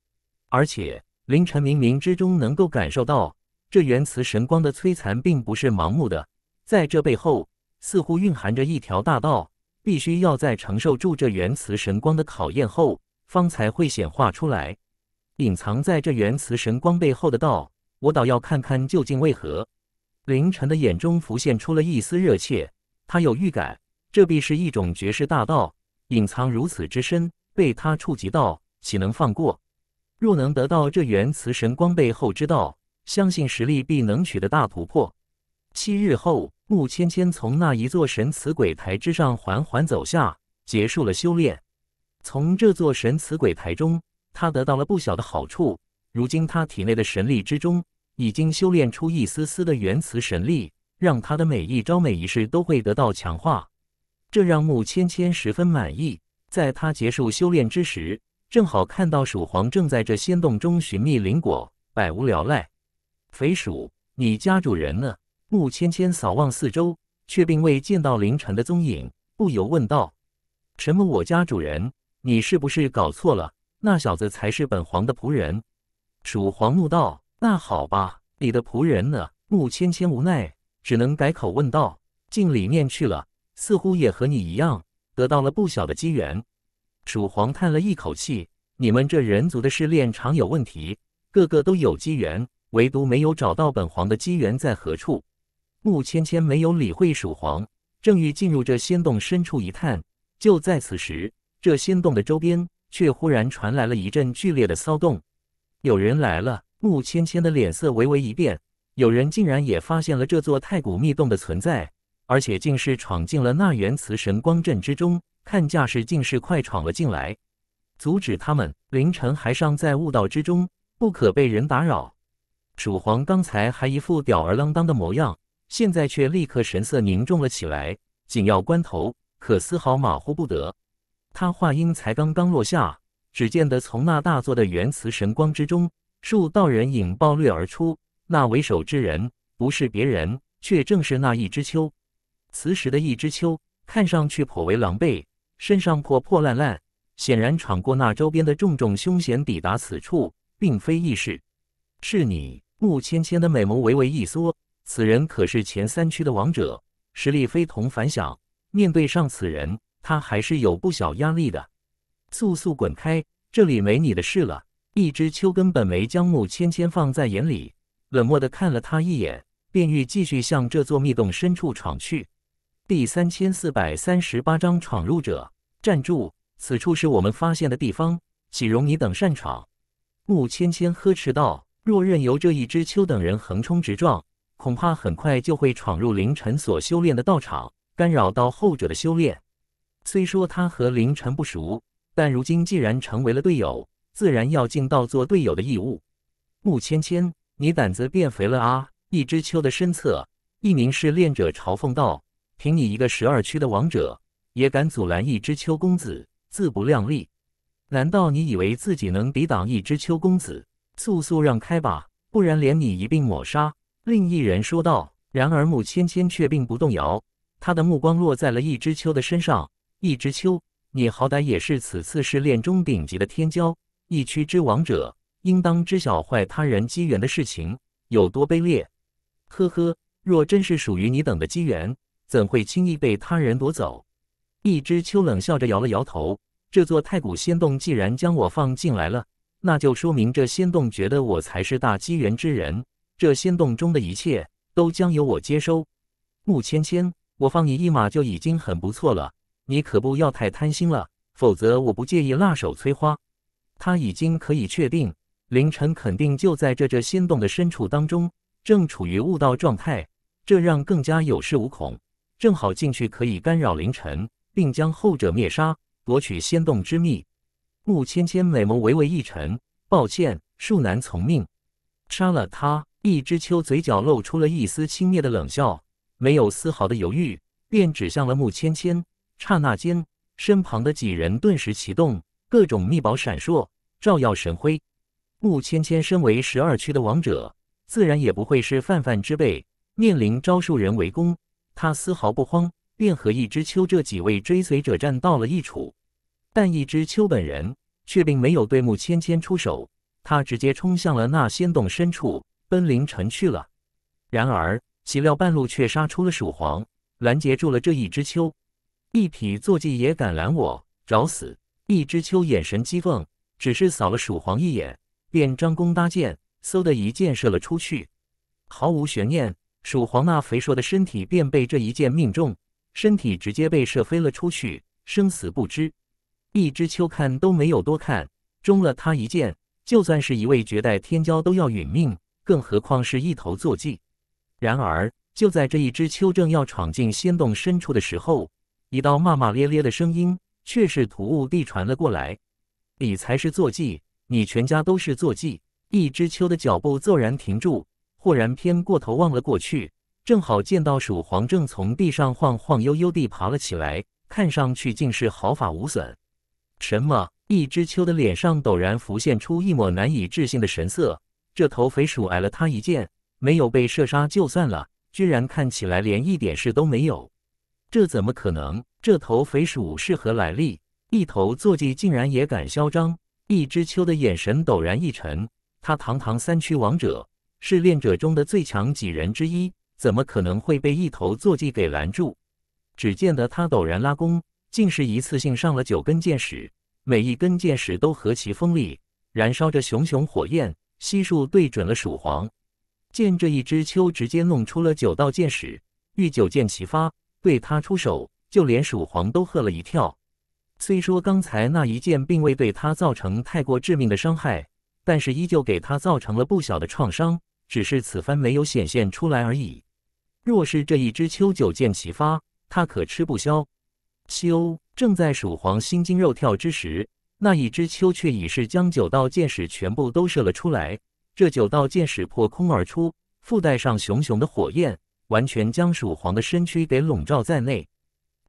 而且，凌晨冥冥之中能够感受到，这原磁神光的摧残并不是盲目的，在这背后似乎蕴含着一条大道，必须要在承受住这原磁神光的考验后，方才会显化出来。隐藏在这元磁神光背后的道，我倒要看看究竟为何。凌晨的眼中浮现出了一丝热切，他有预感，这必是一种绝世大道，隐藏如此之深，被他触及到，岂能放过？若能得到这元磁神光背后之道，相信实力必能取得大突破。七日后，穆芊芊从那一座神祠鬼台之上缓缓走下，结束了修炼。从这座神祠鬼台中。他得到了不小的好处。如今他体内的神力之中，已经修炼出一丝丝的原磁神力，让他的每一招每一式都会得到强化。这让穆芊芊十分满意。在他结束修炼之时，正好看到鼠皇正在这仙洞中寻觅灵果，百无聊赖。肥鼠，你家主人呢？穆芊芊扫望四周，却并未见到凌晨的踪影，不由问道：“什么？我家主人？你是不是搞错了？”那小子才是本皇的仆人，蜀皇怒道：“那好吧，你的仆人呢？”穆芊芊无奈，只能改口问道：“进里面去了，似乎也和你一样，得到了不小的机缘。”蜀皇叹了一口气：“你们这人族的试炼常有问题，个个都有机缘，唯独没有找到本皇的机缘在何处。”穆芊芊没有理会蜀皇，正欲进入这仙洞深处一探，就在此时，这仙洞的周边。却忽然传来了一阵剧烈的骚动，有人来了。穆芊芊的脸色微微一变，有人竟然也发现了这座太古密洞的存在，而且竟是闯进了那元磁神光阵之中，看架势竟是快闯了进来。阻止他们！凌晨还尚在悟道之中，不可被人打扰。蜀皇刚才还一副吊儿郎当的模样，现在却立刻神色凝重了起来。紧要关头，可丝毫马虎不得。他话音才刚刚落下，只见得从那大座的原磁神光之中，数道人影暴掠而出。那为首之人，不是别人，却正是那一只秋。此时的一只秋看上去颇为狼狈，身上破破烂烂，显然闯过那周边的重重凶险，抵达此处并非易事。是你，穆芊芊的美眸微微一缩。此人可是前三区的王者，实力非同凡响。面对上此人。他还是有不小压力的，速速滚开，这里没你的事了！一只秋根本没将木芊芊放在眼里，冷漠的看了他一眼，便欲继续向这座密洞深处闯去。第三千四百三十八章闯入者。站住！此处是我们发现的地方，岂容你等擅闯？木芊芊呵斥道：“若任由这一只秋等人横冲直撞，恐怕很快就会闯入凌晨所修炼的道场，干扰到后者的修炼。”虽说他和凌晨不熟，但如今既然成为了队友，自然要尽到做队友的义务。慕芊芊，你胆子变肥了啊！一只秋的身侧，一名试炼者嘲讽道：“凭你一个十二区的王者，也敢阻拦一只秋公子？自不量力！难道你以为自己能抵挡一只秋公子？速速让开吧，不然连你一并抹杀！”另一人说道。然而慕芊芊却并不动摇，他的目光落在了一只秋的身上。易知秋，你好歹也是此次试炼中顶级的天骄，一区之王者，应当知晓坏他人机缘的事情有多卑劣。呵呵，若真是属于你等的机缘，怎会轻易被他人夺走？易知秋冷笑着摇了摇头。这座太古仙洞既然将我放进来了，那就说明这仙洞觉得我才是大机缘之人。这仙洞中的一切都将由我接收。穆芊芊，我放你一马就已经很不错了。你可不要太贪心了，否则我不介意辣手摧花。他已经可以确定，凌晨肯定就在这这仙洞的深处当中，正处于悟道状态，这让更加有恃无恐。正好进去可以干扰凌晨，并将后者灭杀，夺取仙洞之秘。慕芊芊美眸微微一沉，抱歉，恕难从命。杀了他！易知秋嘴角露出了一丝轻蔑的冷笑，没有丝毫的犹豫，便指向了慕芊芊。刹那间，身旁的几人顿时启动各种秘宝，闪烁照耀神辉。穆芊芊身为十二区的王者，自然也不会是泛泛之辈。面临招数人围攻，他丝毫不慌，便和一只秋这几位追随者战到了一处。但一只秋本人却并没有对穆芊芊出手，他直接冲向了那仙洞深处，奔临晨去了。然而，岂料半路却杀出了鼠皇，拦截住了这一只秋。一匹坐骑也敢拦我，找死！一只秋眼神讥讽，只是扫了鼠皇一眼，便张弓搭箭，嗖的一箭射了出去。毫无悬念，鼠皇那肥硕的身体便被这一箭命中，身体直接被射飞了出去，生死不知。一只秋看都没有多看，中了他一箭，就算是一位绝代天骄都要殒命，更何况是一头坐骑？然而，就在这一只秋正要闯进仙洞深处的时候。一道骂骂咧咧的声音却是突兀地传了过来：“你才是坐骑，你全家都是坐骑！”一只秋的脚步骤然停住，豁然偏过头望了过去，正好见到鼠皇正从地上晃晃悠悠地爬了起来，看上去竟是毫发无损。什么？一只秋的脸上陡然浮现出一抹难以置信的神色：这头肥鼠挨了他一箭，没有被射杀就算了，居然看起来连一点事都没有！这怎么可能？这头肥鼠是何来历？一头坐骑竟然也敢嚣张？一只秋的眼神陡然一沉。他堂堂三驱王者，试炼者中的最强几人之一，怎么可能会被一头坐骑给拦住？只见得他陡然拉弓，竟是一次性上了九根箭矢，每一根箭矢都何其锋利，燃烧着熊熊火焰，悉数对准了鼠皇。见这一只秋直接弄出了九道箭矢，欲九箭齐发。对他出手，就连蜀皇都吓了一跳。虽说刚才那一剑并未对他造成太过致命的伤害，但是依旧给他造成了不小的创伤，只是此番没有显现出来而已。若是这一支秋九箭齐发，他可吃不消。秋正在蜀皇心惊肉跳之时，那一只秋却已是将九道箭矢全部都射了出来。这九道箭矢破空而出，附带上熊熊的火焰。完全将蜀皇的身躯给笼罩在内。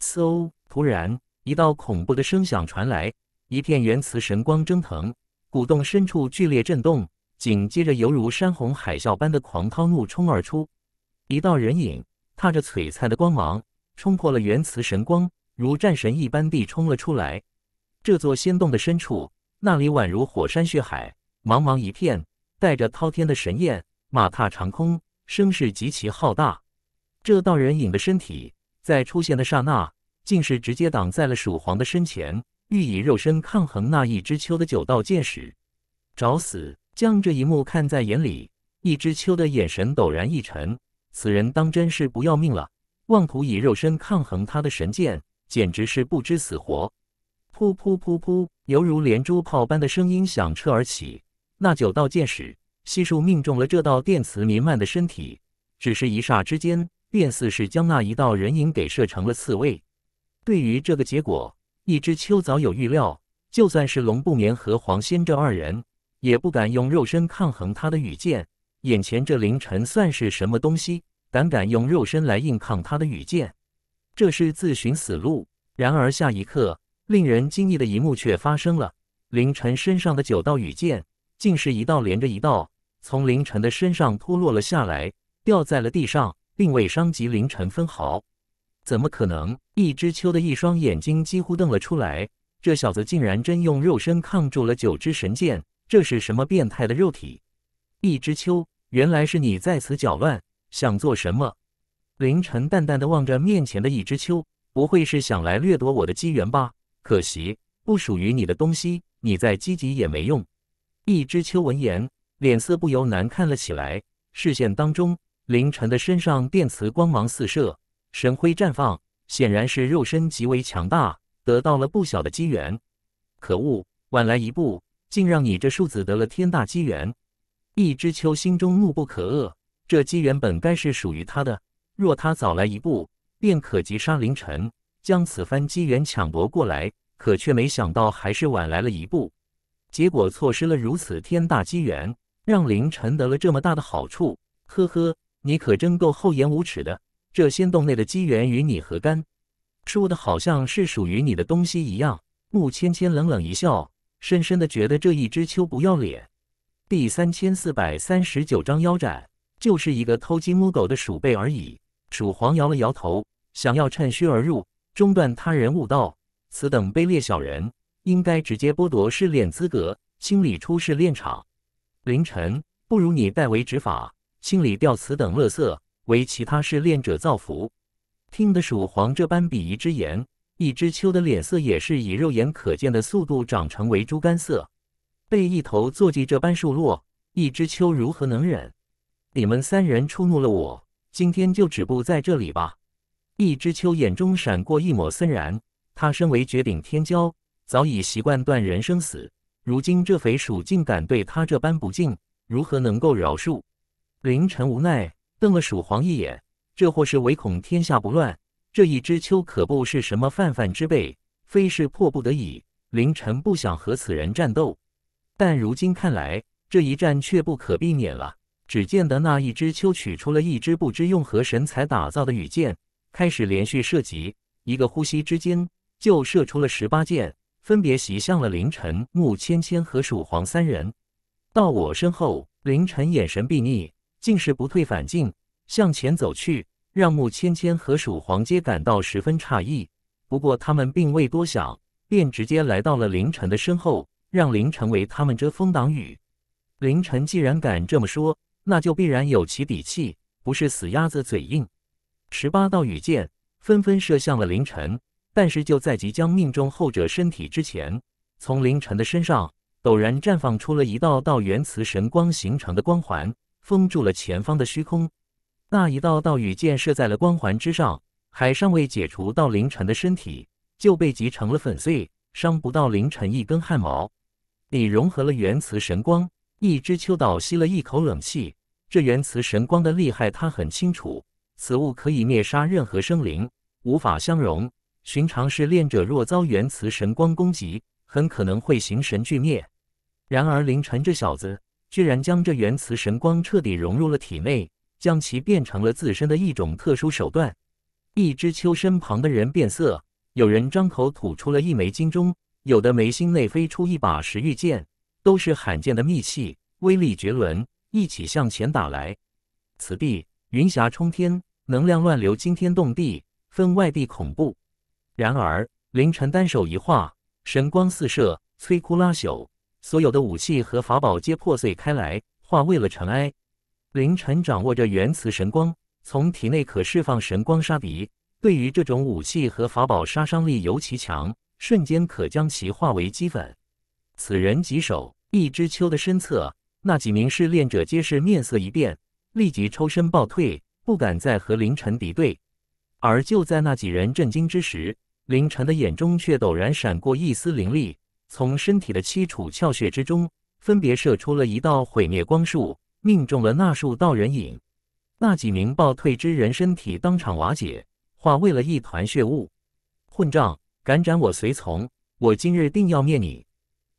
嗖！突然，一道恐怖的声响传来，一片原磁神光蒸腾，古洞深处剧烈震动，紧接着犹如山洪海啸般的狂涛怒冲而出。一道人影踏着璀璨的光芒，冲破了原磁神光，如战神一般地冲了出来。这座仙洞的深处，那里宛如火山血海，茫茫一片，带着滔天的神焰，马踏长空，声势极其浩大。这道人影的身体在出现的刹那，竟是直接挡在了蜀皇的身前，欲以肉身抗衡那一只秋的九道剑矢。找死！将这一幕看在眼里，一只秋的眼神陡然一沉。此人当真是不要命了，妄图以肉身抗衡他的神剑，简直是不知死活！噗噗噗噗，犹如连珠炮般的声音响彻而起，那九道剑矢悉数命中了这道电磁弥漫的身体。只是一霎之间。便似是将那一道人影给射成了刺猬。对于这个结果，一只秋早有预料。就算是龙不眠和黄仙这二人，也不敢用肉身抗衡他的羽箭。眼前这凌晨算是什么东西？胆敢用肉身来硬抗他的羽箭？这是自寻死路。然而下一刻，令人惊异的一幕却发生了：凌晨身上的九道羽箭，竟是一道连着一道，从凌晨的身上脱落了下来，掉在了地上。并未伤及凌晨分毫，怎么可能？易知秋的一双眼睛几乎瞪了出来，这小子竟然真用肉身抗住了九支神剑，这是什么变态的肉体？易知秋，原来是你在此搅乱，想做什么？凌晨淡淡的望着面前的易知秋，不会是想来掠夺我的机缘吧？可惜，不属于你的东西，你再积极也没用。易知秋闻言，脸色不由难看了起来，视线当中。凌晨的身上电磁光芒四射，神辉绽放，显然是肉身极为强大，得到了不小的机缘。可恶，晚来一步，竟让你这庶子得了天大机缘！易知秋心中怒不可遏，这机缘本该是属于他的，若他早来一步，便可击杀凌晨，将此番机缘抢夺过来。可却没想到还是晚来了一步，结果错失了如此天大机缘，让凌晨得了这么大的好处。呵呵。你可真够厚颜无耻的！这仙洞内的机缘与你何干？说的好像是属于你的东西一样。穆芊芊冷冷一笑，深深的觉得这一只秋不要脸。第三千四百三十九章腰斩，就是一个偷鸡摸狗的鼠辈而已。鼠皇摇了摇头，想要趁虚而入，中断他人悟道。此等卑劣小人，应该直接剥夺试炼资格，清理出试炼场。凌晨，不如你代为执法。清理掉此等恶色，为其他试炼者造福。听得蜀皇这般鄙夷之言，一只秋的脸色也是以肉眼可见的速度长成为猪肝色。被一头坐骑这般数落，一只秋如何能忍？你们三人触怒了我，今天就止步在这里吧！一只秋眼中闪过一抹森然。他身为绝顶天骄，早已习惯断人生死。如今这肥鼠竟敢对他这般不敬，如何能够饶恕？凌晨无奈瞪了蜀皇一眼，这货是唯恐天下不乱。这一只秋可不是什么泛泛之辈，非是迫不得已，凌晨不想和此人战斗，但如今看来，这一战却不可避免了。只见得那一只秋取出了一支不知用何神才打造的羽箭，开始连续射击，一个呼吸之间就射出了十八箭，分别袭向了凌晨、穆芊芊和蜀皇三人。到我身后，凌晨眼神睥睨。竟是不退反进，向前走去，让穆芊芊和蜀皇皆感到十分诧异。不过他们并未多想，便直接来到了凌晨的身后，让凌晨为他们遮风挡雨。凌晨既然敢这么说，那就必然有其底气，不是死鸭子嘴硬。十八道羽箭纷纷射向了凌晨，但是就在即将命中后者身体之前，从凌晨的身上陡然绽放出了一道道元磁神光形成的光环。封住了前方的虚空，那一道道雨箭射在了光环之上，还尚未解除到凌晨的身体就被击成了粉碎，伤不到凌晨一根汗毛。你融合了原磁神光，一只秋岛吸了一口冷气。这原磁神光的厉害他很清楚，此物可以灭杀任何生灵，无法相容。寻常试炼者若遭原磁神光攻击，很可能会形神俱灭。然而凌晨这小子。居然将这元磁神光彻底融入了体内，将其变成了自身的一种特殊手段。一只秋身旁的人变色，有人张口吐出了一枚金钟，有的眉心内飞出一把石玉剑，都是罕见的秘器，威力绝伦，一起向前打来。此地云霞冲天，能量乱流惊天动地，分外地恐怖。然而凌晨单手一划，神光四射，摧枯拉朽。所有的武器和法宝皆破碎开来，化为了尘埃。凌晨掌握着原磁神光，从体内可释放神光杀敌，对于这种武器和法宝杀伤力尤其强，瞬间可将其化为齑粉。此人棘手，一枝秋的身侧，那几名试炼者皆是面色一变，立即抽身暴退，不敢再和凌晨敌对。而就在那几人震惊之时，凌晨的眼中却陡然闪过一丝凌厉。从身体的七处窍穴之中，分别射出了一道毁灭光束，命中了那数道人影。那几名暴退之人身体当场瓦解，化为了一团血雾。混账，敢斩我随从，我今日定要灭你！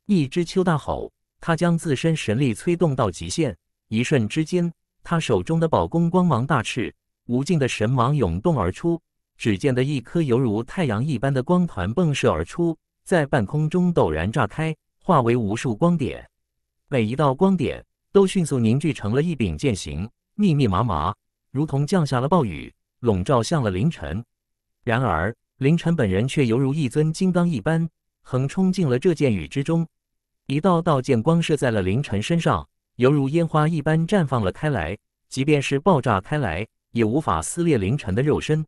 一只秋大吼，他将自身神力催动到极限，一瞬之间，他手中的宝弓光芒大炽，无尽的神芒涌动而出。只见得一颗犹如太阳一般的光团迸射而出。在半空中陡然炸开，化为无数光点，每一道光点都迅速凝聚成了一柄剑形，密密麻麻，如同降下了暴雨，笼罩向了凌晨。然而，凌晨本人却犹如一尊金刚一般，横冲进了这剑雨之中。一道道剑光射在了凌晨身上，犹如烟花一般绽放了开来。即便是爆炸开来，也无法撕裂凌晨的肉身。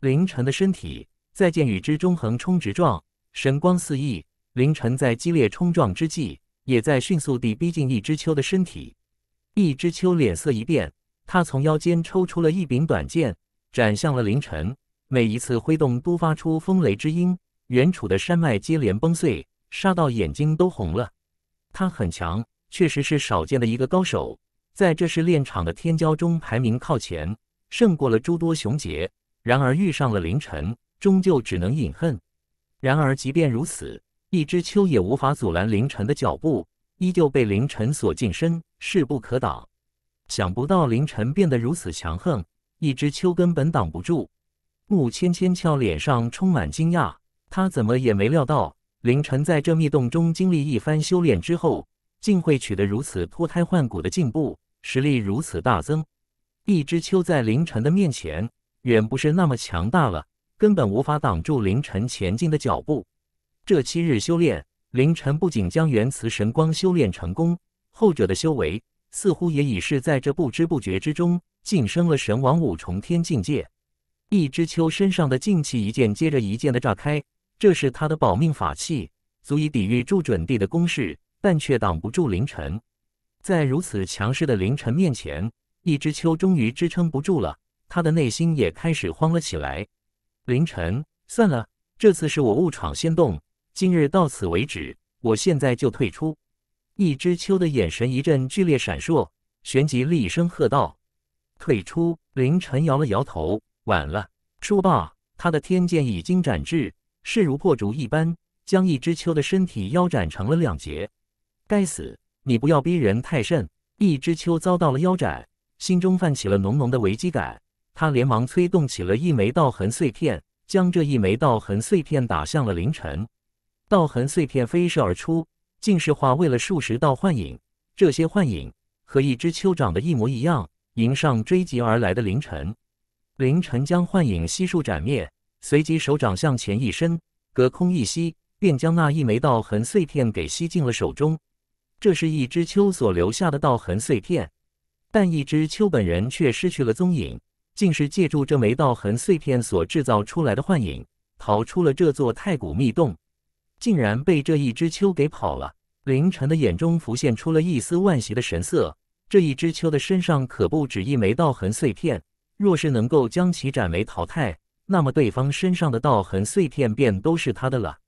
凌晨的身体在剑雨之中横冲直撞。神光四溢，凌晨在激烈冲撞之际，也在迅速地逼近易知秋的身体。易知秋脸色一变，他从腰间抽出了一柄短剑，斩向了凌晨。每一次挥动都发出风雷之音，远处的山脉接连崩碎，杀到眼睛都红了。他很强，确实是少见的一个高手，在这试炼场的天骄中排名靠前，胜过了诸多雄杰。然而遇上了凌晨，终究只能饮恨。然而，即便如此，一只秋也无法阻拦凌晨的脚步，依旧被凌晨所近身，势不可挡。想不到凌晨变得如此强横，一只秋根本挡不住。慕芊芊俏脸上充满惊讶，她怎么也没料到，凌晨在这密洞中经历一番修炼之后，竟会取得如此脱胎换骨的进步，实力如此大增。一只秋在凌晨的面前，远不是那么强大了。根本无法挡住凌晨前进的脚步。这七日修炼，凌晨不仅将原磁神光修炼成功，后者的修为似乎也已是在这不知不觉之中晋升了神王五重天境界。易知秋身上的静气一件接着一件的炸开，这是他的保命法器，足以抵御住准帝的攻势，但却挡不住凌晨。在如此强势的凌晨面前，一只秋终于支撑不住了，他的内心也开始慌了起来。凌晨，算了，这次是我误闯仙洞，今日到此为止，我现在就退出。一只秋的眼神一阵剧烈闪烁，旋即厉声喝道：“退出！”凌晨摇了摇头，晚了。说罢，他的天剑已经斩至，势如破竹一般，将一只秋的身体腰斩成了两截。该死，你不要逼人太甚！一只秋遭到了腰斩，心中泛起了浓浓的危机感。他连忙催动起了一枚道痕碎片，将这一枚道痕碎片打向了凌晨。道痕碎片飞射而出，竟是化为了数十道幻影。这些幻影和一只秋长得一模一样，迎上追击而来的凌晨。凌晨将幻影悉数斩灭，随即手掌向前一伸，隔空一吸，便将那一枚道痕碎片给吸进了手中。这是一只秋所留下的道痕碎片，但一只秋本人却失去了踪影。竟是借助这枚道痕碎片所制造出来的幻影，逃出了这座太古密洞，竟然被这一只秋给跑了。凌晨的眼中浮现出了一丝惋惜的神色。这一只秋的身上可不止一枚道痕碎片，若是能够将其斩为淘汰，那么对方身上的道痕碎片便都是他的了。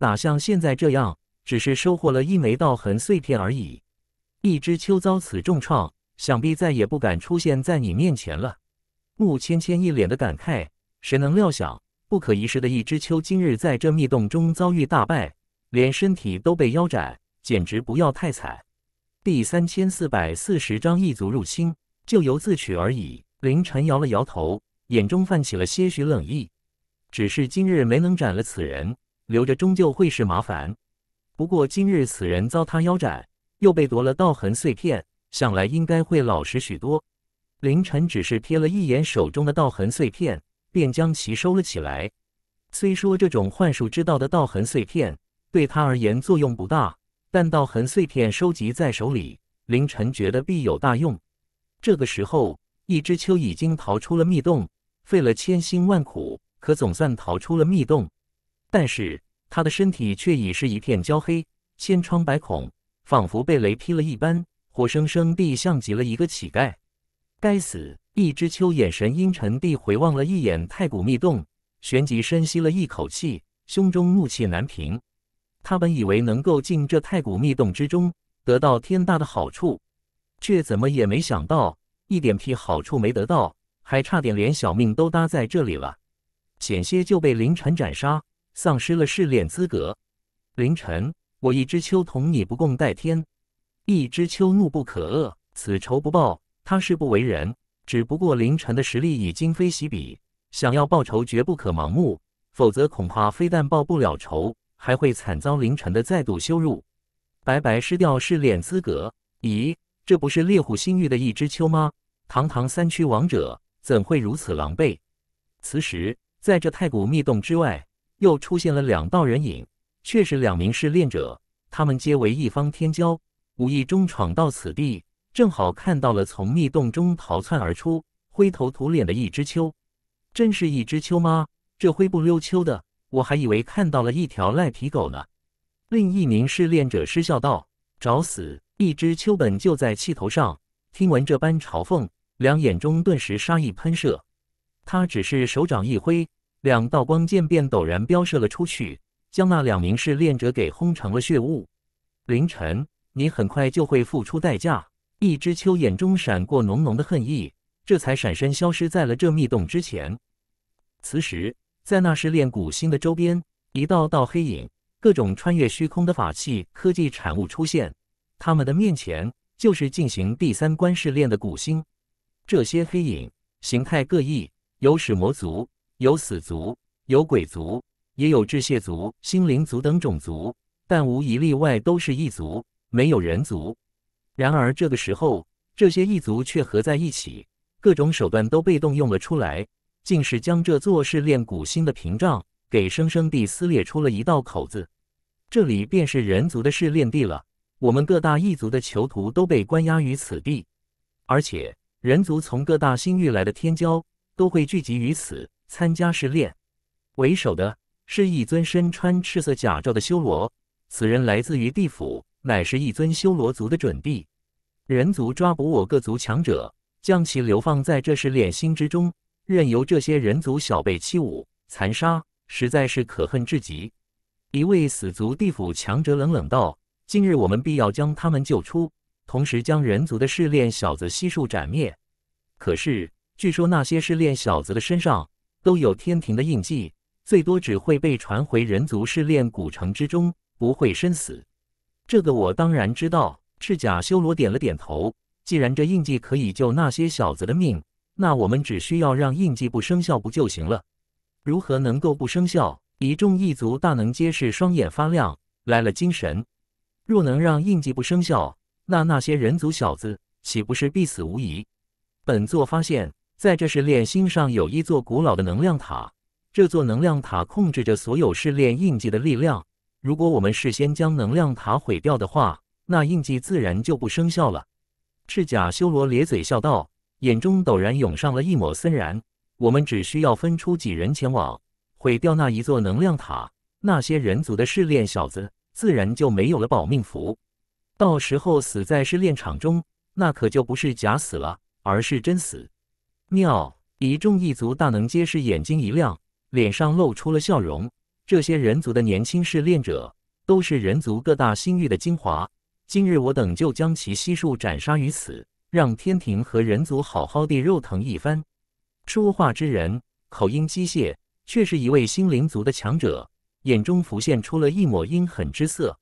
哪像现在这样，只是收获了一枚道痕碎片而已。一只秋遭此重创，想必再也不敢出现在你面前了。穆芊芊一脸的感慨，谁能料想不可一世的一只秋今日在这密洞中遭遇大败，连身体都被腰斩，简直不要太惨。第三千四百四十章异族入侵，咎由自取而已。凌晨摇了摇头，眼中泛起了些许冷意。只是今日没能斩了此人，留着终究会是麻烦。不过今日此人遭他腰斩，又被夺了道痕碎片，想来应该会老实许多。凌晨只是瞥了一眼手中的道痕碎片，便将其收了起来。虽说这种幻术之道的道痕碎片对他而言作用不大，但道痕碎片收集在手里，凌晨觉得必有大用。这个时候，一只秋已经逃出了密洞，费了千辛万苦，可总算逃出了密洞。但是他的身体却已是一片焦黑，千疮百孔，仿佛被雷劈了一般，活生生地像极了一个乞丐。该死！一只秋眼神阴沉地回望了一眼太古密洞，旋即深吸了一口气，胸中怒气难平。他本以为能够进这太古密洞之中，得到天大的好处，却怎么也没想到，一点屁好处没得到，还差点连小命都搭在这里了，险些就被凌晨斩杀，丧失了试炼资格。凌晨，我一只秋同你不共戴天！一只秋怒不可遏，此仇不报！他誓不为人，只不过凌晨的实力已今非昔比，想要报仇绝不可盲目，否则恐怕非但报不了仇，还会惨遭凌晨的再度羞辱，白白失掉试炼资格。咦，这不是猎户星域的一只秋吗？堂堂三区王者，怎会如此狼狈？此时，在这太古密洞之外，又出现了两道人影，却是两名试炼者，他们皆为一方天骄，无意中闯到此地。正好看到了从密洞中逃窜而出、灰头土脸的一只秋。真是一只秋吗？这灰不溜秋的，我还以为看到了一条赖皮狗呢。另一名试炼者失笑道：“找死！”一只秋本就在气头上，听闻这般嘲讽，两眼中顿时杀意喷射。他只是手掌一挥，两道光剑便陡然飙射了出去，将那两名试炼者给轰成了血雾。凌晨，你很快就会付出代价。一只秋眼中闪过浓浓的恨意，这才闪身消失在了这密洞之前。此时，在那是炼古星的周边，一道道黑影、各种穿越虚空的法器、科技产物出现。他们的面前就是进行第三关试炼的古星。这些黑影形态各异，有始魔族，有死族，有鬼族，也有智械族、心灵族等种族，但无一例外都是异族，没有人族。然而这个时候，这些异族却合在一起，各种手段都被动用了出来，竟是将这座试炼古星的屏障给生生地撕裂出了一道口子。这里便是人族的试炼地了，我们各大异族的囚徒都被关押于此地，而且人族从各大星域来的天骄都会聚集于此参加试炼。为首的是一尊身穿赤色甲胄的修罗，此人来自于地府。乃是一尊修罗族的准帝，人族抓捕我各族强者，将其流放在这是炼星之中，任由这些人族小辈欺侮残杀，实在是可恨至极。一位死族地府强者冷冷道：“今日我们必要将他们救出，同时将人族的试炼小子悉数斩灭。可是据说那些试炼小子的身上都有天庭的印记，最多只会被传回人族试炼古城之中，不会身死。”这个我当然知道。赤甲修罗点了点头。既然这印记可以救那些小子的命，那我们只需要让印记不生效不就行了？如何能够不生效？一众异族大能皆是双眼发亮，来了精神。若能让印记不生效，那那些人族小子岂不是必死无疑？本座发现，在这试炼星上有一座古老的能量塔，这座能量塔控制着所有试炼印记的力量。如果我们事先将能量塔毁掉的话，那印记自然就不生效了。赤甲修罗咧嘴笑道，眼中陡然涌上了一抹森然。我们只需要分出几人前往毁掉那一座能量塔，那些人族的试炼小子自然就没有了保命符。到时候死在试炼场中，那可就不是假死了，而是真死。妙！一众异族大能皆是眼睛一亮，脸上露出了笑容。这些人族的年轻试炼者都是人族各大星域的精华，今日我等就将其悉数斩杀于此，让天庭和人族好好的肉疼一番。说话之人口音机械，却是一位星灵族的强者，眼中浮现出了一抹阴狠之色。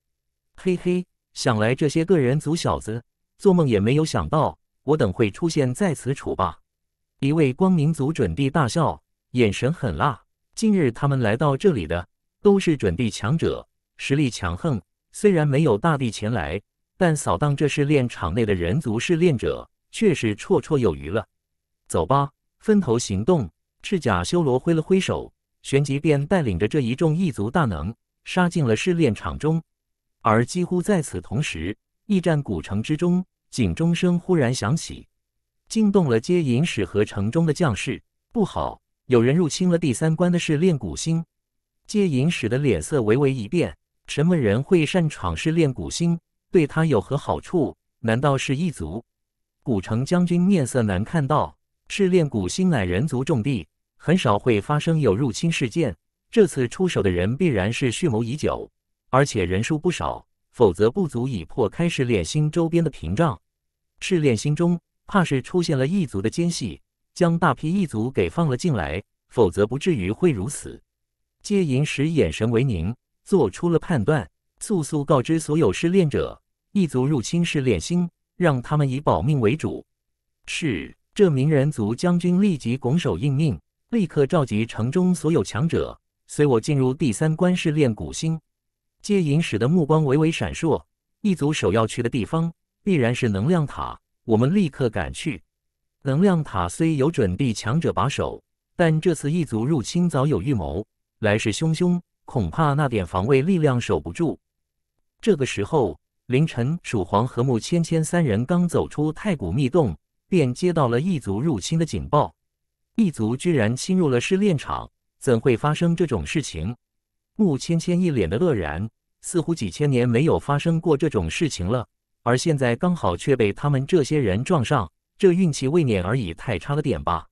嘿嘿，想来这些个人族小子做梦也没有想到我等会出现在此处吧？一位光明族准帝大笑，眼神狠辣。今日他们来到这里的。都是准帝强者，实力强横。虽然没有大帝前来，但扫荡这试炼场内的人族试炼者，却是绰绰有余了。走吧，分头行动。赤甲修罗挥了挥手，旋即便带领着这一众异族大能，杀进了试炼场中。而几乎在此同时，驿站古城之中，警钟声忽然响起，惊动了接引使和城中的将士。不好，有人入侵了第三关的试炼谷星。戒淫使的脸色微微一变，什么人会擅闯试炼古星？对他有何好处？难道是异族？古城将军面色难看道：“试炼古星乃人族重地，很少会发生有入侵事件。这次出手的人必然是蓄谋已久，而且人数不少，否则不足以破开试炼星周边的屏障。试炼星中怕是出现了异族的奸细，将大批异族给放了进来，否则不至于会如此。”接引使眼神为凝，做出了判断，速速告知所有试炼者，异族入侵试炼星，让他们以保命为主。是，这名人族将军立即拱手应命，立刻召集城中所有强者，随我进入第三关试炼古星。接引使的目光微微闪烁，异族首要去的地方必然是能量塔，我们立刻赶去。能量塔虽有准帝强者把守，但这次异族入侵早有预谋。来势汹汹，恐怕那点防卫力量守不住。这个时候，凌晨蜀皇和木芊芊三人刚走出太古密洞，便接到了异族入侵的警报。异族居然侵入了试炼场，怎会发生这种事情？木芊芊一脸的愕然，似乎几千年没有发生过这种事情了，而现在刚好却被他们这些人撞上，这运气未免而已太差了点吧。